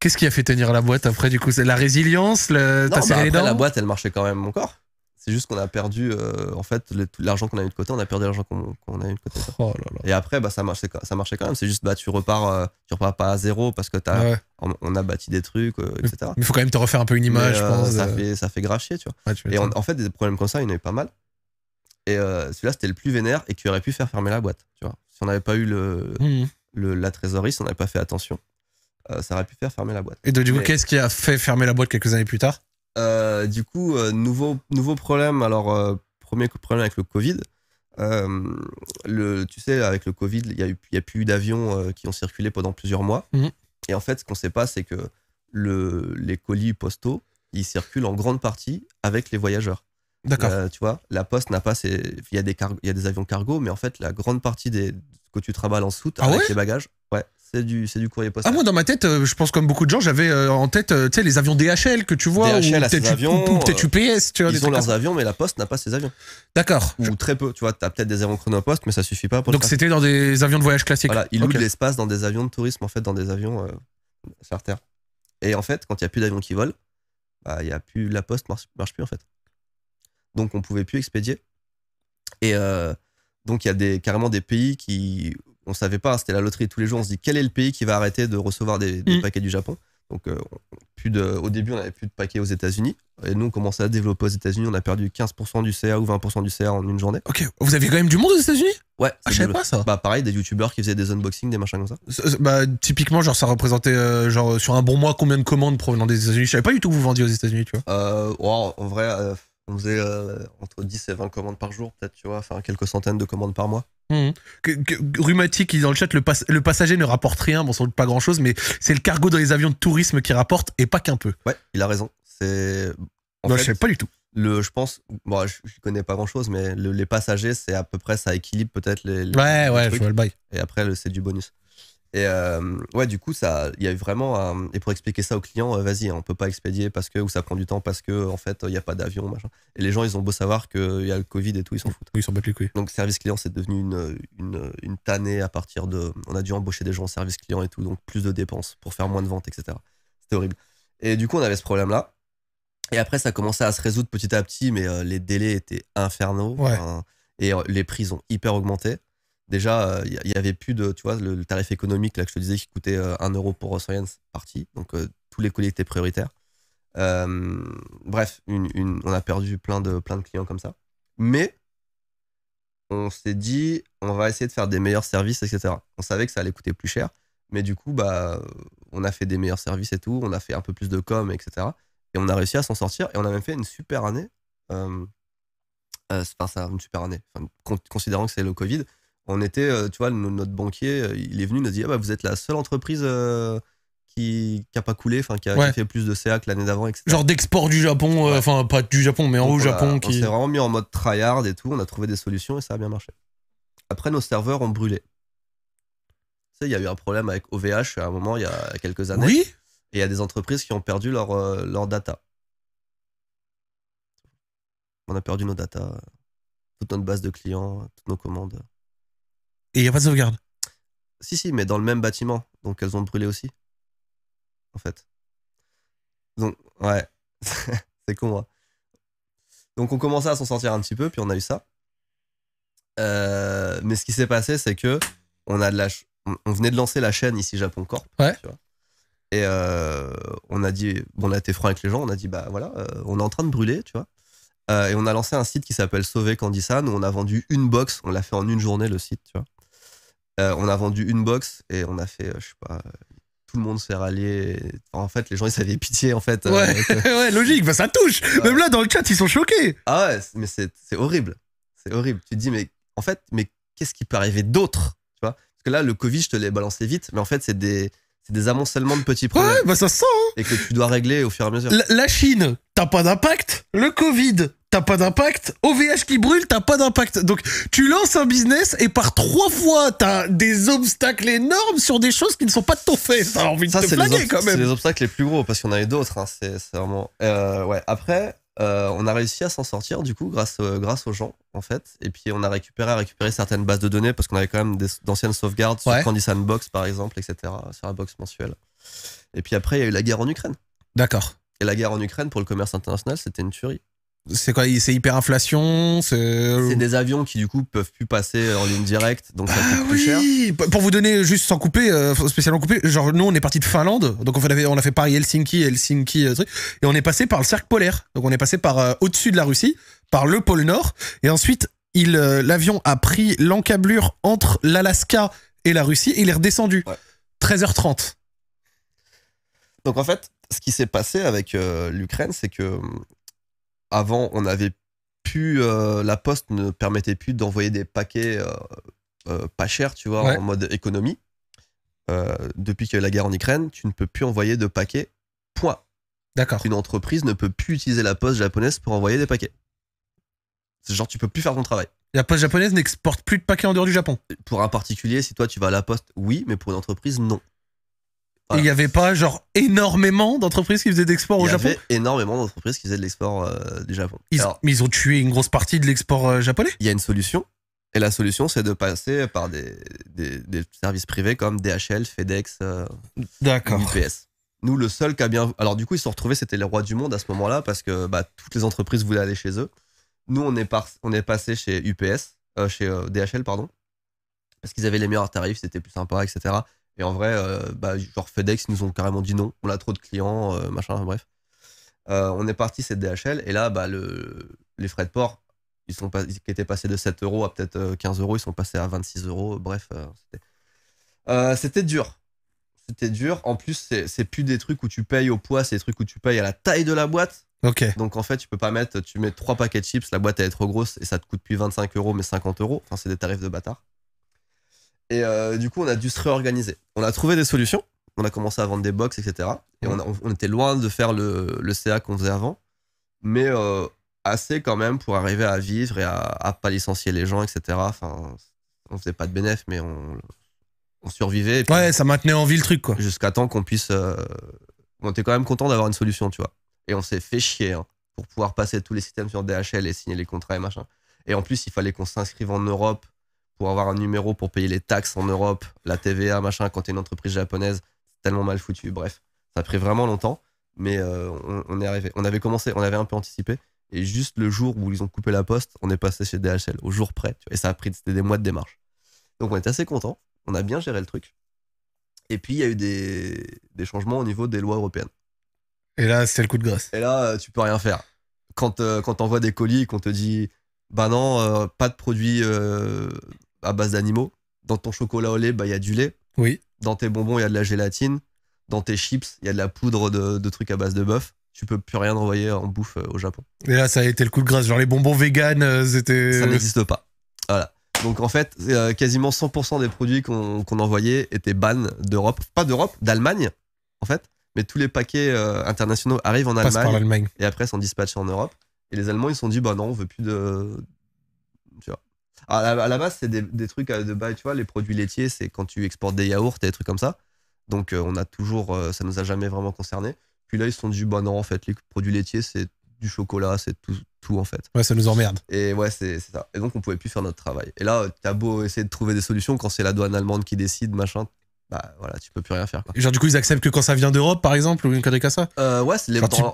Speaker 1: Qu'est-ce qui a fait tenir la boîte après du coup C'est la résilience le... Non, as bah, la boîte,
Speaker 2: elle marchait quand même encore. C'est juste qu'on a perdu, euh, en fait, l'argent qu'on a eu de côté, on a perdu l'argent qu'on a eu de côté. Oh et après, bah, ça, marchait, ça marchait quand même. C'est juste, bah, tu repars, euh, tu repars pas à zéro parce que as, on, a bâti des trucs, euh, etc. Il faut
Speaker 1: quand même te refaire un peu une image, je pense. Ça, fait,
Speaker 2: ça fait grave tu vois. et en fait, des problèmes comme ça, il y en a eu pas mal. Et euh, celui-là, c'était le plus vénère et qui aurait pu faire fermer la boîte. Tu vois. Si on n'avait pas eu le, mhm. la trésorerie, si on n'avait pas fait attention, euh, ça aurait pu faire fermer la boîte. Et du coup, qu'est-ce
Speaker 1: qui a fait fermer la boîte quelques années plus tard
Speaker 2: euh, Du coup, nouveau, nouveau problème. Alors, premier problème avec le Covid. le, tu sais, avec le Covid, il n'y a, a, plus eu d'avions qui ont circulé pendant plusieurs mois. Mhm. Et en fait, ce qu'on ne sait pas, c'est que le, les colis postaux, ils circulent en grande partie avec les voyageurs. D'accord. Euh, tu vois, la Poste n'a pas ses. Il y, a des avions cargo, mais en fait, la grande partie des que tu travailles en soute ah avec les bagages, c'est du, du courrier postal. Ah,
Speaker 1: moi, dans ma tête, euh, je pense comme beaucoup de gens, j'avais euh, en tête, tu sais, les avions DHL que tu vois, ou peut-être UPS, tu vois. Ils ont leurs avions,
Speaker 2: mais la Poste n'a pas ces avions. D'accord. Ou très peu, tu vois, tu as peut-être des avions chronopost, mais ça suffit pas Donc, c'était
Speaker 1: dans des avions de voyage classiques. Voilà, ils louent l'espace
Speaker 2: dans des avions de tourisme, en fait, dans des avions terre Et en fait, quand il n'y a plus d'avions qui volent, bah, il y a plus, la Poste marche, marche plus, en fait donc on pouvait plus expédier. Et euh, donc il y a des, carrément des pays qui, on savait pas, hein, c'était la loterie tous les jours, on se dit quel est le pays qui va arrêter de recevoir des, mm. paquets du Japon. Donc euh, plus de, au début on n'avait plus de paquets aux États-Unis, et nous on commençait à développer aux États-Unis, on a perdu 15% du CA ou 20% du CA en une journée. Ok, vous avez quand même du monde aux États-Unis Ouais. Ah, je savais pas ça. Bah pareil, des youtubeurs qui faisaient des unboxings, des machins comme ça. bah
Speaker 1: typiquement, genre ça représentait euh, genre sur un bon mois combien de commandes provenant des États-Unis. Je savais pas du tout que vous vendiez aux États-Unis, tu
Speaker 2: vois. Euh, oh, en vrai, on faisait euh, entre 10 et 20 commandes par jour, peut-être, tu vois, enfin quelques centaines de commandes par mois.
Speaker 1: Mmh. Rhumatique, dans le chat, le, passager ne rapporte rien, bon, sans doute pas grand-chose, mais c'est le cargo dans les avions de tourisme qui rapporte, et pas qu'un peu.
Speaker 2: Ouais, il a raison. C'est... non, je sais pas du tout. Le, je pense, bon, je, connais pas grand-chose, mais les passagers, c'est à peu près, ça équilibre peut-être les, Ouais, ouais, je vois le bail. Et après, c'est du bonus. Et euh, ouais, du coup, ça, il y a vraiment. Et pour expliquer ça aux clients, euh, vas-y, on peut pas expédier parce que ou ça prend du temps parce que en fait, il n'y a pas d'avion, machin. Et les gens, ils ont beau savoir qu'il y a le Covid et tout, ils s'en foutent. Oui, ils s'en battent les couilles. Donc, service client, c'est devenu une, une, une, tannée à partir de. On a dû embaucher des gens en service client et tout, donc plus de dépenses pour faire moins de ventes, etc. C'était horrible. Et du coup, on avait ce problème-là. Et après, ça commençait à se résoudre petit à petit, mais euh, les délais étaient infernaux. et les prix ont hyper augmenté. Déjà, il euh, y n'y avait plus de, tu vois, le, tarif économique là que je te disais qui coûtait 1 euh, euro pour 100 c'est parti. Donc euh, tous les colis étaient prioritaires. bref, une, on a perdu plein de, plein de clients comme ça. Mais on s'est dit, on va essayer de faire des meilleurs services, etc. On savait que ça allait coûter plus cher, mais du coup, bah, on a fait des meilleurs services et tout, on a fait un peu plus de com, etc. Et on a réussi à s'en sortir, et on a même fait une super année. Euh, pas enfin, ça, une super année, enfin, considérant que c'est le Covid, on était, euh, tu vois, notre banquier, euh, il est venu, il nous a dit ah bah, Vous êtes la seule entreprise euh, qui n'a pas coulé, enfin qui, a fait plus de CA que l'année d'avant, etc. Genre
Speaker 1: d'export du Japon, enfin pas du Japon, mais en haut Japon. qui... On s'est vraiment
Speaker 2: mis en mode tryhard et tout, on a trouvé des solutions et ça a bien marché. Après, nos serveurs ont brûlé. Tu sais, il y a eu un problème avec OVH à un moment, il y a quelques années. Oui et il y a des entreprises qui ont perdu leur, leur data. On a perdu nos data, toute notre base de clients, toutes nos commandes. Et il n'y a pas de sauvegarde. Si, si, mais dans le même bâtiment. Donc elles ont brûlé aussi. En fait. Donc, ouais. c'est con, moi. Hein. Donc on commençait à s'en sortir un petit peu, puis on a eu ça. Euh, mais ce qui s'est passé, c'est que on, a de la on venait de lancer la chaîne ici Japon Corp. Tu vois. Et euh, on a dit, bon, on a été franc avec les gens, on a dit, bah voilà, euh, on est en train de brûler, tu vois. et on a lancé un site qui s'appelle Sauver Candisan où on a vendu une box, on l'a fait en une journée le site, tu vois. Euh, on a vendu une box et on a fait, euh, je sais pas, euh, tout le monde s'est rallié. en fait, les gens, ils avaient pitié, en fait. Ouais, logique, bah, ça touche. Même là, dans le chat, ils sont choqués. Ah ouais, mais c'est horrible. C'est horrible. Tu te dis, mais en fait, mais qu'est-ce qui peut arriver d'autre Parce que là, le Covid, je te l'ai balancé vite, mais en fait, c'est des c'est des amoncellements de petits problèmes. Ouais, bah ça sent. Hein. Et que tu dois régler au fur et à mesure.
Speaker 1: la Chine, t'as pas d'impact. Le Covid, t'as pas d'impact. OVH qui brûle, t'as pas d'impact. Donc
Speaker 2: tu lances un business
Speaker 1: et par trois fois, t'as des obstacles énormes sur des choses qui ne sont pas de ton fait. envie de te quand même. C'est les
Speaker 2: obstacles les plus gros parce qu'on avait d'autres. Hein. C'est vraiment. Euh, ouais. Après, euh, on a réussi à s'en sortir du coup grâce, euh, grâce aux gens en fait. Et puis on a récupéré à récupérer certaines bases de données parce qu'on avait quand même d'anciennes sauvegardes sur Candy Sandbox par exemple, etc. Sur la box mensuelle. Et puis après, il y a eu la guerre en Ukraine. D'accord. Et la guerre en Ukraine pour le commerce international, c'était une tuerie. C'est quoi C'est hyperinflation euh, C'est des avions qui du coup peuvent plus passer en ligne directe, donc ça coûte ah,
Speaker 1: oui. Pour vous donner juste sans couper, euh, spécialement couper, genre nous on est parti de Finlande, donc on, on a fait Paris Helsinki, Helsinki, euh, truc, et on est passé par le cercle polaire, donc on est passé par au-dessus de la Russie, par le pôle Nord, et ensuite il l'avion a pris l'encablure entre l'Alaska et la Russie, et il est redescendu. 13h30.
Speaker 2: Donc en fait, ce qui s'est passé avec l'Ukraine, c'est que avant, on avait plus. Euh, la poste ne permettait plus d'envoyer des paquets euh, euh, pas chers, tu vois, en mode économie. depuis qu'il y a eu la guerre en Ukraine, tu ne peux plus envoyer de paquets. Point. D'accord. Une entreprise ne peut plus utiliser la poste japonaise pour envoyer des paquets. C'est genre, tu peux plus faire ton travail. La poste japonaise n'exporte plus de paquets en dehors du Japon. Pour un particulier, si toi tu vas à la poste, oui, mais pour une entreprise, non. Il n'y avait pas genre énormément d'entreprises qui faisaient d'export au Japon. Il y avait énormément d'entreprises qui faisaient de l'export euh, du Japon.
Speaker 1: mais ils ont tué une grosse partie de l'export euh,
Speaker 2: japonais. Il y a une solution. Et la solution, c'est de passer par des, services privés comme DHL, FedEx, UPS. Euh, Nous, le seul qui a bien. Alors, du coup, ils se sont retrouvés, c'était les rois du monde à ce moment-là, parce que bah, toutes les entreprises voulaient aller chez eux. Nous, on est, on est passé chez UPS, chez DHL, pardon, parce qu'ils avaient les meilleurs tarifs, c'était plus sympa, etc. Et en vrai, euh, bah, genre FedEx, ils nous ont carrément dit non, on a trop de clients, euh, machin, bref. Euh, on est parti, cette DHL, et là, bah, le, les frais de port, ils sont pas, qui étaient passés de 7 euros à peut-être 15 euros, ils sont passés à 26 euros. Bref, c'était dur. C'était dur. En plus, c'est plus des trucs où tu payes au poids, c'est des trucs où tu payes à la taille de la boîte. Ok. Donc en fait, tu peux pas mettre, tu mets trois paquets de chips, la boîte elle est trop grosse et ça te coûte plus 25 euros mais 50 euros. Enfin, c'est des tarifs de bâtard. Et euh, du coup, on a dû se réorganiser. On a trouvé des solutions. On a commencé à vendre des box, etc. Et on, était loin de faire le, le CA qu'on faisait avant. Mais euh, assez quand même pour arriver à vivre et à, ne pas licencier les gens, etc. Enfin, on faisait pas de bénéfices, mais on, on survivait. ouais, ça maintenait en vie le truc, quoi. Jusqu'à temps qu'on puisse. Euh, on était quand même content d'avoir une solution, tu vois. Et on s'est fait chier hein, pour pouvoir passer tous les systèmes sur DHL et signer les contrats et machin. Et en plus, il fallait qu'on s'inscrive en Europe pour avoir un numéro pour payer les taxes en Europe, la TVA, machin, quand t'es une entreprise japonaise, c'est tellement mal foutu. Bref, ça a pris vraiment longtemps, mais euh, on, est arrivé. On avait commencé, on avait un peu anticipé, et juste le jour où ils ont coupé la poste, on est passé chez DHL, au jour près, et ça a pris des mois de démarche. Donc on était assez content, on a bien géré le truc. Et puis il y a eu des, changements au niveau des lois européennes. Et là, c'est le coup de grâce. Et là, euh, tu peux rien faire. Quand, euh, quand t'envoies des colis, qu'on te dit bah non, pas de produits à base d'animaux. Dans ton chocolat au lait, bah, il y a du lait. Oui. Dans tes bonbons, il y a de la gélatine. Dans tes chips, il y a de la poudre de, trucs à base de bœuf. Tu peux plus rien envoyer en bouffe euh, au Japon.
Speaker 1: Et là, ça a été le coup de grâce. Genre les bonbons vegan, euh, c'était. Euh, ça n'existe
Speaker 2: pas. Voilà. Donc en fait, quasiment 100% des produits qu'on envoyait étaient ban d'Europe. Pas d'Europe, d'Allemagne, en fait. Mais tous les paquets internationaux arrivent en Allemagne, Allemagne, et après sont dispatchés en Europe. Et les Allemands, ils se sont dit, bah non, on veut plus de. Tu vois, ah, à la, base, c'est des, trucs euh, de base, tu vois, les produits laitiers, c'est quand tu exportes des yaourts et des trucs comme ça. Donc, euh, on a toujours, euh, ça nous a jamais vraiment concerné Puis là, ils se sont dit, bah non, en fait, les produits laitiers, c'est du chocolat, c'est tout, tout en fait. Ouais, ça nous emmerde. Et ouais, c'est ça. Et donc, on pouvait plus faire notre travail. Et là, t'as beau essayer de trouver des solutions quand c'est la douane allemande qui décide, machin bah voilà, tu peux plus rien faire. Quoi.
Speaker 1: Genre, du coup, ils acceptent que quand ça vient d'Europe, par exemple, ou une connerie comme ça
Speaker 2: euh, Ouais,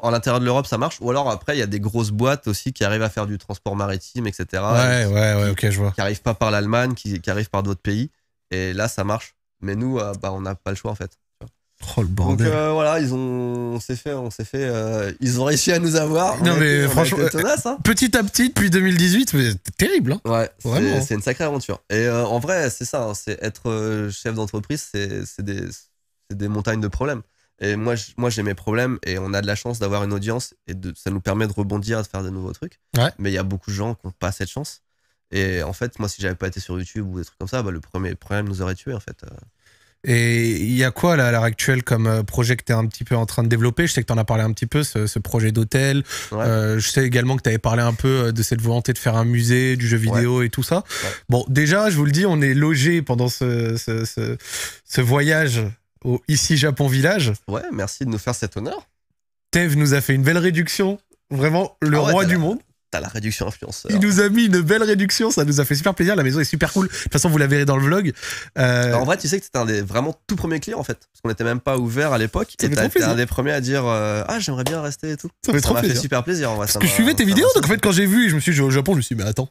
Speaker 2: en, l'intérieur de l'Europe, ça marche. Ou alors, après, il y a des grosses boîtes aussi qui arrivent à faire du transport maritime, etc. Ouais, ouais, ouais, ok, je vois. Qui arrivent pas par l'Allemagne, qui, arrivent par d'autres pays. Et là, ça marche. Mais nous, euh, bah, on n'a pas le choix, en fait. Oh, le Donc euh, voilà, ils ont, on s'est fait, on s'est fait, euh, ils ont réussi à nous avoir. Non mais franchement,
Speaker 1: hein. petit à petit depuis 2018, mais terrible.
Speaker 2: Hein. Ouais, vraiment. Hein. C'est une sacrée aventure. Et euh, en vrai, c'est ça, hein, c'est être chef d'entreprise, c'est des, des, montagnes de problèmes. Et moi, moi j'ai mes problèmes et on a de la chance d'avoir une audience et ça nous permet de rebondir, de faire de nouveaux trucs. Ouais. Mais il y a beaucoup de gens qui n'ont pas cette chance. Et en fait, moi, si j'avais pas été sur YouTube ou des trucs comme ça, bah, le premier problème nous aurait tué en fait.
Speaker 1: Et il y a quoi là, à l'heure actuelle comme euh, projet que tu es un petit peu en train de développer Je sais que tu en as parlé un petit peu, ce, projet d'hôtel. Euh, je sais également que tu avais parlé un peu euh, de cette volonté de faire un musée, du jeu vidéo et tout ça. Bon, déjà, je vous le dis, on est logé pendant ce, voyage au
Speaker 2: Ici Japon Village. Ouais, merci de nous faire cet honneur. Tev nous a fait une belle réduction. Vraiment le ah roi du monde. T'as la réduction influenceur. Il nous a mis
Speaker 1: une belle réduction, ça nous a fait super plaisir. La maison est super cool. De toute façon, vous la verrez dans le vlog. Euh, en
Speaker 2: vrai, tu sais que c'était un des vraiment tout premiers clients en fait. Parce qu'on n'était même pas ouvert à l'époque. Et un des premiers à dire euh, Ah, j'aimerais bien rester et tout. Ça, m'a fait super plaisir en vrai. Parce que je suivais tes vidéos,
Speaker 1: donc en fait, quand j'ai vu, je me suis dit au Japon, je me suis dit, mais attends.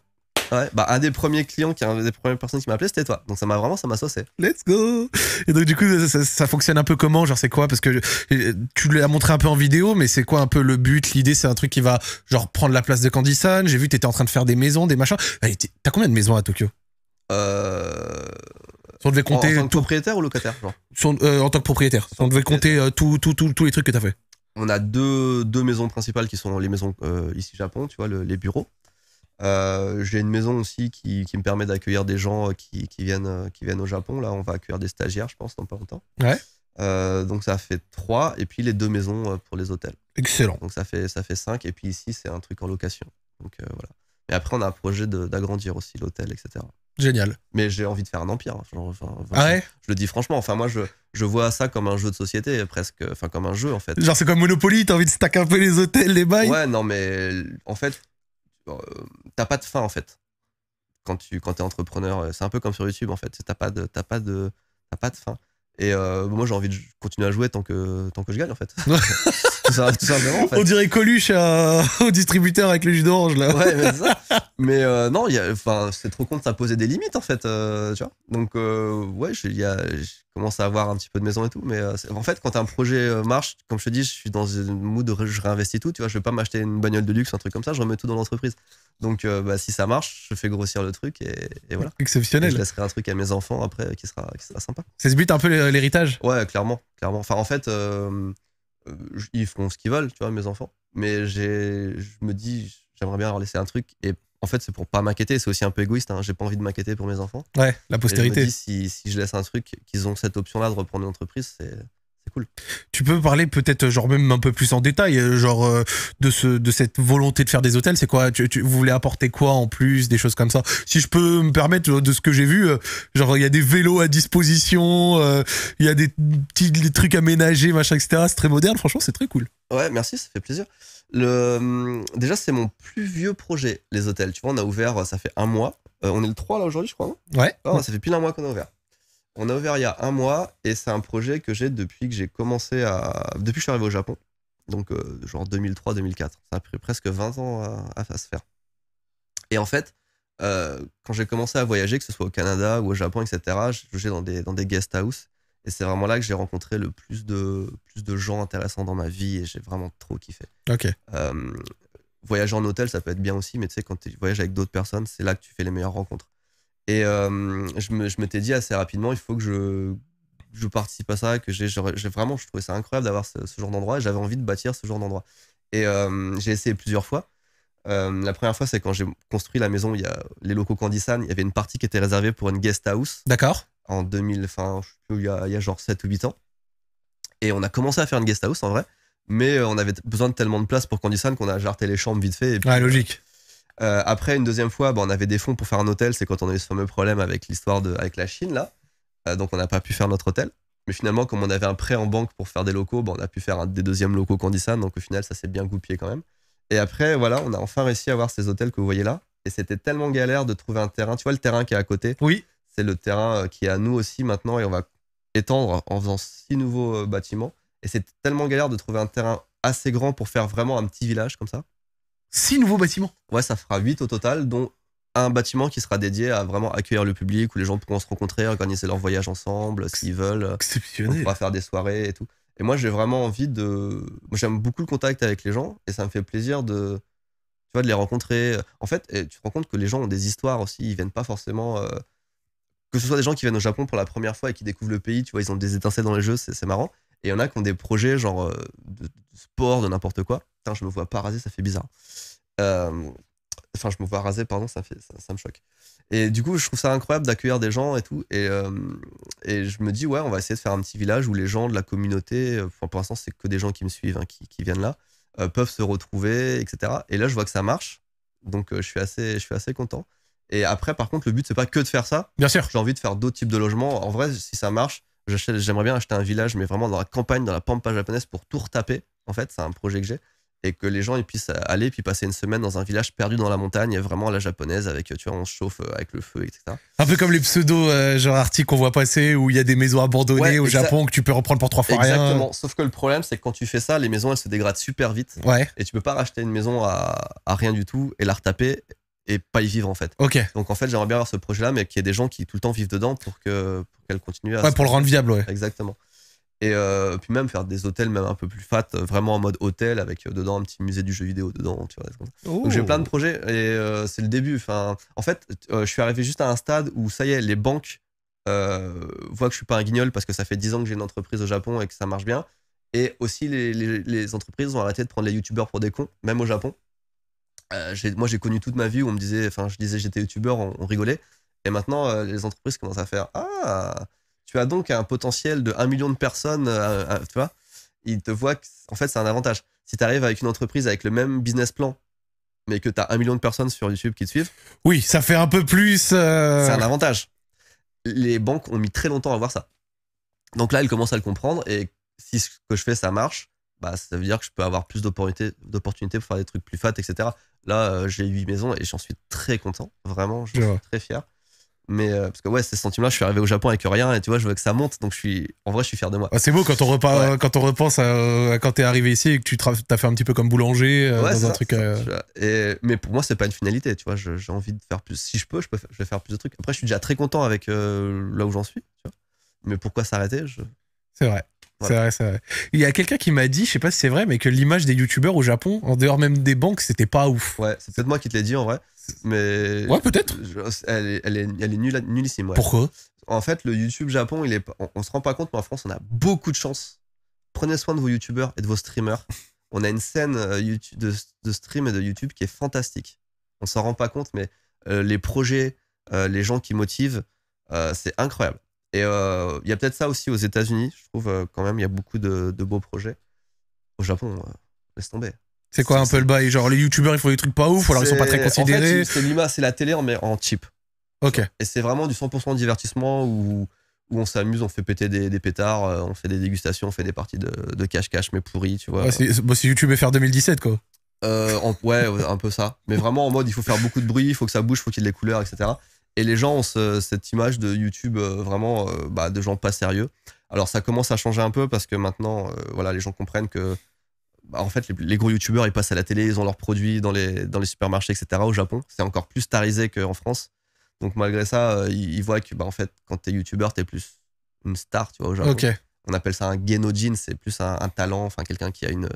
Speaker 2: Ouais, bah, un des premiers clients, qui, un des premières personnes qui m'a appelé, c'était toi. Donc ça m'a vraiment, ça m'a saucé.
Speaker 1: Let's go Et donc du coup, ça, fonctionne un peu comment Genre, c'est quoi Parce que euh, tu l'as montré un peu en vidéo, mais c'est quoi un peu le but L'idée, c'est un truc qui va, genre, prendre la place de Candy J'ai vu que t'étais en train de faire des maisons, des machins. T'as combien de maisons à Tokyo
Speaker 2: Euh. on devait compter. En, tant que propriétaire ou locataire genre. Euh, en tant que propriétaire. on devait compter euh, tous tout, les trucs que t'as fait. On a deux, deux maisons principales qui sont les maisons ici Japon, tu vois, les bureaux. Euh, j'ai une maison aussi qui, me permet d'accueillir des gens euh, qui, viennent, euh, qui viennent au Japon. Là, on va accueillir des stagiaires, je pense, dans pas longtemps. Ouais. donc ça fait trois. et puis les deux maisons pour les hôtels. Excellent. Donc ça fait ça fait 5 et puis ici c'est un truc en location. Donc voilà. Mais après on a un projet d'agrandir aussi l'hôtel etc. Génial. Mais j'ai envie de faire un empire. Hein. ah ouais je, le dis franchement. Enfin moi je, je vois ça comme un jeu de société presque. Enfin comme un jeu en fait. Genre c'est comme Monopoly. T'as envie de stack un peu les hôtels les bails. Ouais non mais en fait euh, t'as pas de fin en fait. Quand tu quand es entrepreneur, euh, c'est un peu comme sur YouTube en fait. T'as pas de t'as pas de pas de fin. Et euh, moi j'ai envie de continuer à jouer tant que tant que je gagne en fait. On dirait
Speaker 1: Coluche au distributeur avec le jus d'orange, là. Ouais, mais ça.
Speaker 2: Mais euh, non, c'est trop con de s'imposer des limites, en fait. Euh, Donc, euh, ouais, je, commence à avoir un petit peu de maison et tout. Mais en fait, quand un projet marche, comme je te dis, je suis dans une mood où je réinvestis tout. Tu vois, je vais pas m'acheter une bagnole de luxe, un truc comme ça. Je remets tout dans l'entreprise. Donc, bah, si ça marche, je fais grossir le truc et, voilà. Exceptionnel. je laisserai un truc à mes enfants après qui sera, qui sera sympa. C'est ce but un peu l'héritage Ouais, clairement. clairement. Enfin, en fait. Euh, ils font ce qu'ils veulent, tu vois, mes enfants. Mais je me dis, j'aimerais bien leur laisser un truc. Et en fait, c'est pour pas m'inquiéter. C'est aussi un peu égoïste. Hein. J'ai pas envie de m'inquiéter pour mes enfants. Ouais, la postérité. si, si, je laisse un truc, qu'ils ont cette option-là de reprendre l'entreprise, c'est,
Speaker 1: cool. Tu peux parler peut-être, genre même un peu plus en détail, euh, genre euh, de, ce, de cette volonté de faire des hôtels, c'est quoi tu, tu, Vous voulez apporter quoi en plus Des choses comme ça. Si je peux me permettre, euh, de ce que j'ai vu, genre il y a des vélos à disposition, il y a des petits trucs aménagés, machin, etc. C'est très moderne, franchement, c'est très cool.
Speaker 2: Ouais, merci, ça fait plaisir. Le... Hum, déjà, c'est mon plus vieux projet, les hôtels. Tu vois, on a ouvert, ça fait un mois. on est le 3 là aujourd'hui, je crois. ouais. Ah, ça fait pile un mois qu'on a ouvert. On a ouvert il y a un mois et c'est un projet que j'ai depuis que j'ai commencé à. Depuis que je suis arrivé au Japon. Donc, euh, genre 2003-2004. Ça a pris presque 20 ans à, se faire. Et en fait, euh, quand j'ai commencé à voyager, que ce soit au Canada ou au Japon, etc., j'ai dans des, dans des guest houses, Et c'est vraiment là que j'ai rencontré le plus de, plus de gens intéressants dans ma vie et j'ai vraiment trop kiffé. Ok. Euh, voyager en hôtel, ça peut être bien aussi, mais tu sais, quand tu voyages avec d'autres personnes, c'est là que tu fais les meilleures rencontres. Et euh, je, je m'étais dit assez rapidement, il faut que je, je participe à ça, que j'ai, vraiment, je trouvais ça incroyable d'avoir ce, genre d'endroit, j'avais envie de bâtir ce genre d'endroit. Et euh, j'ai essayé plusieurs fois. Euh, la première fois, c'est quand j'ai construit la maison, il y a les locaux Candisan, il y avait une partie qui était réservée pour une guest house. D'accord. En 2000, il, y a, il y a genre 7 ou 8 ans. Et on a commencé à faire une guest house en vrai, mais on avait besoin de tellement de place pour Candisan qu'on a jarté les chambres vite fait. Et logique. Euh, après, une deuxième fois, bah, on avait des fonds pour faire un hôtel. C'est quand on a eu ce fameux problème avec l'histoire de avec la Chine, là. Euh, donc, on n'a pas pu faire notre hôtel. Mais finalement, comme on avait un prêt en banque pour faire des locaux, bah, on a pu faire un des deuxièmes locaux ça, Donc, au final, ça s'est bien goupillé quand même. Et après, voilà, on a enfin réussi à avoir ces hôtels que vous voyez là. Et c'était tellement galère de trouver un terrain. Tu vois, le terrain qui est à côté. Oui. C'est le terrain euh, qui est à nous aussi maintenant. Et on va étendre en faisant six nouveaux bâtiments. Et c'est tellement galère de trouver un terrain assez grand pour faire vraiment un petit village comme ça. 6 nouveaux bâtiments. Ouais, ça fera 8 au total, dont un bâtiment qui sera dédié à vraiment accueillir le public, où les gens pourront se rencontrer, organiser leur voyage ensemble, qu'ils veulent. Exceptionnel. On pourra faire des soirées et tout. Et moi, j'ai vraiment envie de. Moi, j'aime beaucoup le contact avec les gens et ça me fait plaisir de. Tu vois, de les rencontrer. En fait, tu te rends compte que les gens ont des histoires aussi. Ils viennent pas forcément. Euh, que ce soit des gens qui viennent au Japon pour la première fois et qui découvrent le pays, tu vois, ils ont des étincelles dans les jeux, c'est marrant. Et il y en a qui ont des projets genre euh, de, sport, de n'importe quoi je me vois pas raser, ça fait bizarre. Euh, enfin je me vois raser pardon ça fait ça, me choque et du coup je trouve ça incroyable d'accueillir des gens et tout et, euh, et, je me dis ouais on va essayer de faire un petit village où les gens de la communauté euh, enfin, pour l'instant c'est que des gens qui me suivent hein, qui, viennent là peuvent se retrouver etc et là je vois que ça marche donc je suis assez je suis assez content et après par contre le but c'est pas que de faire ça bien sûr j'ai envie de faire d'autres types de logements en vrai si ça marche j'aimerais bien acheter un village mais vraiment dans la campagne dans la pampa japonaise pour tout retaper en fait c'est un projet que j'ai et que les gens ils puissent aller puis passer une semaine dans un village perdu dans la montagne, vraiment à la japonaise, avec tu vois, on se chauffe euh, avec le feu, etc.
Speaker 1: Un peu comme les pseudo euh, genre articles qu'on voit passer où il y a des maisons abandonnées au Japon que tu peux reprendre pour trois fois rien. Exactement.
Speaker 2: Sauf que le problème, c'est que quand tu fais ça, les maisons elles se dégradent super vite. Ouais. Et tu peux pas racheter une maison à, rien du tout et la retaper et pas y vivre en fait. Ok. Donc en fait, j'aimerais bien avoir ce projet-là, mais qu'il y ait des gens qui tout le temps vivent dedans pour que pour qu'elle continue à. Ouais, pour le rendre viable, ouais. Exactement. Et euh, puis même faire des hôtels même un peu plus fat, euh, vraiment en mode hôtel avec euh, dedans un petit musée du jeu vidéo dedans. Donc j'ai oh. plein de projets et c'est le début. Enfin, en fait, je suis arrivé juste à un stade où ça y est, les banques voient que je suis pas un guignol parce que ça fait 10 ans que j'ai une entreprise au Japon et que ça marche bien. Et aussi les, entreprises ont arrêté de prendre les youtubeurs pour des cons, même au Japon. moi j'ai connu toute ma vie où on me disait, enfin je disais j'étais youtubeur, on, on, rigolait. Et maintenant les entreprises commencent à faire ah tu as donc un potentiel de 1 million de personnes, euh, euh, tu vois. Ils te voient, qu'en en fait, c'est un avantage. Si tu arrives avec une entreprise avec le même business plan, mais que tu as 1 million de personnes sur YouTube qui te suivent. Oui, ça fait un peu plus. Euh, c'est un avantage. Les banques ont mis très longtemps à voir ça. Donc là, elles commencent à le comprendre et si ce que je fais, ça marche, bah, ça veut dire que je peux avoir plus d'opportunités pour faire des trucs plus fat, etc. Là, j'ai 8 maisons et j'en suis très content. Vraiment, je suis très fier. Mais euh, parce que ouais, ces centimes-là, je suis arrivé au Japon avec rien et tu vois, je veux que ça monte, donc je suis, en vrai, je suis fier de moi. Ah, c'est beau quand on,
Speaker 1: quand on repense euh, à, quand t'es arrivé ici et que tu as fait un petit peu comme boulanger euh, dans un truc.
Speaker 2: et, mais pour moi, c'est pas une finalité, tu vois. J'ai envie de faire plus. Si je peux, je, vais faire plus de trucs. Après, je suis déjà très content avec là où j'en suis. Tu vois. Mais pourquoi s'arrêter je...
Speaker 1: C'est vrai. C'est vrai, c'est vrai. Il y a quelqu'un qui m'a dit, je sais pas si c'est vrai, mais que l'image des youtubeurs au Japon, en dehors même des banques,
Speaker 2: c'était pas ouf. Ouais, c'est peut-être moi qui te l'ai dit en vrai mais. Ouais, peut-être. Elle est, elle nulle, nullissime. Pourquoi En fait, le YouTube Japon, il est, on, se rend pas compte, mais en France, on a beaucoup de chance. Prenez soin de vos YouTubeurs et de vos streamers. on a une scène euh, YouTube, de, stream et de YouTube qui est fantastique. On s'en rend pas compte, mais euh, les projets, euh, les gens qui motivent, c'est incroyable. Et il y a peut-être ça aussi aux États-Unis, je trouve quand même, il y a beaucoup de, de, beaux projets. Au Japon, laisse tomber. C'est quoi un peu le
Speaker 1: bail Genre les youtubeurs ils font des trucs pas ouf, alors ils sont pas très considérés. En fait, c'est
Speaker 2: l'IMA, c'est la télé mais en cheap. Ok. Et c'est vraiment du 100% divertissement où, où on s'amuse, on fait péter des, pétards, euh, on fait des dégustations, on fait des parties de cache-cache mais pourri, tu vois. Ouais, c'est
Speaker 1: bah, youtube YouTube faire 2017 quoi.
Speaker 2: Euh, ouais, un peu ça. Mais vraiment en mode il faut faire beaucoup de bruit, il faut que ça bouge, il faut qu'il y ait des couleurs, etc. Et les gens ont cette image de YouTube euh, vraiment bah, de gens pas sérieux. Alors ça commence à changer un peu parce que maintenant, voilà, les gens comprennent que bah, en fait, les, gros youtubeurs, ils passent à la télé, ils ont leurs produits dans les, dans les supermarchés, etc. Au Japon, c'est encore plus starisé qu'en France. Donc, malgré ça, euh, ils, voient que, bah, en fait, quand t'es youtubeur, t'es plus une star, tu vois, au Japon. On appelle ça un genojin, c'est plus un, talent, enfin, quelqu'un qui a une,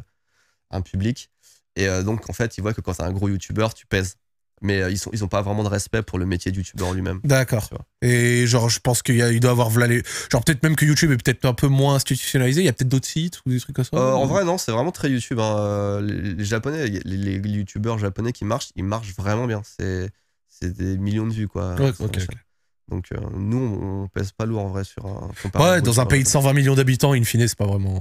Speaker 2: un public. Et euh, donc, en fait, ils voient que quand t'es un gros youtubeur, tu pèses mais euh, ils sont ont pas vraiment de respect pour le métier de youtubeur lui-même. D'accord.
Speaker 1: Et genre je pense qu'il il doit avoir genre peut-être même que YouTube est peut-être un peu moins institutionnalisé, il y a peut-être d'autres sites ou des trucs comme ça. Euh, en vrai
Speaker 2: non, c'est vraiment très YouTube hein. euh, les, japonais les, youtubeurs japonais qui marchent, ils marchent vraiment bien, c'est des millions de vues quoi. Donc nous on, pèse pas lourd en vrai sur un Ouais, dans un hein. pays de
Speaker 1: 120 millions d'habitants, in fine, c'est pas vraiment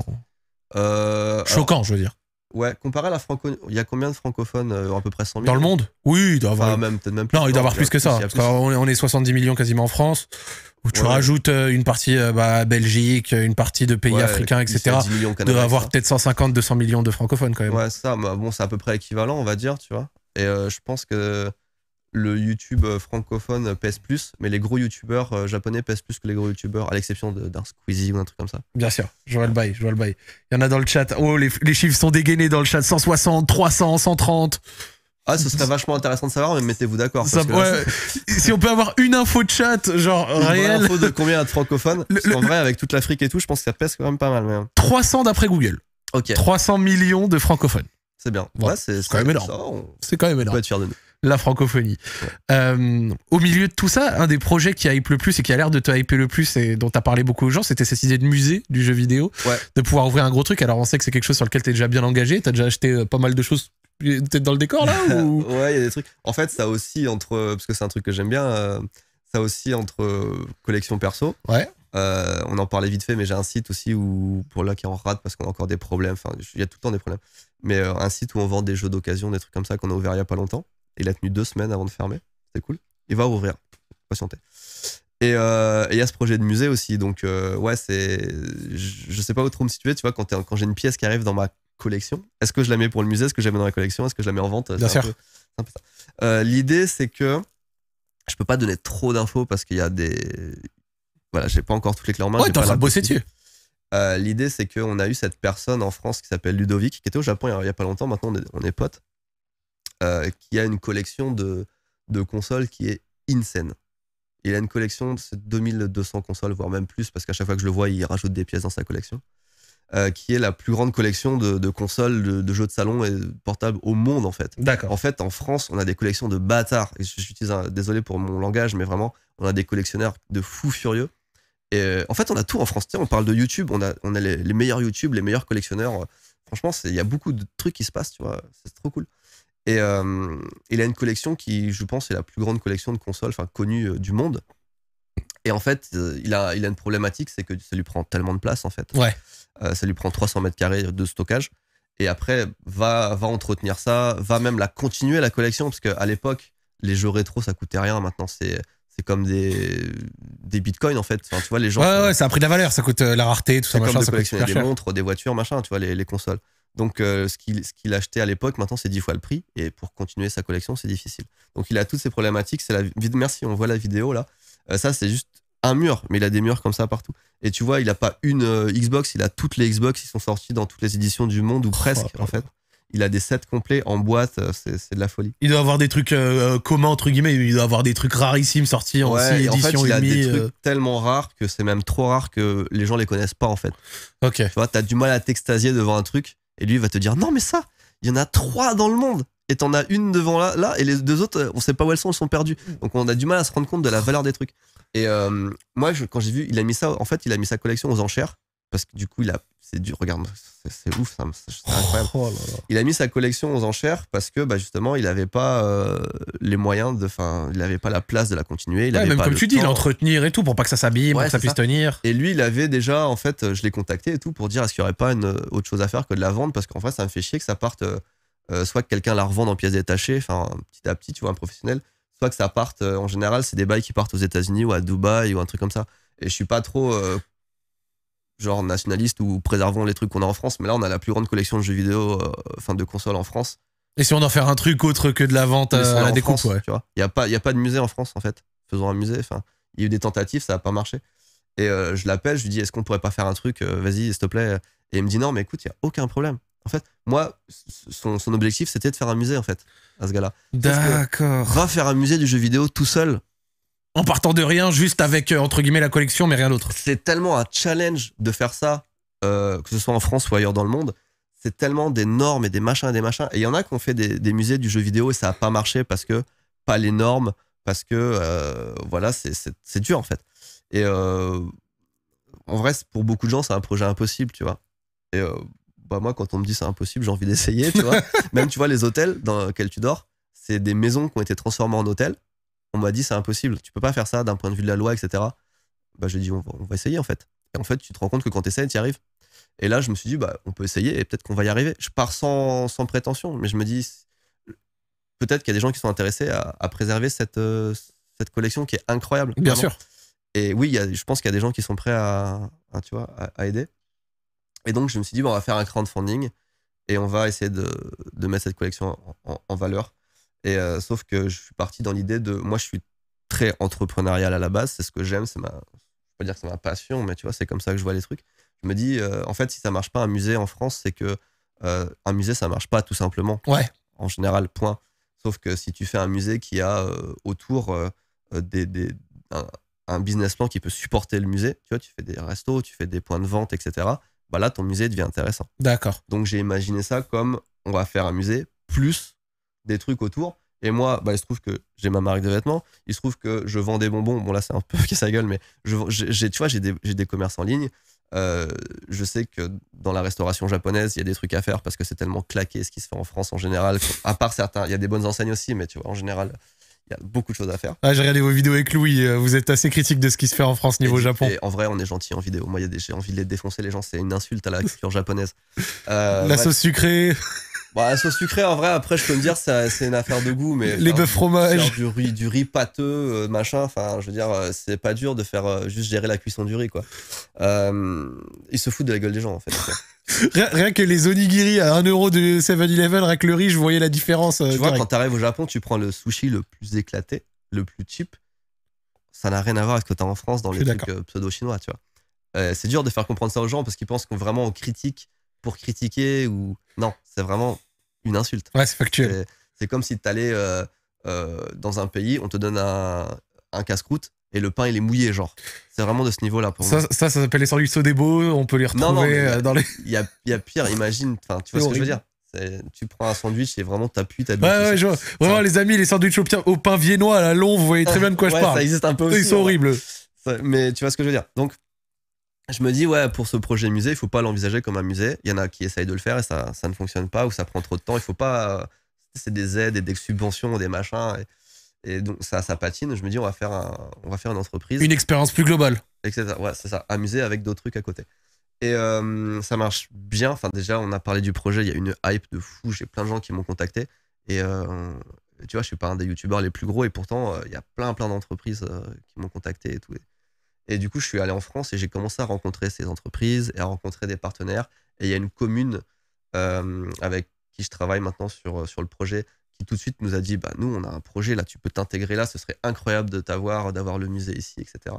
Speaker 2: choquant, je veux dire. Ouais, comparé à la franco, il y a combien de francophones euh, À peu près 100 Dans le monde Oui, il doit avoir. même non, il doit avoir plus que ça. on
Speaker 1: est 70 millions quasiment en France. Où tu rajoutes euh, une partie euh, bah, Belgique, une partie de pays africains, etc. De avoir peut-être 150, 200 millions de francophones quand même. Ouais,
Speaker 2: ça, bah, bon, c'est à peu près équivalent, on va dire, tu vois. Et je pense que le YouTube euh, francophone pèse plus, mais les gros youtubeurs euh, japonais pèsent plus que les gros youtubeurs, à l'exception d'un Squeezie ou un truc comme ça.
Speaker 1: Bien sûr, je vois le bail, je vois le bail. Il y en a dans le chat. Oh, les, chiffres sont dégainés dans le chat 160, 300, 130.
Speaker 2: Ah, ce serait vachement intéressant de savoir, mais mettez-vous d'accord. si on peut avoir une info de chat, genre une info de combien de francophones En vrai, avec toute l'Afrique et tout, je pense que ça pèse quand même pas mal.
Speaker 1: 300 hein. d'après
Speaker 2: Google. Ok. 300 millions de francophones. C'est bien. c'est quand même énorme. C'est quand même énorme. être fier de nous
Speaker 1: la francophonie. Euh, au milieu de tout ça, un des projets qui a hype le plus et qui a l'air de te hyper le plus et dont tu as parlé beaucoup aux gens, c'était cette idée de musée du jeu vidéo, de pouvoir ouvrir un gros truc. Alors on sait que c'est quelque chose sur lequel tu es déjà bien engagé, tu as déjà acheté euh, pas mal de choses. Euh, peut-être dans
Speaker 2: le décor là Ouais, il y a des trucs. En fait, ça aussi entre. Parce que c'est un truc que j'aime bien. ça aussi entre collection perso. Ouais. on en parlait vite fait, mais j'ai un site aussi où, pour là qui en rate parce qu'on a encore des problèmes. Enfin, il y a tout le temps des problèmes. Mais un site où on vend des jeux d'occasion, des trucs comme ça qu'on a ouvert il y a pas longtemps il a tenu deux semaines avant de fermer. C'est cool. Il va rouvrir. Patientez. Euh, et il y a ce projet de musée aussi. Donc, euh, ouais, c'est. Je sais pas où trop me situer, tu vois, quand, j'ai une pièce qui arrive dans ma collection. Est-ce que je la mets pour le musée Est-ce que je la mets dans la collection Est-ce que je la mets en vente Bien sûr. Euh, l'idée, c'est que je peux pas donner trop d'infos parce qu'il y a des. Voilà, j'ai pas encore toutes les clés en main. Ouais, L'idée, c'est qu'on a eu cette personne en France qui s'appelle Ludovic, qui était au Japon il y a, pas longtemps. Maintenant, on est, on est potes. Euh, qui a une collection de, de consoles qui est insane. Il a une collection de 2200 consoles, voire même plus, parce qu'à chaque fois que je le vois, il rajoute des pièces dans sa collection, euh, qui est la plus grande collection de, consoles, de, jeux de salon et portables au monde, en fait. D'accord. En fait, en France, on a des collections de bâtards. Et suis désolé pour mon langage, mais vraiment, on a des collectionneurs de fous furieux. Et euh, en fait, on a tout en France. on parle de YouTube, on a, on a les, les meilleurs YouTube, les meilleurs collectionneurs. Franchement, il y a beaucoup de trucs qui se passent, tu vois. C'est trop cool. Et euh, il a une collection qui, je pense, est la plus grande collection de consoles enfin, connue euh, du monde. Et en fait, euh, il, a, il a une problématique, c'est que ça lui prend tellement de place, en fait. Ouais. ça lui prend 300 mètres carrés de stockage. Et après, va, va entretenir ça, va même la continuer, la collection, parce qu'à l'époque, les jeux rétro, ça coûtait rien. Maintenant, c'est, c'est comme des, des bitcoins en fait. Enfin, tu vois, les gens. Ouais,
Speaker 1: ça a pris de la valeur, ça coûte la rareté, tout ça. C'est comme de collectionner des
Speaker 2: montres, des voitures, machin, tu vois, les, les consoles. Donc, euh, ce qu'il achetait à l'époque, maintenant, c'est dix fois le prix. Et pour continuer sa collection, c'est difficile. Donc, il a toutes ces problématiques. C'est la Merci, on voit la vidéo là. Euh, ça, c'est juste un mur, mais il a des murs comme ça partout. Et tu vois, il n'a pas une euh, Xbox, il a toutes les Xbox qui sont sorties dans toutes les éditions du monde, ou oh, presque, en fait. Il a des sets complets en boîte, c'est de la folie.
Speaker 1: Il doit avoir des trucs communs, entre guillemets, il doit avoir des trucs rarissimes sortis en édition éditions. En fait, il a des trucs
Speaker 2: tellement rares que c'est même trop rare que les gens les connaissent pas, en fait. Ok. Tu vois, tu as du mal à t'extasier devant un truc et lui, il va te dire, non, mais ça, il y en a trois dans le monde. Et t'en as une devant là, là, et les deux autres, euh, on sait pas où elles sont, elles sont perdues. Mm. Donc on a du mal à se rendre compte de la valeur des trucs. Et euh, moi, quand j'ai vu, il a mis ça, en fait, il a mis sa collection aux enchères parce que du coup, il a, c'est du, regarde, c'est ouf, incroyable. Oh il a mis sa collection aux enchères parce que, bah, justement, il n'avait pas euh, les moyens de, enfin, il n'avait pas la place de la continuer. Il avait même comme tu dis,
Speaker 1: l'entretenir et tout pour pas que ça s'abîme, pour que ça puisse tenir.
Speaker 2: Et lui, il avait déjà, en fait, je l'ai contacté et tout pour dire est-ce qu'il n'y aurait pas une euh, autre chose à faire que de la vendre parce qu'en fait, ça me fait chier que ça parte, euh, soit que quelqu'un la revende en pièces détachées, enfin, petit à petit, tu vois, un professionnel, soit que ça parte, en général, c'est des bails qui partent aux États-Unis ou à Dubaï ou un truc comme ça. Et je suis pas trop genre nationaliste ou préservons les trucs qu'on a en France. Mais là, on a la plus grande collection de jeux vidéo, euh, enfin de consoles en France. Et si on en faire
Speaker 1: un truc autre que de la vente euh, à, la découpe, ouais. tu vois.
Speaker 2: Il n'y a, pas, y a pas de musée en France, en fait. Faisons un musée. Enfin, il y a eu des tentatives, ça n'a pas marché. Et euh, je l'appelle, je lui dis, est-ce qu'on pourrait pas faire un truc Vas-y, s'il te plaît. Et il me dit, non, mais écoute, il n'y a aucun problème. En fait, moi, son, son objectif, c'était de faire un musée, en fait, à ce gars-là. D'accord. Va faire un musée du jeu vidéo tout seul en partant de rien, juste avec, euh, entre guillemets, la collection, mais rien d'autre. C'est tellement un challenge de faire ça, euh, que ce soit en France ou ailleurs dans le monde. C'est tellement des normes et des machins et des machins. Et il y en a qui ont fait des, musées du jeu vidéo et ça n'a pas marché parce que pas les normes, parce que, euh, voilà, c'est dur en fait. Et en vrai, pour beaucoup de gens, c'est un projet impossible, tu vois. Et bah, moi, quand on me dit c'est impossible, j'ai envie d'essayer, tu vois. Même, tu vois, les hôtels dans lesquels tu dors, c'est des maisons qui ont été transformées en hôtels on m'a dit c'est impossible, tu peux pas faire ça d'un point de vue de la loi, etc. Bah, ai dit on va, essayer en fait. Et en fait, tu te rends compte que quand tu essaies, tu y arrives. Et là, je me suis dit, bah, on peut essayer et peut-être qu'on va y arriver. Je pars sans, prétention, mais je me dis, peut-être qu'il y a des gens qui sont intéressés à, préserver cette, euh, cette collection qui est incroyable. Bien sûr. Et oui, je pense qu'il y a des gens qui sont prêts à, tu vois, à, aider. Et donc, je me suis dit, on va faire un crowdfunding et on va essayer de, mettre cette collection en valeur. Et euh, sauf que je suis parti dans l'idée de, moi, je suis très entrepreneurial à la base, c'est ce que j'aime, c'est ma, je pas dire que c'est ma passion, mais tu vois, c'est comme ça que je vois les trucs. Je me dis, euh, en fait, si ça marche pas un musée en France, c'est que euh, un musée, ça marche pas tout simplement. Ouais. En général, point. Sauf que si tu fais un musée qui a autour des, des un, business plan qui peut supporter le musée, tu vois, tu fais des restos, tu fais des points de vente, etc. Bah là, ton musée devient intéressant. D'accord. Donc j'ai imaginé ça comme on va faire un musée plus des trucs autour. Et moi, bah, il se trouve que j'ai ma marque de vêtements. Il se trouve que je vends des bonbons. Bon, là, c'est un peu qui sa gueule, mais je, j'ai, tu vois, j'ai des, commerces en ligne. Euh, je sais que dans la restauration japonaise, il y a des trucs à faire parce que c'est tellement claqué ce qui se fait en France en général. À part certains, il y a des bonnes enseignes aussi, mais tu vois, en général, il y a beaucoup de choses à faire.
Speaker 1: Ah, j'ai regardé vos vidéos avec Louis. Euh, vous êtes
Speaker 2: assez critique de ce qui se fait en France niveau Japon. en vrai, on est gentil en vidéo. Moi, j'ai envie de les défoncer les gens. C'est une insulte à la culture japonaise. Euh, la sauce sucrée. Bah, sauce sucrée, en vrai, après, je peux me dire, c'est une affaire de goût, mais. Les bœufs fromage. Du riz, du riz pâteux, euh, machin. Enfin, je veux dire, euh, c'est pas dur de faire euh, juste gérer la cuisson du riz, quoi. ils se foutent de la gueule des gens, en fait.
Speaker 1: rien, que les onigiri à 1€ euro de 7-Eleven, rien que le riz, je voyais la différence. tu vois, quand
Speaker 2: t'arrives au Japon, tu prends le sushi le plus éclaté, le plus cheap. Ça n'a rien à voir avec ce que t'as en France dans les trucs pseudo-chinois, tu vois. c'est dur de faire comprendre ça aux gens parce qu'ils pensent qu'on vraiment on critique pour critiquer ou. Non, c'est vraiment une insulte. Ouais, c'est factuel. C'est comme si tu allais euh, euh, dans un pays, on te donne un, un casse-croûte et le pain il est mouillé, genre. C'est vraiment de ce niveau-là pour ça, moi. Ça,
Speaker 1: ça s'appelle les sandwichs au beaux, on peut les retrouver non, non, euh, dans
Speaker 2: les. Il y a, y a, pire, imagine, tu vois ce que je veux dire tu prends un sandwich et vraiment t'appuies, t'as Ouais, ouais, Vraiment, les amis, les sandwichs au, pain viennois à la longue, vous voyez très bien de quoi je parle. Ça existe un peu aussi. Ils sont horribles. Mais tu vois ce que je veux dire. Donc, je me dis, ouais, pour ce projet musée, il faut pas l'envisager comme un musée. Il y en a qui essayent de le faire et ça, ne fonctionne pas ou ça prend trop de temps. Il faut pas. Euh, c'est des aides et des subventions, des machins. Et, donc ça, ça patine. Je me dis, on va faire, on va faire une entreprise. Une expérience plus globale. Etc. Ouais, c'est ça. Amuser avec d'autres trucs à côté. Et euh, ça marche bien. Enfin, déjà, on a parlé du projet. Il y a une hype de fou. J'ai plein de gens qui m'ont contacté. Et euh, tu vois, je suis pas un des youtubeurs les plus gros. Et pourtant, il y a plein, plein d'entreprises qui m'ont contacté et tout. Et du coup, je suis allé en France et j'ai commencé à rencontrer ces entreprises et à rencontrer des partenaires. Et il y a une commune euh, avec qui je travaille maintenant sur, euh, sur le projet qui tout de suite nous a dit bah, Nous, on a un projet là, tu peux t'intégrer là, ce serait incroyable de t'avoir, d'avoir le musée ici, etc.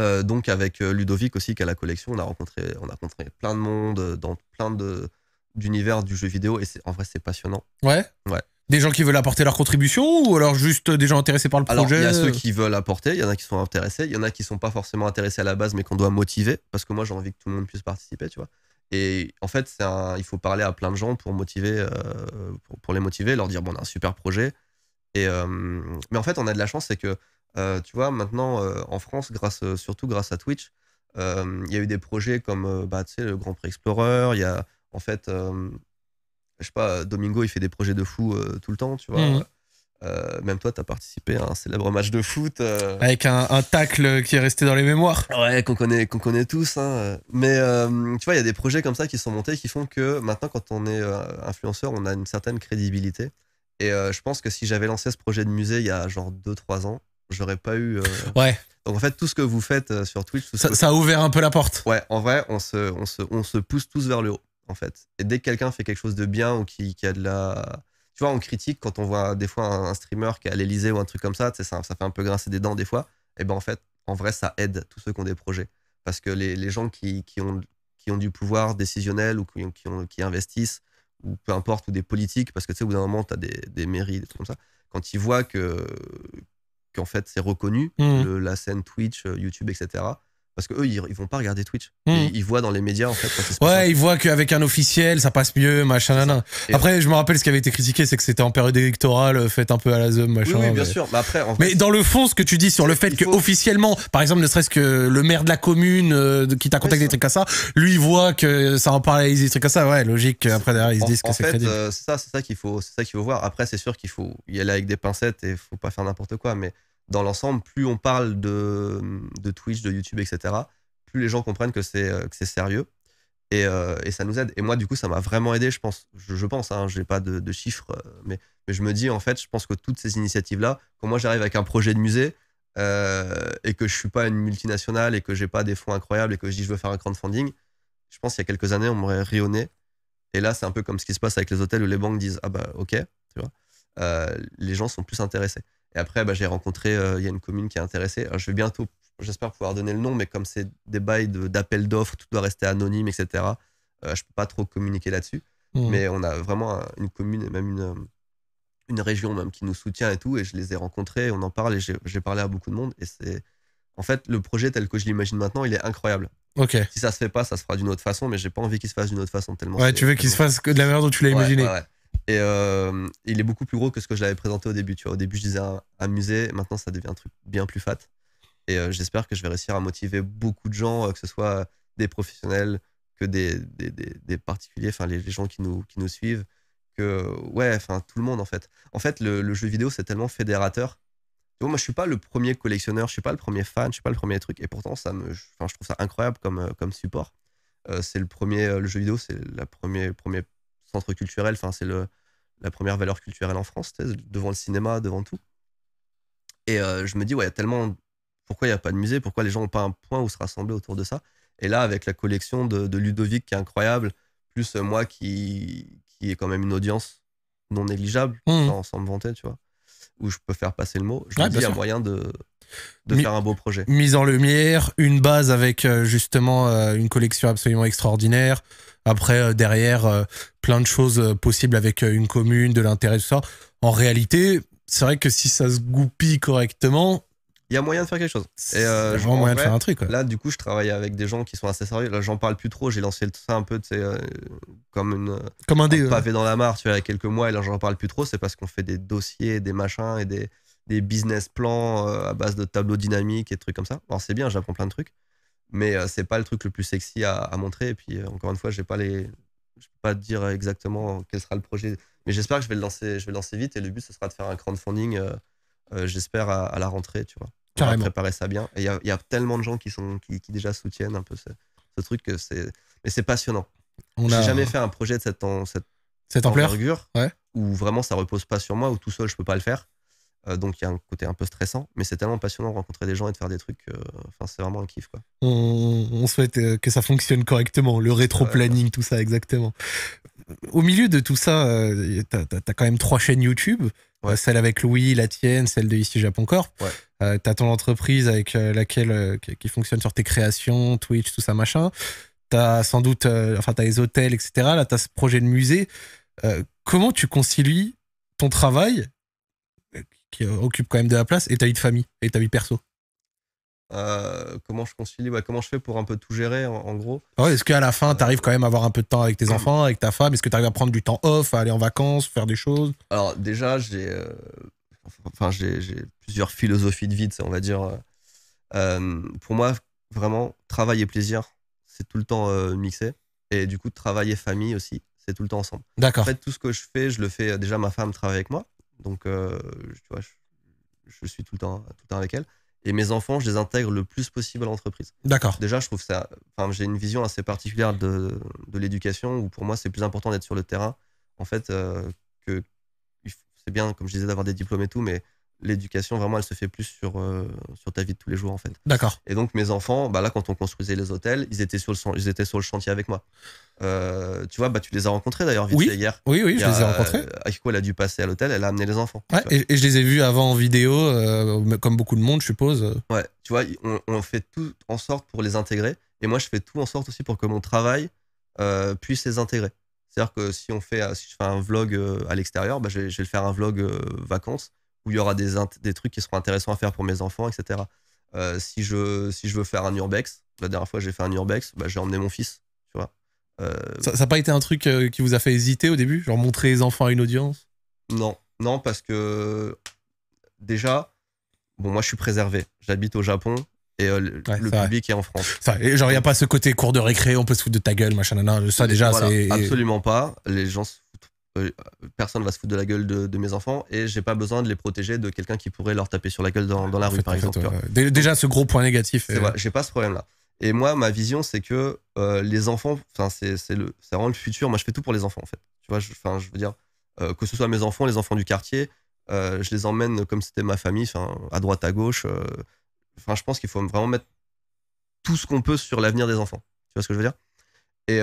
Speaker 2: Euh, donc, avec Ludovic aussi, qui a la collection, on a rencontré, on a rencontré plein de monde dans plein de d'univers du jeu vidéo et en vrai c'est passionnant ouais ouais
Speaker 1: des gens qui veulent apporter leur contribution ou alors juste des gens intéressés par le projet Il y a ceux euh qui
Speaker 2: veulent apporter, il y en a qui sont intéressés, il y en a qui sont pas forcément intéressés à la base mais qu'on doit motiver parce que moi j'ai envie que tout le monde puisse participer, tu vois. Et en fait, un, il faut parler à plein de gens pour motiver, euh, pour, les motiver, leur dire bon, on a un super projet. Et, euh, mais en fait, on a de la chance, c'est que tu vois maintenant en France, grâce surtout grâce à Twitch, il y a eu des projets comme bah, le Grand Prix Explorer, il y a en fait je sais pas, Domingo, il fait des projets de fou euh, tout le temps, tu vois. Mhm. Euh, même toi, tu as participé à un célèbre match de foot. Euh. Avec un, un, tacle qui est resté dans les mémoires. Ouais, qu'on connaît, qu'on connaît tous. Hein. Mais tu vois, il y a des projets comme ça qui sont montés qui font que maintenant, quand on est influenceur, on a une certaine crédibilité. Et je pense que si j'avais lancé ce projet de musée il y a genre 2-3 ans, j'aurais pas eu. Ouais. Donc en fait, tout ce que vous faites sur Twitch. Ça, a ouvert un peu la porte. Ouais, en vrai, on se, on se, on se pousse tous vers le haut en fait. Et dès que quelqu'un fait quelque chose de bien ou qui, a de la. Tu vois, on critique quand on voit des fois un, streamer qui est à l'Elysée ou un truc comme ça, c'est ça, ça fait un peu grincer des dents des fois. Et ben en fait, en vrai, ça aide tous ceux qui ont des projets. Parce que les, gens qui, ont, qui ont du pouvoir décisionnel ou qui, investissent, ou peu importe, ou des politiques, parce que tu sais, au bout d'un moment, tu as des, des, mairies, des trucs comme ça, quand ils voient que qu'en fait c'est reconnu, mmh. la scène Twitch, euh, YouTube, etc., parce que eux ils, vont pas regarder Twitch mmh. ils, voient dans les médias en fait
Speaker 1: ouais ils voient qu'avec un officiel ça passe mieux machin nan, après je me rappelle ce qui avait été critiqué c'est que c'était en période électorale euh, fait un peu à la zone machin oui, bien sûr mais bah, après en fait, mais dans le fond ce que tu dis sur le fait que officiellement par exemple ne serait-ce que le maire de la commune euh, qui t'a contacté des trucs comme ça lui voit que ça en parle des trucs comme ça ouais logique euh, après derrière ils se disent que c'est crédible euh,
Speaker 2: c'est ça c'est ça qu'il faut c'est ça qu'il faut voir après c'est sûr qu'il faut y aller avec des pincettes et faut pas faire n'importe quoi mais dans l'ensemble, plus on parle de, Twitch, de YouTube, etc., plus les gens comprennent que c'est euh, sérieux. Euh, et, ça nous aide. Et moi, du coup, ça m'a vraiment aidé, je pense. Je, pense, hein, je n'ai pas de, chiffres, euh, mais, je me dis, en fait, je pense que toutes ces initiatives-là, quand moi j'arrive avec un projet de musée et que je ne suis pas une multinationale et que je n'ai pas des fonds incroyables et que je dis je veux faire un crowdfunding, je pense qu'il y a quelques années, on m'aurait rionné. Et là, c'est un peu comme ce qui se passe avec les hôtels où les banques disent Ah bah ok, tu vois. Euh, les gens sont plus intéressés. Et après, bah, j'ai rencontré, euh, il y a une commune qui est intéressée. je vais bientôt, j'espère pouvoir donner le nom, mais comme c'est des bails d'appels d'offres, tout doit rester anonyme, etc., euh, je ne peux pas trop communiquer là-dessus. Mmh. Mais on a vraiment une commune et même une, une région même qui nous soutient et tout. Et je les ai rencontrés, on en parle et j'ai parlé à beaucoup de monde. Et c'est en fait le projet tel que je l'imagine maintenant, il est incroyable. Ok. Si ça se fait pas, ça se fera d'une autre façon, mais j'ai pas envie qu'il se fasse d'une autre façon tellement. Ouais, tu veux qu'il se fasse que de la manière dont tu l'as imaginé. Et euh, il est beaucoup plus gros que ce que je l'avais présenté au début. Tu vois. Au début, je disais amusé, maintenant ça devient un truc bien plus fat. Et euh, j'espère que je vais réussir à motiver beaucoup de gens, euh, que ce soit des professionnels, que des, des, des, particuliers, enfin les, gens qui nous, qui nous suivent, que ouais, enfin tout le monde en fait. En fait, le, jeu vidéo c'est tellement fédérateur. moi je suis pas le premier collectionneur, je suis pas le premier fan, je suis pas le premier truc, et pourtant ça me, je, trouve ça incroyable comme, comme support. c'est le premier, le jeu vidéo c'est la première premier centre culturel. Enfin, c'est la première valeur culturelle en France, devant le cinéma, devant tout. Et euh, je me dis, ouais, il y a tellement. Pourquoi il n'y a pas de musée Pourquoi les gens n'ont pas un point où se rassembler autour de ça Et là, avec la collection de, Ludovic qui est incroyable, plus euh, moi qui, qui est quand même une audience non négligeable, mmh. sans, sans, me vanter, tu vois, où je peux faire passer le mot, je me dis, il y a moyen de, de faire un beau projet. Mise en
Speaker 1: lumière, une base avec euh, justement euh, une collection absolument extraordinaire. Après, euh, derrière, plein de choses possibles avec une commune, de l'intérêt, tout ça. En réalité, c'est vrai que si ça se goupille correctement,
Speaker 2: il y a moyen de faire quelque chose. Et euh, moyen de faire un truc. Là, du coup, je travaille avec des gens qui sont assez sérieux. Là, j'en parle plus trop. J'ai lancé tout ça un peu, comme une comme un, dé, pavé dans la mare, tu vois, il y a quelques mois. Et là, j'en parle plus trop. C'est parce qu'on fait des dossiers, des machins et des des business plans euh, à base de tableaux dynamiques et trucs comme ça. Alors c'est bien, j'apprends plein de trucs, mais euh, c'est pas le truc le plus sexy à, montrer. Et puis euh, encore une fois, j'ai pas les, je vais pas dire exactement quel sera le projet, mais j'espère que je vais le lancer, je vais lancer vite. Et le but ce sera de faire un crowdfunding, euh, j'espère à, la rentrée, tu vois. On va préparer ça bien. Et il y, a tellement de gens qui sont qui, déjà soutiennent un peu ce, truc que c'est, mais c'est passionnant. On J'ai jamais fait un projet de cette, cette, envergure, où vraiment ça repose pas sur moi, où tout seul je peux pas le faire. Euh, donc il y a un côté un peu stressant, mais c'est tellement passionnant de rencontrer des gens et de faire des trucs. Euh, enfin, c'est vraiment un kiff.
Speaker 1: On, souhaite euh, que ça fonctionne correctement, le rétro-planning, tout ça, exactement. Au milieu de tout ça, t'as as quand même trois chaînes YouTube. Celle avec Louis, la tienne, celle de Ici Japon Corp. t'as ton entreprise avec laquelle qui fonctionne sur tes créations, Twitch, tout ça, machin. T'as sans doute, enfin, t'as les hôtels, etc. Là, t'as ce projet de musée. comment tu concilies ton travail qui euh, occupe quand même de la place, et ta vie de famille, et ta vie perso
Speaker 2: euh, comment je concilie bah, Comment je fais pour un peu tout gérer, en, gros
Speaker 1: Est-ce qu'à la fin, euh, tu arrives quand même à avoir un peu de temps avec tes enfants, avec ta femme Est-ce que tu arrives à prendre du temps off, à aller en vacances, faire des choses
Speaker 2: Alors, déjà, j'ai enfin, j'ai plusieurs philosophies de vie, on va dire. pour moi, vraiment, travail et plaisir, c'est tout le temps mixé. Et du coup, travail et famille aussi, c'est tout le temps ensemble. D'accord. En fait, tout ce que je fais, je le fais. Déjà, ma femme travaille avec moi, donc, euh, je, suis tout le, temps, tout temps avec elle. Et mes enfants, je les intègre le plus possible à l'entreprise. D'accord. Déjà, je trouve ça. Enfin, j'ai une vision assez particulière de, l'éducation où pour moi, c'est plus important d'être sur le terrain. En fait, euh, que c'est bien, comme je disais, d'avoir des diplômes et tout, mais l'éducation, vraiment, elle se fait plus sur, euh, sur ta vie de tous les jours, en fait. D'accord. Et donc, mes enfants, bah, là, quand on construisait les hôtels, ils étaient sur le, ils étaient sur le chantier avec moi. Euh, tu vois, bah, tu les as rencontrés d'ailleurs, vite oui, hier. Oui, oui, je les ai rencontrés. Euh, Akiko, elle a dû passer à l'hôtel, elle a amené les enfants.
Speaker 1: et, je les ai vus avant en vidéo, comme beaucoup de monde, je suppose.
Speaker 2: Ouais, tu vois, on, fait tout en sorte pour les intégrer. Et moi, je fais tout en sorte aussi pour que mon travail puisse les intégrer. C'est-à-dire que si, on fait, si je fais un vlog à l'extérieur, bah, je, vais, le faire un vlog vacances où il y aura des, des trucs qui seront intéressants à faire pour mes enfants, etc. Euh, si, je, veux faire un urbex, la dernière fois j'ai fait un urbex, bah, j'ai emmené mon fils, tu vois. Euh, ça n'a
Speaker 1: pas été un truc euh, qui vous a fait hésiter au début Genre montrer les enfants à une audience
Speaker 2: Non, non, parce que déjà, bon, moi je suis préservé. J'habite au Japon, et le, public est en France. Et genre, il n'y a
Speaker 1: pas ce côté cours de récré, on peut se foutre de ta gueule, machin, nan, Ça, déjà, c'est Absolument
Speaker 2: pas. Les gens se personne euh, personne va se foutre de la gueule de, mes enfants et j'ai pas besoin de les protéger de quelqu'un qui pourrait leur taper sur la gueule dans, la rue, par exemple. Déjà,
Speaker 1: ce gros point négatif. J'ai pas
Speaker 2: ce problème-là. Et moi, ma vision, c'est que euh, les enfants, c'est vraiment le futur. Moi, je fais tout pour les enfants, en fait. Tu vois, je, veux dire, euh, que ce soit mes enfants, les enfants du quartier, je les emmène comme c'était ma famille, à droite, à gauche. Enfin, je pense qu'il faut vraiment mettre tout ce qu'on peut sur l'avenir des enfants. Tu vois ce que je veux dire Et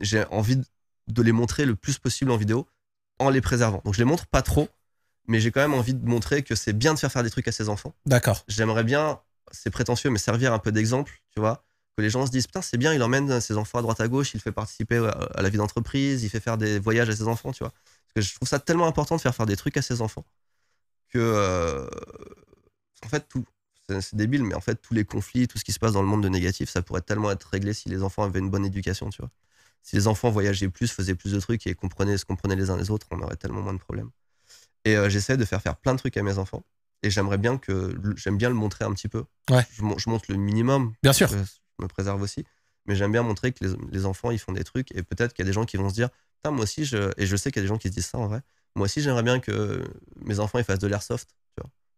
Speaker 2: j'ai envie de de les montrer le plus possible en vidéo en les préservant. Donc je les montre pas trop, mais j'ai quand même envie de montrer que c'est bien de faire faire des trucs à ses enfants. D'accord. J'aimerais bien, c'est prétentieux, mais servir un peu d'exemple, tu vois, que les gens se disent putain c'est bien, il emmène ses enfants à droite à gauche, il fait participer à la vie d'entreprise, il fait faire des voyages à ses enfants, tu vois. Parce que je trouve ça tellement important de faire faire des trucs à ses enfants que euh, en fait tout, c'est débile, mais en fait, tous les conflits, tout ce qui se passe dans le monde de négatif, ça pourrait tellement être réglé si les enfants avaient une bonne éducation, tu vois si les enfants voyageaient plus, faisaient plus de trucs et comprenaient ce qu'on les uns les autres, on aurait tellement moins de problèmes. Et euh, j'essaie de faire faire plein de trucs à mes enfants. Et j'aimerais bien que j'aime bien le montrer un petit peu. Ouais. Je, montre le minimum. Bien sûr. Je, me préserve aussi. Mais j'aime bien montrer que les, enfants, ils font des trucs. Et peut-être qu'il y a des gens qui vont se dire, putain, moi aussi, je... et je sais qu'il y a des gens qui se disent ça en vrai, moi aussi, j'aimerais bien que mes enfants, ils fassent de l'airsoft.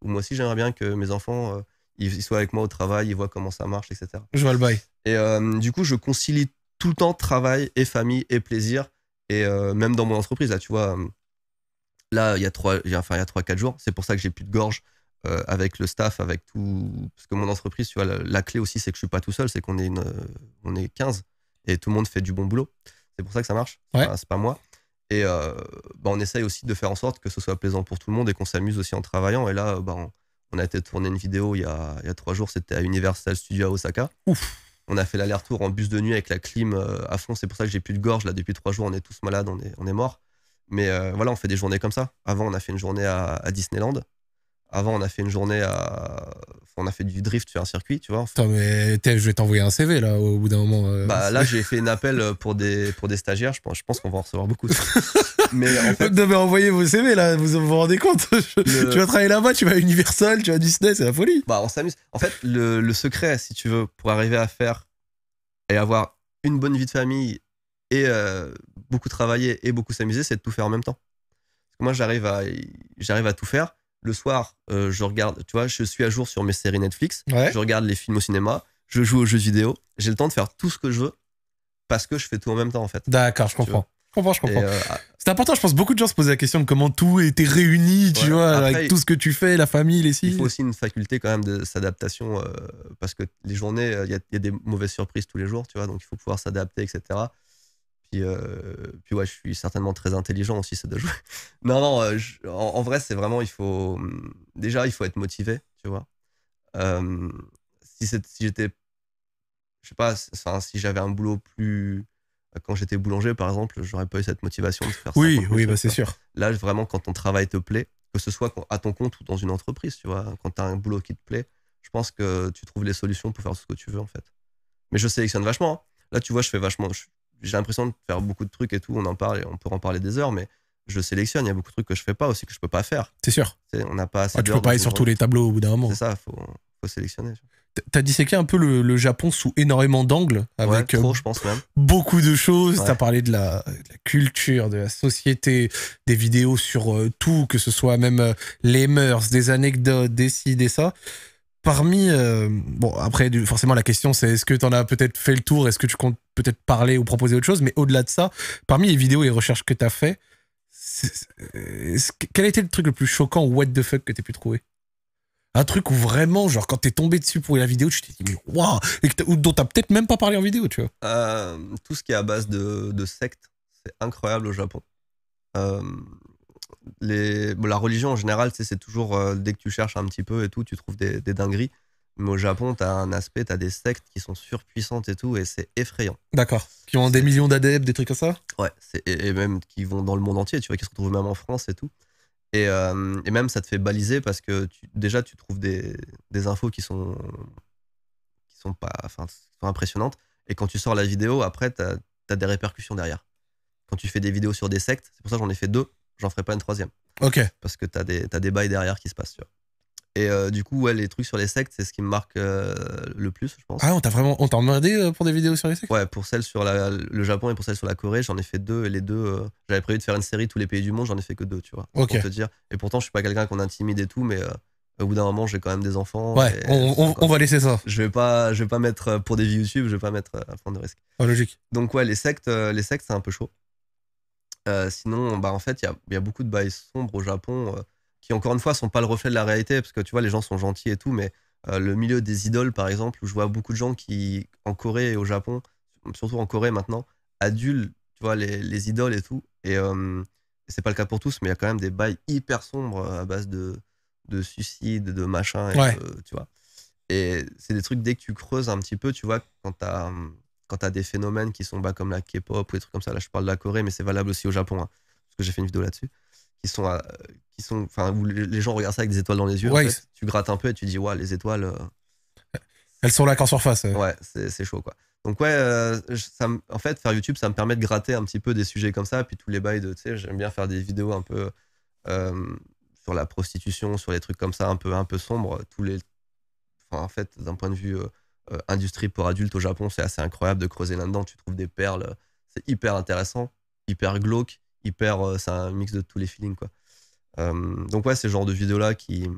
Speaker 2: Ou moi aussi, j'aimerais bien que mes enfants, euh, ils, soient avec moi au travail, ils voient comment ça marche, etc. Je vois le bail. Et euh, du coup, je concilie tout le temps travail et famille et plaisir. Et euh, même dans mon entreprise, là, tu vois, euh, là, il y a 3-4 quatre jours, c'est pour ça que j'ai plus de gorge euh, avec le staff, avec tout. Parce que mon entreprise, tu vois, la, clé aussi, c'est que je suis pas tout seul, c'est qu'on est, une, on est 15 et tout le monde fait du bon boulot. C'est pour ça que ça marche. c'est pas moi. Et bah, on essaye aussi de faire en sorte que ce soit plaisant pour tout le monde et qu'on s'amuse aussi en travaillant. Et là, bah, on, a été tourner une vidéo il y a, il y a trois jours, c'était à Universal Studio à Osaka. Ouf. On a fait l'aller-retour en bus de nuit avec la clim euh, à fond. C'est pour ça que j'ai plus de gorge. Là, depuis trois jours, on est tous malades, on est, on est morts. Mais euh, voilà, on fait des journées comme ça. Avant, on a fait une journée à Disneyland. Avant, on a fait une journée à. On a fait du drift sur un circuit, tu vois.
Speaker 1: Attends, mais je vais t'envoyer un CV, là, au bout d'un moment. Euh. Bah, là, j'ai
Speaker 2: fait un appel euh, pour des, pour des stagiaires. Je pense, je pense qu'on va en recevoir beaucoup.
Speaker 1: mais en fait... envoyez vos CV, là, vous vous rendez compte. Tu vas travailler là-bas, tu vas à Universal, tu vas à Disney, c'est la folie.
Speaker 2: Bah, on s'amuse. En fait, le, le secret, si tu veux, pour arriver à faire et avoir une bonne vie de famille et euh, beaucoup travailler et beaucoup s'amuser, c'est de tout faire en même temps. Parce que moi, j'arrive à, j'arrive à tout faire le soir, euh, je regarde, tu vois, je suis à jour sur mes séries Netflix, je regarde les films au cinéma, je joue aux jeux vidéo, j'ai le temps de faire tout ce que je veux parce que je fais tout en même temps en fait.
Speaker 1: D'accord, je comprends.
Speaker 2: Je je comprends. Euh, ah
Speaker 1: c'est important, je pense. Beaucoup de gens se posaient la question de comment tout était réuni, tu vois, avec tout ce que tu fais, la famille, les si Il faut aussi
Speaker 2: une faculté quand même de s'adaptation euh, parce que les journées, il y, a des mauvaises surprises tous les jours, tu vois, donc il faut pouvoir s'adapter, etc. Euh, puis, ouais, je suis certainement très intelligent aussi, c'est de jouer. non, non, euh, en, vrai, c'est vraiment, il faut. Hum, déjà, il faut être motivé, tu vois. Hum, si, si j'étais. Je sais pas, si j'avais un boulot plus euh, quand j'étais boulanger, par exemple, j'aurais pas eu cette motivation de faire oui, ça. Oui, oui, bah c'est sûr. Là, vraiment, quand ton travail te plaît, que ce soit à ton compte ou dans une entreprise, tu vois, quand t'as un boulot qui te plaît, je pense que tu trouves les solutions pour faire ce que tu veux, en fait. Mais je sélectionne vachement. Hein. Là, tu vois, je fais vachement, j'ai l'impression de faire beaucoup de trucs et tout, on en parle et on peut en parler des heures, mais je sélectionne. Il y a beaucoup de trucs que je fais pas aussi, que je peux pas faire. C'est sûr. on n'a pas assez ah, Tu peux pas aller sur tous les
Speaker 1: tableaux au bout d'un moment. C'est ça,
Speaker 2: faut, faut sélectionner.
Speaker 1: as disséqué un peu le, Japon sous énormément d'angles,
Speaker 2: avec euh, je pense
Speaker 1: beaucoup de choses. tu as parlé de la, culture, de la société, des vidéos sur euh, tout, que ce soit même euh, les mœurs, des anecdotes, des ci, des ça. Parmi. Euh, bon, après, forcément, la question, c'est est-ce que tu en as peut-être fait le tour Est-ce que tu comptes peut-être parler ou proposer autre chose Mais au-delà de ça, parmi les vidéos et recherches que tu as fait, quel a été le truc le plus choquant ou what the fuck que tu pu trouver un truc où vraiment, genre, quand t'es tombé dessus pour la vidéo, tu t'es dit, mais waouh Ou dont t'as peut-être même pas parlé en vidéo, tu vois.
Speaker 2: Euh, tout ce qui est à base de, de sectes, c'est incroyable au Japon. Euh, les, la religion en général, c'est toujours euh, dès que tu cherches un petit peu et tout, tu trouves des, dingueries. Mais au Japon, tu as un aspect, tu as des sectes qui sont surpuissantes et tout, et c'est effrayant. D'accord. Qui ont des millions d'adeptes, des trucs comme ça Ouais, et, même qui vont dans le monde entier, tu vois, qui se retrouvent même en France et tout. Et, euh, et même ça te fait baliser parce que tu, déjà, tu trouves des, des, infos qui sont, qui sont pas enfin, sont impressionnantes. Et quand tu sors la vidéo, après, tu as, as des répercussions derrière. Quand tu fais des vidéos sur des sectes, c'est pour ça que j'en ai fait deux j'en ferai pas une troisième. Ok. Parce que t'as des, as des bails derrière qui se passent, tu vois. Et euh, du coup, ouais, les trucs sur les sectes, c'est ce qui me marque euh, le plus, je pense. Ah, on t'a vraiment, on t'a demandé euh, pour des vidéos sur les sectes Ouais, pour celle sur la, le Japon et pour celle sur la Corée, j'en ai fait deux. Et les deux, j'avais prévu de faire une série tous les pays du monde, j'en ai fait que deux, tu vois. Ok. te dire. Et pourtant, je suis pas quelqu'un qu'on intimide et tout, mais au bout d'un moment, j'ai quand même des enfants. Ouais, on, va laisser ça. Je vais pas, je vais pas mettre pour des vies YouTube, je vais pas mettre un point de risque. Ah, oh, logique. Donc ouais, les sectes, les sectes, c'est un peu chaud. Euh, sinon, bah, en fait, il y, y a, beaucoup de bails sombres au Japon euh, qui, encore une fois, sont pas le reflet de la réalité, parce que tu vois, les gens sont gentils et tout, mais euh, le milieu des idoles, par exemple, où je vois beaucoup de gens qui, en Corée et au Japon, surtout en Corée maintenant, adulent, tu vois, les, les idoles et tout. Et c'est pas le cas pour tous, mais il y a quand même des bails hyper sombres à base de, de suicides, de machins, tu vois. Et c'est des trucs, dès que tu creuses un petit peu, tu vois, quand as... Hum, quand tu as des phénomènes qui sont bas comme la K-pop ou des trucs comme ça, là je parle de la Corée, mais c'est valable aussi au Japon, hein, parce que j'ai fait une vidéo là-dessus, qui sont, euh, qui sont enfin où les gens regardent ça avec des étoiles dans les yeux. Tu grattes un peu et tu dis, ouais, les étoiles. Euh
Speaker 1: Elles sont là qu'en surface. Ouais,
Speaker 2: c'est chaud quoi. Donc ouais, euh, ça en fait, faire YouTube, ça me permet de gratter un petit peu des sujets comme ça, puis tous les bails de, tu sais, j'aime bien faire des vidéos un peu sur la prostitution, sur les trucs comme ça, un peu un peu sombres, tous les, enfin, en fait, d'un point de vue euh, industrie pour adultes au Japon, c'est assez incroyable de creuser là-dedans. Tu trouves des perles, euh, c'est hyper intéressant, hyper glauque, hyper. Euh, c'est un mix de tous les feelings, quoi. donc, ouais, c'est le genre de vidéo-là qui,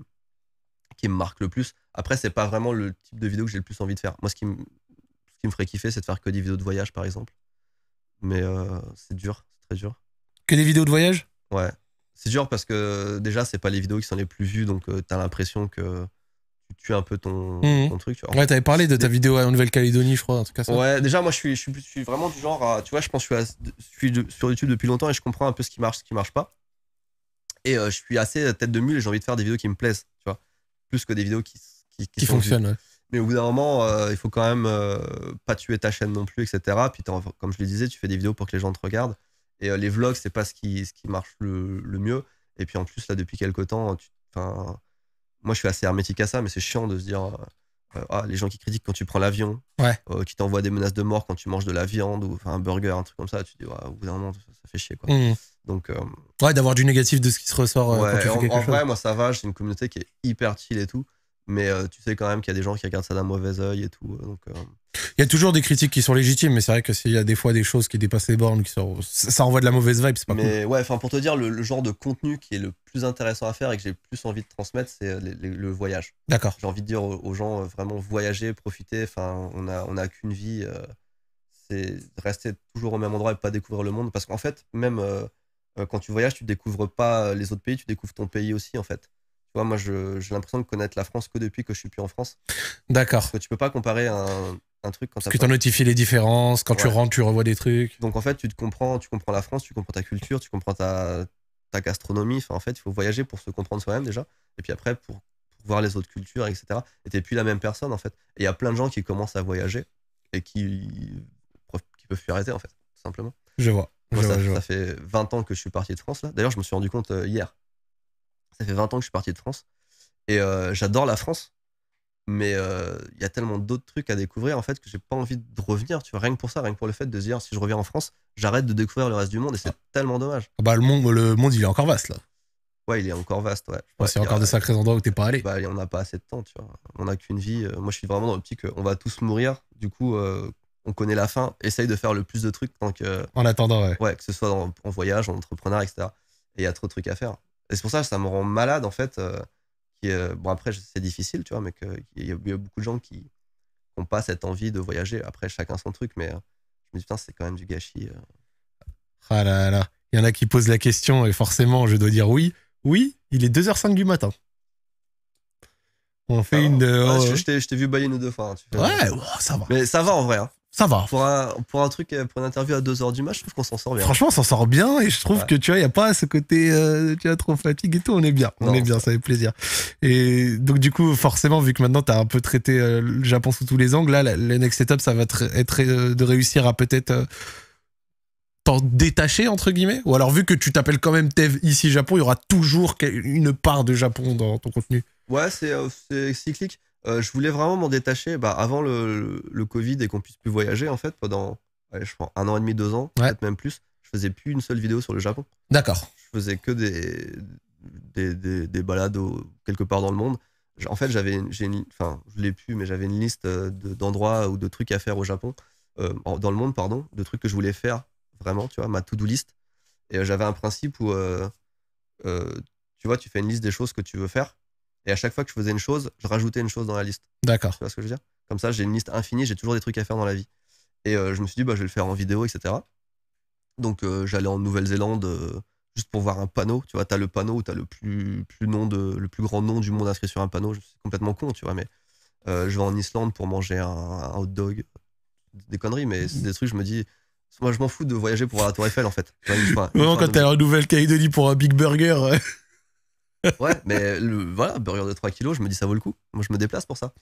Speaker 2: qui me marque le plus. Après, c'est pas vraiment le type de vidéo que j'ai le plus envie de faire. Moi, ce qui, ce qui me ferait kiffer, c'est de faire que des vidéos de voyage, par exemple. Mais c'est dur, c'est très dur. Que des vidéos de voyage Ouais. C'est dur parce que déjà, c'est pas les vidéos qui sont les plus vues, donc t'as l'impression que tuer un peu mmh. ton, truc. Tu vois. Ouais, t'avais parlé de ta
Speaker 1: vidéo en Nouvelle-Calédonie, je crois, en tout cas. Ouais, déjà,
Speaker 2: moi, je suis, je, suis, vraiment du genre Tu vois, je pense je suis, sur YouTube depuis longtemps et je comprends un peu ce qui marche, ce qui marche pas. Et euh, je suis assez euh, tête de mule et j'ai envie de faire des vidéos qui me plaisent, tu vois. Plus que des vidéos qui. Qui, fonctionnent, Mais au bout d'un moment, euh, il faut quand même pas tuer ta chaîne non plus, etc. Puis, comme je le disais, tu fais des vidéos pour que les gens te regardent. Et les vlogs, c'est pas ce qui, ce qui marche le, mieux. Et puis, en plus, là, depuis quelques temps, tu moi, je suis assez hermétique à ça, mais c'est chiant de se dire euh, euh, ah, les gens qui critiquent quand tu prends l'avion, euh, qui t'envoient des menaces de mort quand tu manges de la viande ou un burger, un truc comme ça. Tu te dis, ouais, au bout d'un moment, ça, fait chier. Quoi. Mmh. Donc,
Speaker 1: ouais, d'avoir du négatif de ce qui se ressort. en, en vrai,
Speaker 2: moi, ça va. C'est une communauté qui est hyper chill et tout mais euh, tu sais quand même qu'il y a des gens qui regardent ça d'un mauvais oeil et tout. Euh, euh.
Speaker 1: Il y a toujours des critiques qui sont légitimes, mais c'est vrai que s'il y a des fois des choses qui dépassent les bornes, qui ça envoie de la mauvaise vibe, c'est pas mais,
Speaker 2: Ouais, pour te dire, le, genre de contenu qui est le plus intéressant à faire et que j'ai le plus envie de transmettre, c'est le voyage. D'accord. J'ai envie de dire aux, gens vraiment voyager, profiter. Enfin, on n'a on a qu'une vie. c'est rester toujours au même endroit et pas découvrir le monde. Parce qu'en fait, même quand tu voyages, tu découvres pas les autres pays, tu découvres ton pays aussi en fait moi, j'ai l'impression de connaître la France que depuis que je suis plus en France. D'accord. que tu peux pas comparer un, un truc quand ça que tu notifies
Speaker 1: les différences, quand tu rentres, tu revois des
Speaker 2: trucs. Donc, en fait, tu te comprends, tu comprends la France, tu comprends ta culture, tu comprends ta, ta gastronomie. Enfin, en fait, il faut voyager pour se comprendre soi-même déjà. Et puis après, pour, voir les autres cultures, etc. Et tu n'es plus la même personne, en fait. Et il y a plein de gens qui commencent à voyager et qui, qui peuvent plus arrêter, en fait, simplement.
Speaker 1: Je vois. je ça,
Speaker 2: fait 20 ans que je suis parti de France, là. D'ailleurs, je me suis rendu compte euh, hier. Ça fait 20 ans que je suis parti de France. Et euh, j'adore la France. Mais il euh, y a tellement d'autres trucs à découvrir, en fait, que j'ai pas envie de revenir. Tu vois, rien que pour ça, rien que pour le fait de se dire, si je reviens en France, j'arrête de découvrir le reste du monde. Et c'est tellement dommage.
Speaker 1: Ah bah, le monde, le monde, il est encore vaste, là.
Speaker 2: Ouais, il est encore vaste, ouais. c'est encore des sacrés endroits où t'es pas allé. Bah, on n'a pas assez de temps, tu vois. On n'a qu'une vie. Euh, moi, je suis vraiment dans le que on va tous mourir. Du coup, on connaît la fin. Essaye de faire le plus de trucs tant que. En attendant, ouais. Ouais, que ce soit en voyage, en entrepreneur, etc. Et il y a trop de trucs à faire. Et c'est pour ça que ça me rend malade, en fait. Euh, qui, euh, bon, après, c'est difficile, tu vois, mais il y, a beaucoup de gens qui n'ont pas cette envie de voyager. Après, chacun son truc, mais euh, je me dis, putain, c'est quand même du gâchis.
Speaker 1: Ah là là, il y en a qui posent la question et forcément, je dois dire oui. Oui, il est 2h05 du matin. On fait ah, une. Ouais, je,
Speaker 2: t'ai vu bailler une ou deux fois. Hein, ouais, oh, ça va. Mais ça va en vrai. Hein. Ça va. Pour un, truc, euh, pour une interview à 2h du match, je trouve qu'on s'en sort bien. Franchement,
Speaker 1: on s'en sort bien et je trouve que tu vois, il n'y a pas ce côté, euh, tu as trop fatigue et tout. On est bien. On est bien, ça fait plaisir. Et donc, du coup, forcément, vu que maintenant, tu as un peu traité euh, le Japon sous tous les angles, là, le next setup, ça va être de réussir à peut-être t'en détacher, entre guillemets. Ou alors, vu que tu t'appelles quand même Tev ici Japon, il y aura toujours une part de Japon dans ton contenu.
Speaker 2: Ouais, c'est cyclique. Euh, je voulais vraiment m'en détacher bah, avant le, Covid et qu'on puisse plus voyager en fait pendant je un an et demi, deux ans, peut-être même plus. Je faisais plus une seule vidéo sur le Japon. D'accord. Je faisais que des, des, des, balades quelque part dans le monde. En fait, j'avais, j'ai enfin, je l'ai plus, mais j'avais une liste euh, d'endroits ou de trucs à faire au Japon, euh, dans le monde, pardon, de trucs que je voulais faire vraiment, tu vois, ma to-do list. Et j'avais un principe où, tu vois, tu fais une liste des choses que tu veux faire et à chaque fois que je faisais une chose, je rajoutais une chose dans la liste. D'accord. Tu vois ce que je veux dire Comme ça, j'ai une liste infinie, j'ai toujours des trucs à faire dans la vie. Et euh, je me suis dit, bah, je vais le faire en vidéo, etc. Donc euh, j'allais en Nouvelle-Zélande euh, juste pour voir un panneau. Tu vois, t'as le panneau où t'as le plus, plus nom de, le plus grand nom du monde inscrit sur un panneau. suis complètement con, tu vois, mais je vais en Islande pour manger un, hot dog. Des conneries, mais c'est des trucs, je me dis, moi, je m'en fous de voyager pour voir la Tour Eiffel, en fait. Vraiment, non, quand t'es en
Speaker 1: Nouvelle-Calédonie pour un Big Burger
Speaker 2: ouais, mais le, voilà, burger de 3 kilos, je me dis ça vaut le coup. Moi, je me déplace pour ça.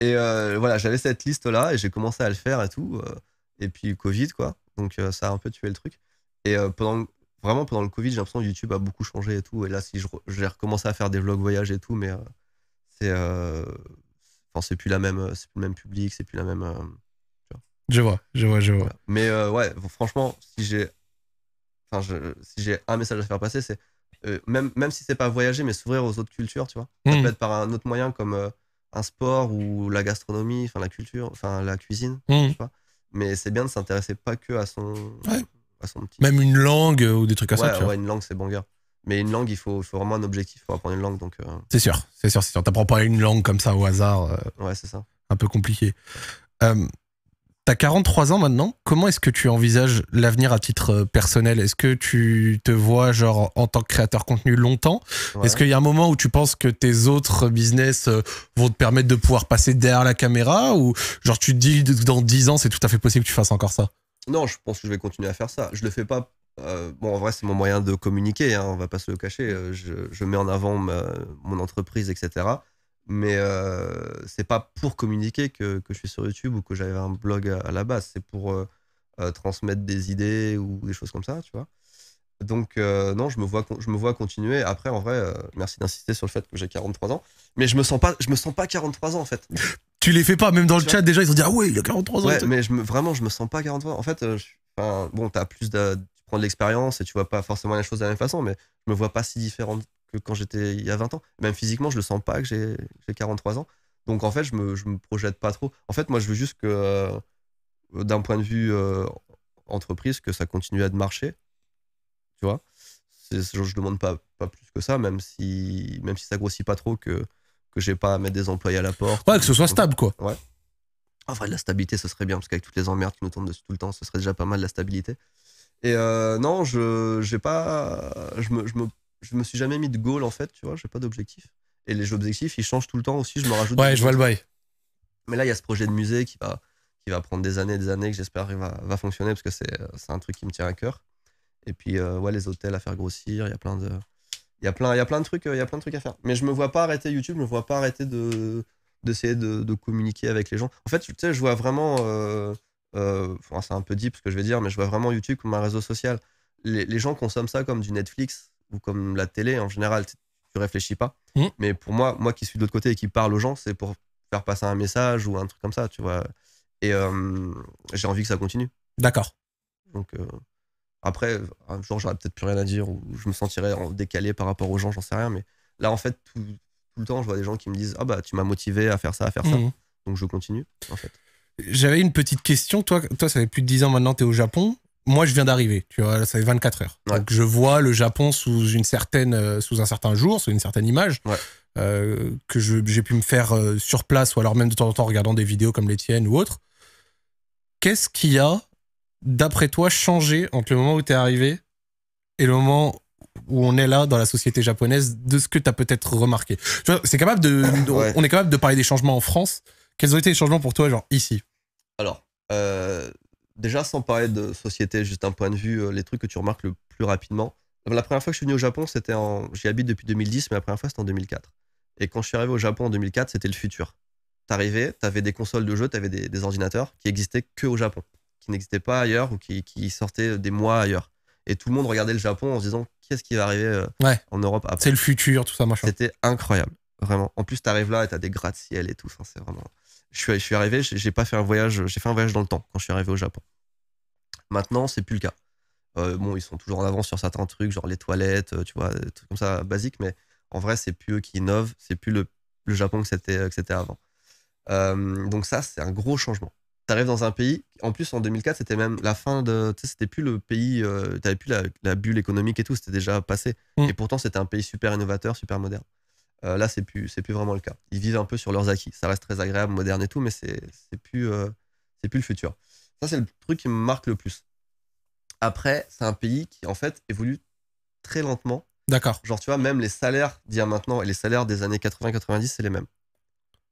Speaker 2: Et euh, voilà, j'avais cette liste-là et j'ai commencé à le faire et tout. Euh, et puis Covid, quoi. Donc euh, ça a un peu tué le truc. Et pendant, vraiment, pendant le Covid, j'ai l'impression que YouTube a beaucoup changé et tout. Et là, si je, j'ai recommencé à faire des vlogs voyage et tout, mais c'est. Enfin, c'est plus, la même, c'est plus le même public, c'est plus la même.
Speaker 1: Je vois, je vois, je vois.
Speaker 2: Mais ouais, franchement, si j'ai. Enfin, si j'ai un message à faire passer, c'est euh, même, même si c'est pas voyager, mais s'ouvrir aux autres cultures, tu vois. Hmm. peut être par un autre moyen comme euh, un sport ou la gastronomie, enfin la culture, enfin la cuisine, je hmm. Mais c'est bien de s'intéresser pas que à son, petit.
Speaker 1: Même une langue euh, ou des trucs à ça. Tu ouais, une
Speaker 2: langue, c'est gars Mais une langue, il faut, vraiment un objectif pour apprendre une langue. donc. C'est
Speaker 1: sûr, c'est sûr, c'est sûr. T'apprends pas une langue comme ça au hasard. ouais, c'est ça. Un peu compliqué. T'as 43 ans maintenant. Comment est-ce que tu envisages l'avenir à titre euh, personnel Est-ce que tu te vois genre en tant que créateur contenu longtemps Est-ce qu'il y a un moment où tu penses que tes autres business euh, vont te permettre de pouvoir passer derrière la caméra ou genre tu te dis dans 10 ans c'est tout à fait possible que tu fasses encore ça
Speaker 2: Non, je pense que je vais continuer à faire ça. Je le fais pas. Euh, bon, en vrai, c'est mon moyen de communiquer. Hein, on va pas se le cacher. Je, mets en avant mon entreprise, etc. Mais euh, c'est pas pour communiquer que, je suis sur YouTube ou que j'avais un blog à, la base. C'est pour euh, euh, transmettre des idées ou des choses comme ça, tu vois. Donc, non, je me, vois, je me vois continuer. Après, en vrai, merci d'insister sur le fait que j'ai 43 ans. Mais je me sens pas, je me sens pas 43 ans, en fait. tu les
Speaker 1: fais pas, même dans le chat, déjà, ils ont dit Ah ouais, il a 43 ans.
Speaker 2: mais je vraiment, je me sens pas 43 ans. En fait, je, bon, plus de, tu prends de l'expérience et tu vois pas forcément les choses de la même façon, mais je me vois pas si différente que quand j'étais il y a 20 ans. Même physiquement, je le sens pas que j'ai 43 ans. Donc en fait, je me, je me projette pas trop. En fait, moi, je veux juste que, euh, d'un point de vue euh, entreprise, que ça continue à de marcher. Tu vois je, ne demande pas, pas plus que ça, même si, même si ça grossit pas trop, que, que j'ai pas à mettre des employés à la porte. Ouais, que ce soit stable, quoi. Ouais. Enfin, de la stabilité, ce serait bien, parce qu'avec toutes les emmerdes qui nous tombent dessus tout le temps, ce serait déjà pas mal de la stabilité. Et euh, non, je n'ai pas. Je me, je me je me suis jamais mis de goal en fait, tu vois, j'ai pas d'objectif. Et les objectifs, ils changent tout le temps aussi, je me rajoute. Ouais, je vois le bail. Mais là, il y a ce projet de musée qui va, qui va prendre des années et des années, que j'espère va, va fonctionner, parce que c'est euh, un truc qui me tient à cœur. Et puis, euh, ouais, les hôtels à faire grossir, il y a plein de. Il y, a plein, il y a plein de trucs euh, il y a plein de trucs à faire mais je me vois pas arrêter YouTube je me vois pas arrêter de d'essayer de, communiquer avec les gens en fait tu sais je vois vraiment enfin, c'est un peu deep ce que je vais dire mais je vois vraiment YouTube comme un réseau social les, les gens consomment ça comme du Netflix ou comme la télé en général, tu réfléchis pas. Mmh. Mais pour moi, moi qui suis de l'autre côté et qui parle aux gens, c'est pour faire passer un message ou un truc comme ça, tu vois. Et euh, j'ai envie que ça continue. D'accord. Donc euh, après, un jour, j'aurais peut-être plus rien à dire ou je me sentirais décalé par rapport aux gens, j'en sais rien. Mais là, en fait, tout, le temps, je vois des gens qui me disent Ah bah, tu m'as motivé à faire ça, à faire ça. Mmh. Donc je continue, en fait.
Speaker 1: J'avais une petite question. Toi, toi, ça fait plus de 10 ans maintenant, tu es au Japon moi, je viens d'arriver, tu vois, ça fait 24 heures. Donc, je vois le Japon sous, une certaine, euh, sous un certain jour, sous une certaine image, euh, que j'ai pu me faire euh, sur place, ou alors même de temps en temps en regardant des vidéos comme les tiennes ou autres. Qu'est-ce qui a, d'après toi, changé entre le moment où tu es arrivé et le moment où on est là dans la société japonaise, de ce que tu as peut-être remarqué C'est capable de, On est capable de parler des changements en France. Quels ont été les changements pour toi, genre, ici
Speaker 2: Alors déjà, sans parler de société, juste un point de vue, euh, les trucs que tu remarques le plus rapidement. La première fois que je suis venu au Japon, c'était en. J'y habite depuis 2010, mais la première fois, c'était en 2004. Et quand je suis arrivé au Japon en 2004, c'était le futur. T'arrivais, t'avais des consoles de jeux, t'avais des, des ordinateurs qui n'existaient que au Japon, qui n'existaient pas ailleurs ou qui, sortaient des mois ailleurs. Et tout le monde regardait le Japon en se disant qu'est-ce qui va arriver euh, en Europe après. C'est le futur, tout ça, machin. C'était incroyable, vraiment. En plus, t'arrives là et t'as des gratte-ciel et tout. ça c'est vraiment je suis, arrivé, j'ai pas fait un voyage, j'ai fait un voyage dans le temps quand je suis arrivé au Japon. Maintenant, c'est plus le cas. Euh, bon, ils sont toujours en avance sur certains trucs, genre les toilettes, euh, tu vois, des trucs comme ça basiques, mais en vrai, c'est plus eux qui innovent, c'est plus le, le, Japon que c'était, euh, c'était avant. donc ça, c'est un gros changement. Tu arrives dans un pays, en plus en 2004, c'était même la fin de, tu sais, c'était plus le pays, t'avais plus la, bulle économique et tout, c'était déjà passé. Mm. Et pourtant, c'était un pays super innovateur, super moderne. Euh, là, c'est plus, c'est plus vraiment le cas. Ils vivent un peu sur leurs acquis. Ça reste très agréable, moderne et tout, mais c'est, c'est plus, euh, c'est plus le futur. Ça, c'est le truc qui me marque le plus. Après, c'est un pays qui, en fait, évolue très lentement. D'accord. Genre, tu vois, même les salaires d'il maintenant et les salaires des années 80-90, c'est les mêmes.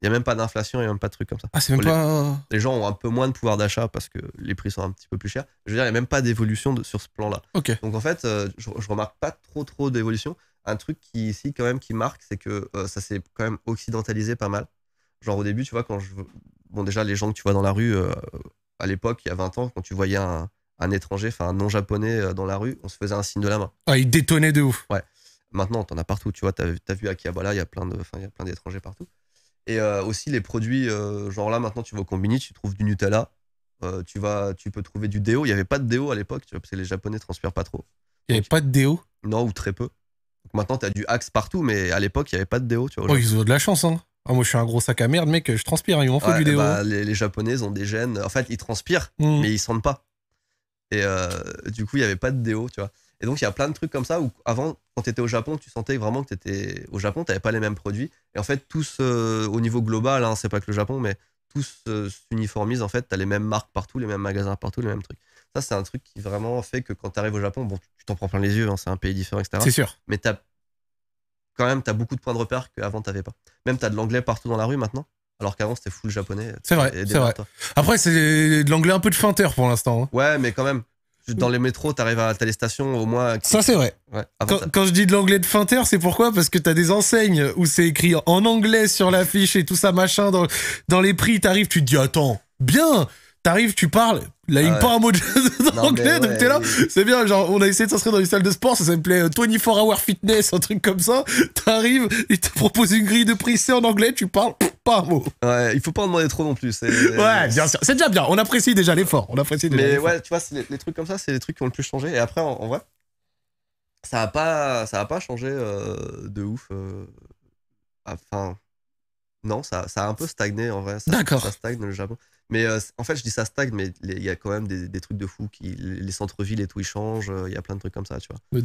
Speaker 2: Il n'y a même pas d'inflation, il n'y a même pas de trucs comme ça. Ah, c'est même les, pas. Euh, les gens ont un peu moins de pouvoir d'achat parce que les prix sont un petit peu plus chers. Je veux dire, il n'y a même pas d'évolution sur ce plan-là. Donc en fait, je, je remarque pas trop trop d'évolution un truc qui ici quand même qui marque, c'est que euh, ça s'est quand même occidentalisé pas mal. Genre au début, tu vois, quand je... Bon déjà, les gens que tu vois dans la rue, euh, à l'époque, il y a 20 ans, quand tu voyais un, étranger, enfin un non-japonais euh, dans la rue, on se faisait un signe de la main. Ah, il détonnait de ouf. Ouais. Maintenant, t'en as partout, tu vois, t'as as vu à Kiabala, il y a plein d'étrangers partout. Et aussi les produits, genre là maintenant, tu vas au Combini, tu trouves du Nutella, tu, vas, tu peux trouver du déo. Il n'y avait pas de déo à l'époque, tu vois, parce que les Japonais transpirent pas trop. Il n'y avait pas de déo Non, ou très peu. Maintenant, as du axe partout, mais à l'époque, il n'y avait pas de déo, tu vois. Oh, ils
Speaker 1: ont de la chance, hein. Ah, moi, je suis un gros sac à merde, mec, je transpire, hein. ils ont font du déo. Bah,
Speaker 2: les, Japonais ont des gènes. En fait, ils transpirent, mm. mais ils sentent pas. Et euh, du coup, il n'y avait pas de déo, tu vois. Et donc, il y a plein de trucs comme ça où avant, quand tu étais au Japon, tu sentais vraiment que tu étais au Japon, tu n'avais pas les mêmes produits. Et en fait, tous, euh, au niveau global, hein, c'est pas que le Japon, mais tous euh, s'uniformisent. En fait, tu as les mêmes marques partout, les mêmes magasins partout, les mêmes trucs. Ça, c'est un truc qui vraiment fait que quand tu arrives au Japon, bon, tu t'en prends plein les yeux, hein, c'est un pays différent, etc. C'est sûr. Mais t'as quand même, tu as beaucoup de points de repère qu'avant, tu n'avais pas. Même, tu as de l'anglais partout dans la rue maintenant. Alors qu'avant c'était full japonais. C'est vrai, c'est vrai. Hein. Après c'est de l'anglais un
Speaker 1: peu de feinteur pour l'instant. Hein.
Speaker 2: Ouais, mais quand même dans les métros, t'arrives à ta les stations au moins. Ça c'est vrai. quand, je dis de l'anglais de feinteur, c'est
Speaker 1: pourquoi Parce que t'as des enseignes où c'est écrit en anglais sur l'affiche et tout ça machin dans dans les prix. T'arrives, tu te dis attends, bien. T'arrives, tu parles, il ligne ah pas un mot d'anglais, donc t'es là. C'est bien, genre, on a essayé de s'inscrire dans une salle de sport, ça s'appelait 24 euh, Hour Fitness, un truc comme ça. T'arrives, ils te proposent une grille de prix, c'est en anglais, tu parles, pas un mot. Ouais, il faut pas en demander
Speaker 2: trop non plus. Ouais,
Speaker 1: bien sûr. C'est déjà bien, on apprécie déjà l'effort. On apprécie déjà Mais ouais,
Speaker 2: tu vois, les, trucs comme ça, c'est les trucs qui ont le plus changé. Et après, en, vrai, ça a pas, ça a pas changé euh, de ouf. Euh, enfin. Non, ça, ça a un peu stagné en vrai. D'accord. Ça stagne le Japon. Mais euh, en fait, je dis ça stagne, mais il y a quand même des, trucs de fou. Qui, les centres-villes et tout, ils changent. Euh, il y a plein de trucs comme ça, tu vois.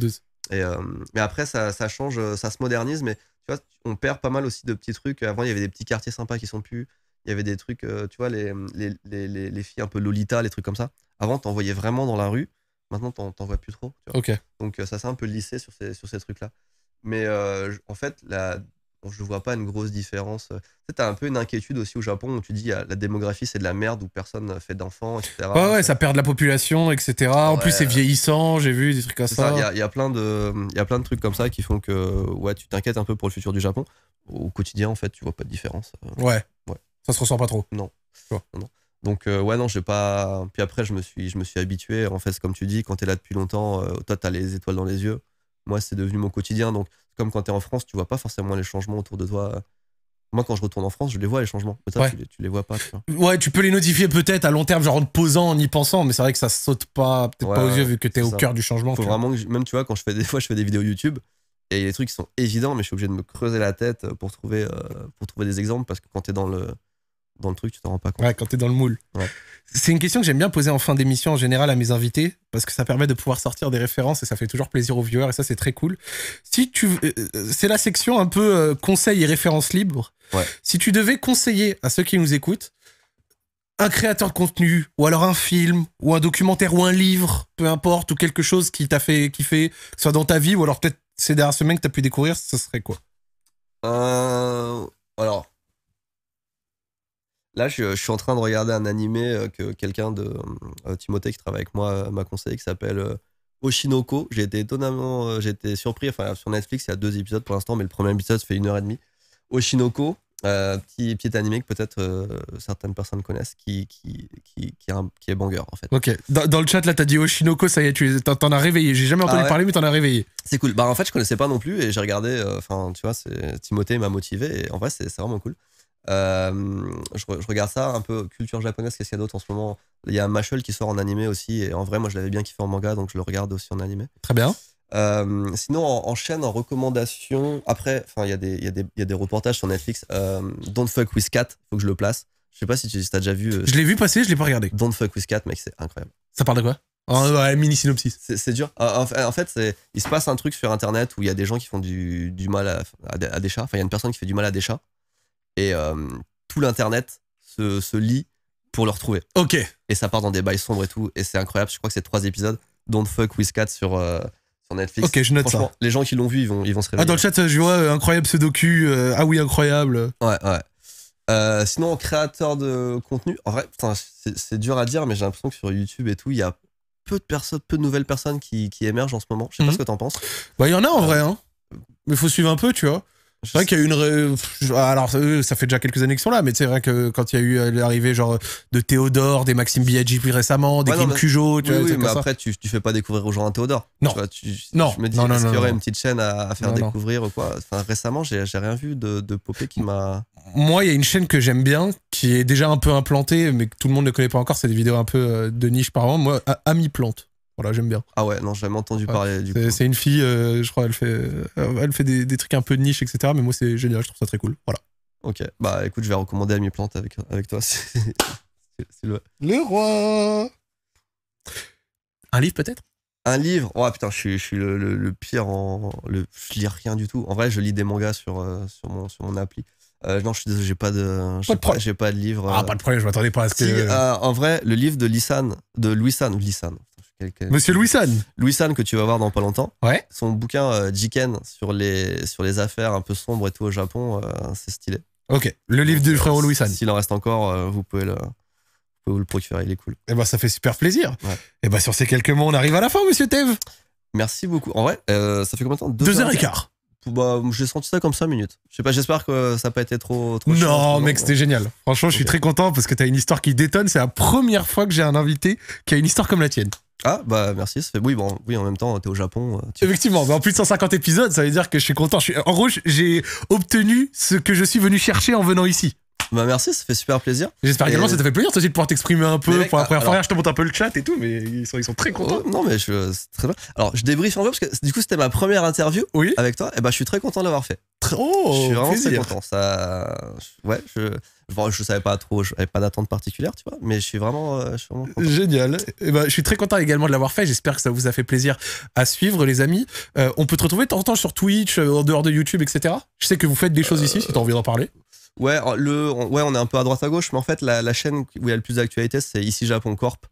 Speaker 2: Et, euh, mais après, ça, ça, change, ça se modernise, mais tu vois, on perd pas mal aussi de petits trucs. Avant, il y avait des petits quartiers sympas qui sont plus. Il y avait des trucs, tu vois, les, les, les, filles un peu Lolita, les trucs comme ça. Avant, t'en voyais vraiment dans la rue. Maintenant, t'en vois plus trop. Ok. Donc, ça, s'est un peu lissé sur sur ces trucs-là. Mais en fait, la, je ne vois pas une grosse différence. Tu as un peu une inquiétude aussi au Japon où tu dis ah, la démographie c'est de la merde où personne fait d'enfants, etc. Ouais,
Speaker 1: ouais, ça perd de la population, etc. en plus, c'est vieillissant, j'ai vu des trucs comme ça.
Speaker 2: Il y a, plein de, trucs comme ça qui font que ouais, tu t'inquiètes un peu pour le futur du Japon. Au quotidien, en fait, tu vois pas de différence. Ouais. ouais. Ça se ressent pas trop. Non. Donc euh, ouais non j'ai pas puis après je me suis je me suis habitué en fait comme tu dis quand tu es là depuis longtemps euh, toi, tu as les étoiles dans les yeux moi c'est devenu mon quotidien donc comme quand tu es en France, tu vois pas forcément les changements autour de toi. Moi, quand je retourne en France, je les vois, les changements. Mais tu, les, les vois pas. Tu
Speaker 1: Ouais, tu peux les notifier peut-être à long terme, genre en te posant, en y pensant, mais c'est vrai que ça saute pas, pas aux yeux vu que tu es au cœur du changement. vraiment
Speaker 2: même, tu vois, quand je fais des fois, je fais des vidéos YouTube, et les trucs qui sont évidents, mais je suis obligé de me creuser la tête pour trouver, euh, pour trouver des exemples, parce que quand tu es dans le, dans le truc, tu t'en rends pas compte. Ouais, quand t'es dans le moule. C'est une question que j'aime bien poser en fin d'émission en général à mes invités,
Speaker 1: parce que ça permet de pouvoir sortir des références et ça fait toujours plaisir aux viewers et ça c'est très cool. Si tu, euh, euh, c'est la section un peu euh, conseils et références libres. Si tu devais conseiller à ceux qui nous écoutent un créateur de contenu, ou alors un film, ou un documentaire, ou un livre, peu importe, ou quelque chose qui t'a fait kiffer, soit dans ta vie, ou alors peut-être ces dernières semaines que t'as pu découvrir, ce serait quoi
Speaker 2: Alors, Là, je, suis en train de regarder un animé euh, que quelqu'un de euh, Timothée qui travaille avec moi euh, m'a conseillé qui s'appelle Oshinoko. J'ai été étonnamment, j'ai surpris. Enfin, sur Netflix, il y a deux épisodes pour l'instant, mais le premier épisode fait une heure et demie. Oshinoko, petit, petit animé que peut-être certaines personnes connaissent qui, qui, qui, est, banger en fait. Ok,
Speaker 1: dans, le chat là t'as dit Oshinoko, ça y est, tu t'en, as réveillé. J'ai jamais entendu ah parler,
Speaker 2: mais t'en as réveillé. C'est cool. Bah en fait, je connaissais pas non plus et j'ai regardé, enfin tu vois, c'est, Timothée m'a motivé et en vrai, c'est vraiment cool. Euh, je, regarde ça, un peu culture japonaise, qu'est-ce qu'il y a d'autre en ce moment Il y a Mashal qui sort en animé aussi, et en vrai, moi je l'avais bien kiffé en manga, donc je le regarde aussi en animé. Très bien. Euh, sinon, en, chaîne, en recommandation, après, il y, y, y, a des reportages sur Netflix. Euh, Don't Fuck With Cat, faut que je le place. Je sais pas si tu as déjà vu. je l'ai vu passer, je l'ai pas regardé. Don't Fuck With Cat, mec, c'est incroyable.
Speaker 1: Ça parle de quoi oh, ouais, mini synopsis.
Speaker 2: C'est dur. Ah, en, fait, il se passe un truc sur Internet où il y a des gens qui font du, mal à des chats. Enfin, il y a une personne qui fait du mal à des chats et euh, tout l'internet se, se lie pour le retrouver. Ok. Et ça part dans des bails sombres et tout. Et c'est incroyable. Je crois que c'est trois épisodes. Don't fuck with cat sur, euh, sur Netflix. Ok, je note ça. Les gens qui l'ont vu, ils vont, ils vont se réveiller. Ah, dans le chat,
Speaker 1: je vois euh, incroyable ce docu. ah oui, incroyable.
Speaker 2: Ouais, ouais. sinon, créateur de contenu, en vrai, c'est dur à dire, mais j'ai l'impression que sur YouTube et tout, il y a peu de personnes, peu de nouvelles personnes qui, qui émergent en ce moment. Je sais pas mhm. ce que t'en penses. Bah, il y en a en vrai, hein. Mais faut suivre
Speaker 1: un peu, tu vois. C'est vrai qu'il y a eu une. Alors, euh, ça fait déjà quelques années qu'ils sont là, mais c'est vrai que quand il y a eu euh, l'arrivée genre de Théodore, des Maxime Biaggi plus récemment, des Kim Cujo, tu mais après,
Speaker 2: Tu, fais pas découvrir aux gens un Théodore. Non. Je me dis, est-ce qu'il y aurait une petite chaîne à, faire découvrir quoi Récemment, j'ai rien vu de, de Popé qui m'a.
Speaker 1: Moi, il y a une chaîne que j'aime bien, qui est déjà un peu implantée, mais que tout le monde ne connaît pas encore. C'est des vidéos un peu euh, de niche par an. Moi, Ami Plante. Voilà, j'aime bien.
Speaker 2: Ah ouais, non, j'ai jamais entendu parler du coup.
Speaker 1: C'est une fille, euh, je crois, elle fait, euh, elle fait des, des, trucs un peu de niche, etc. Mais moi, c'est génial, je trouve ça très cool. Voilà.
Speaker 2: Ok, bah écoute, je vais recommander à mes plantes avec, avec toi. c'est le... le roi Un livre peut-être un livre. Oh putain, je suis, je suis le, le, pire en. Le, je lis rien du tout. En vrai, je lis des mangas sur, euh, sur, mon, sur mon appli. non, je suis désolé, j'ai pas de. J'ai pas, de livre. Ah, pas de problème, je m'attendais pas à ce que. en vrai, le livre de Lisan, de Louisan, Lisan, Monsieur Louisan. Louisan que tu vas voir dans pas longtemps. Ouais. Son bouquin euh, Jiken sur les sur les affaires un peu sombres et tout au Japon, euh, c'est stylé. Ok. Le livre du frérot euh, Louisan. S'il en reste encore, vous pouvez le vous le procurer, il est cool. Et eh bah ben, ça fait super plaisir. Et eh bah ben, sur ces quelques mots, on arrive à la fin, Monsieur Tev. Merci beaucoup. En vrai, ça fait combien de temps Deux, heures et quart. Bah, j'ai senti ça comme cinq minutes. Je sais pas, j'espère que ça n'a pas été trop. trop non, mec, c'était génial.
Speaker 1: Franchement, je suis très content parce que tu as une histoire qui détonne. C'est la première fois que j'ai un invité qui a une histoire comme la tienne.
Speaker 2: Ah bah merci, ça fait... oui bon oui en même temps t'es au Japon. Euh,
Speaker 1: Effectivement, mais en plus de 150 épisodes, ça veut dire que je suis content. Je suis... En gros, j'ai obtenu ce que je suis venu chercher en venant ici. Bah merci, ça fait super plaisir. J'espère également que ça t'a fait plaisir toi aussi de pouvoir t'exprimer un peu pour la première bah, fois. Je
Speaker 2: te monte un peu le chat et tout, mais ils sont, ils sont très oh, contents. non mais je, très bien. Alors je débriefe un peu parce que du coup c'était ma première interview oui avec toi et bah je suis très content de l'avoir fait. Oh, je suis vraiment très content. Ça, ouais je Bon, je savais pas trop, je n'avais pas d'attente particulière, tu vois, mais je suis vraiment. Euh,
Speaker 1: Génial. Eh ben, je suis très content également de l'avoir fait. J'espère que ça vous a fait plaisir à suivre, les amis. Euh, on peut te retrouver de temps en temps sur Twitch, euh, en dehors de YouTube, etc. Je sais que vous faites des choses ici, si tu as envie d'en parler.
Speaker 2: Ouais, le, on, ouais, on est un peu à droite à gauche, mais en fait, la, chaîne où il y a le plus d'actualité, c'est Ici Japon Corp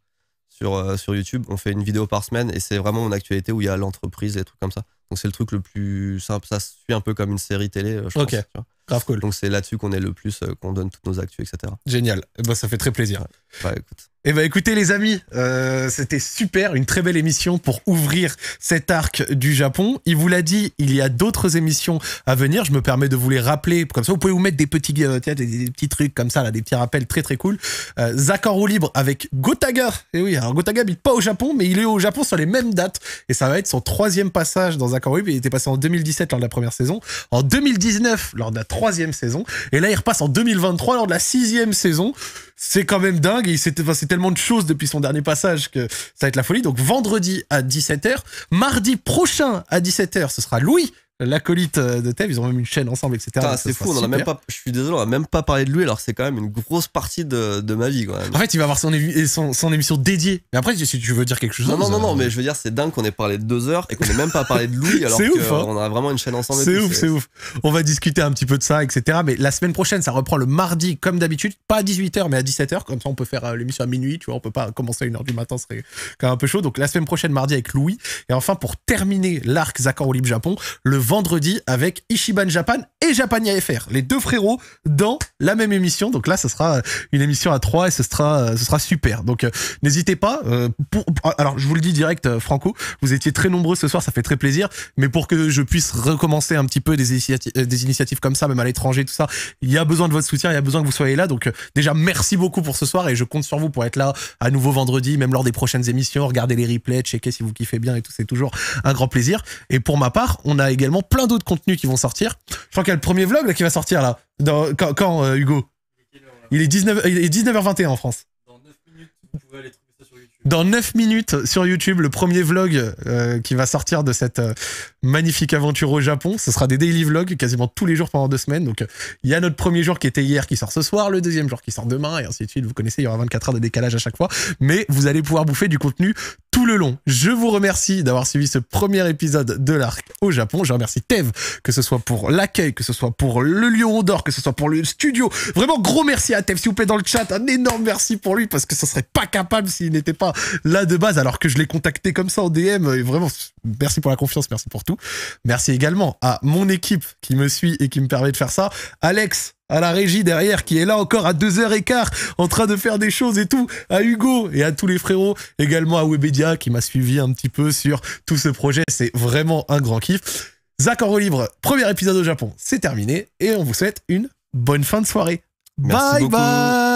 Speaker 2: sur, sur YouTube. On fait une vidéo par semaine et c'est vraiment mon actualité où il y a l'entreprise et trucs comme ça. Donc c'est le truc le plus simple. Ça suit un peu comme une série télé, je pense. Grave cool. Donc c'est là-dessus qu'on est le plus, euh, qu'on donne toutes nos actus, etc. Génial. Eh ben, ça fait très plaisir. Ouais. écoute.
Speaker 1: Eh ben écoutez les amis, euh, c'était super, une très belle émission pour ouvrir cet arc du Japon. Il vous l'a dit, il y a d'autres émissions à venir. Je me permets de vous les rappeler, comme ça vous pouvez vous mettre des petits, euh, des, des, petits trucs comme ça là, des petits rappels très très cool. Euh, libre avec Gotaga. Et eh oui, alors Gotaga habite pas au Japon, mais il est au Japon sur les mêmes dates et ça va être son troisième passage dans Zak en libre. Il était passé en 2017 lors de la première saison, en 2019 lors de la saison. Et là, il repasse en 2023 lors de la sixième saison. C'est quand même dingue. il c'est passé tellement de choses depuis son dernier passage que ça va être la folie. Donc vendredi à 17h. Mardi prochain à 17h, ce sera Louis l'acolyte euh, de Tev. Ils ont même une chaîne ensemble, etc. C'est fou, on a même pas,
Speaker 2: je suis désolé, on n'a même pas parlé de lui alors c'est quand même une grosse partie de, de ma vie. Quand En fait, il va avoir son, son, émission dédiée. Mais après, si tu veux dire quelque chose. Non, non, euh, non, mais je veux dire, c'est dingue qu'on ait parlé de deux heures et qu'on ait même pas parlé de Louis alors hein. qu'on a vraiment une chaîne ensemble. C'est ouf, c'est ouf.
Speaker 1: On va discuter un petit peu de ça, etc. Mais la semaine prochaine, ça reprend le mardi comme d'habitude, pas à 18h mais à 17h. Comme ça, on peut faire euh, l'émission à minuit, tu vois. On peut pas commencer à 1h du matin, ce serait quand même un peu chaud. Donc la semaine prochaine, mardi avec Louis. Et enfin, pour terminer l'arc au Japon, le vendredi avec Ishiban Japan et Japania FR, les deux frérots dans la même émission. Donc là, ce sera une émission à trois et ce sera, super. Donc euh, n'hésitez pas. Euh, ah, alors je vous le dis direct, euh, Franco, vous étiez très nombreux ce soir, ça fait très plaisir. Mais pour que je puisse recommencer un petit peu des, des initiatives comme ça, même à l'étranger, tout ça, il y a besoin de votre soutien, il y a besoin que vous soyez là. Donc déjà, merci beaucoup pour ce soir et je compte sur vous pour être là à nouveau vendredi, même lors des prochaines émissions. Regardez les replays, checkez si vous kiffez bien et tout, c'est toujours un grand plaisir. Et pour ma part, on a également plein d'autres contenus qui vont sortir. Je crois qu'il y a le premier vlog qui va sortir là. quand, euh, Hugo il est, 19, 19h21 en France. Dans 9 minutes, vous pouvez aller dans 9 minutes sur YouTube le premier vlog euh, qui va sortir de cette euh, magnifique aventure au Japon. Ce sera des daily vlogs quasiment tous les jours pendant deux semaines. Donc il y a notre premier jour qui était hier qui sort ce soir, le deuxième jour qui sort demain et ainsi de suite. Vous connaissez, il y aura 24 heures de décalage à chaque fois. Mais vous allez pouvoir bouffer du contenu tout le long. Je vous remercie d'avoir suivi ce premier épisode de l'Arc au Japon. Je remercie Tev, que ce soit pour l'accueil, que ce soit pour le lion d'or, que ce soit pour le studio. Vraiment gros merci à Tev, s'il vous plaît, dans le chat. Un énorme merci pour lui parce que ça serait pas capable s'il n'était pas là de base, alors que je l'ai contacté comme ça en DM. Et vraiment, merci pour la confiance, merci pour tout. Merci également à mon équipe qui me suit et qui me permet de faire ça. Alex, à la régie derrière qui est là encore à 2h15 en train de faire des choses et tout, à Hugo et à tous les frérots, également à Webedia qui m'a suivi un petit peu sur tout ce projet, c'est vraiment un grand kiff. Zach en relivre premier épisode au Japon, c'est terminé et on vous souhaite une bonne fin de soirée. Merci bye bye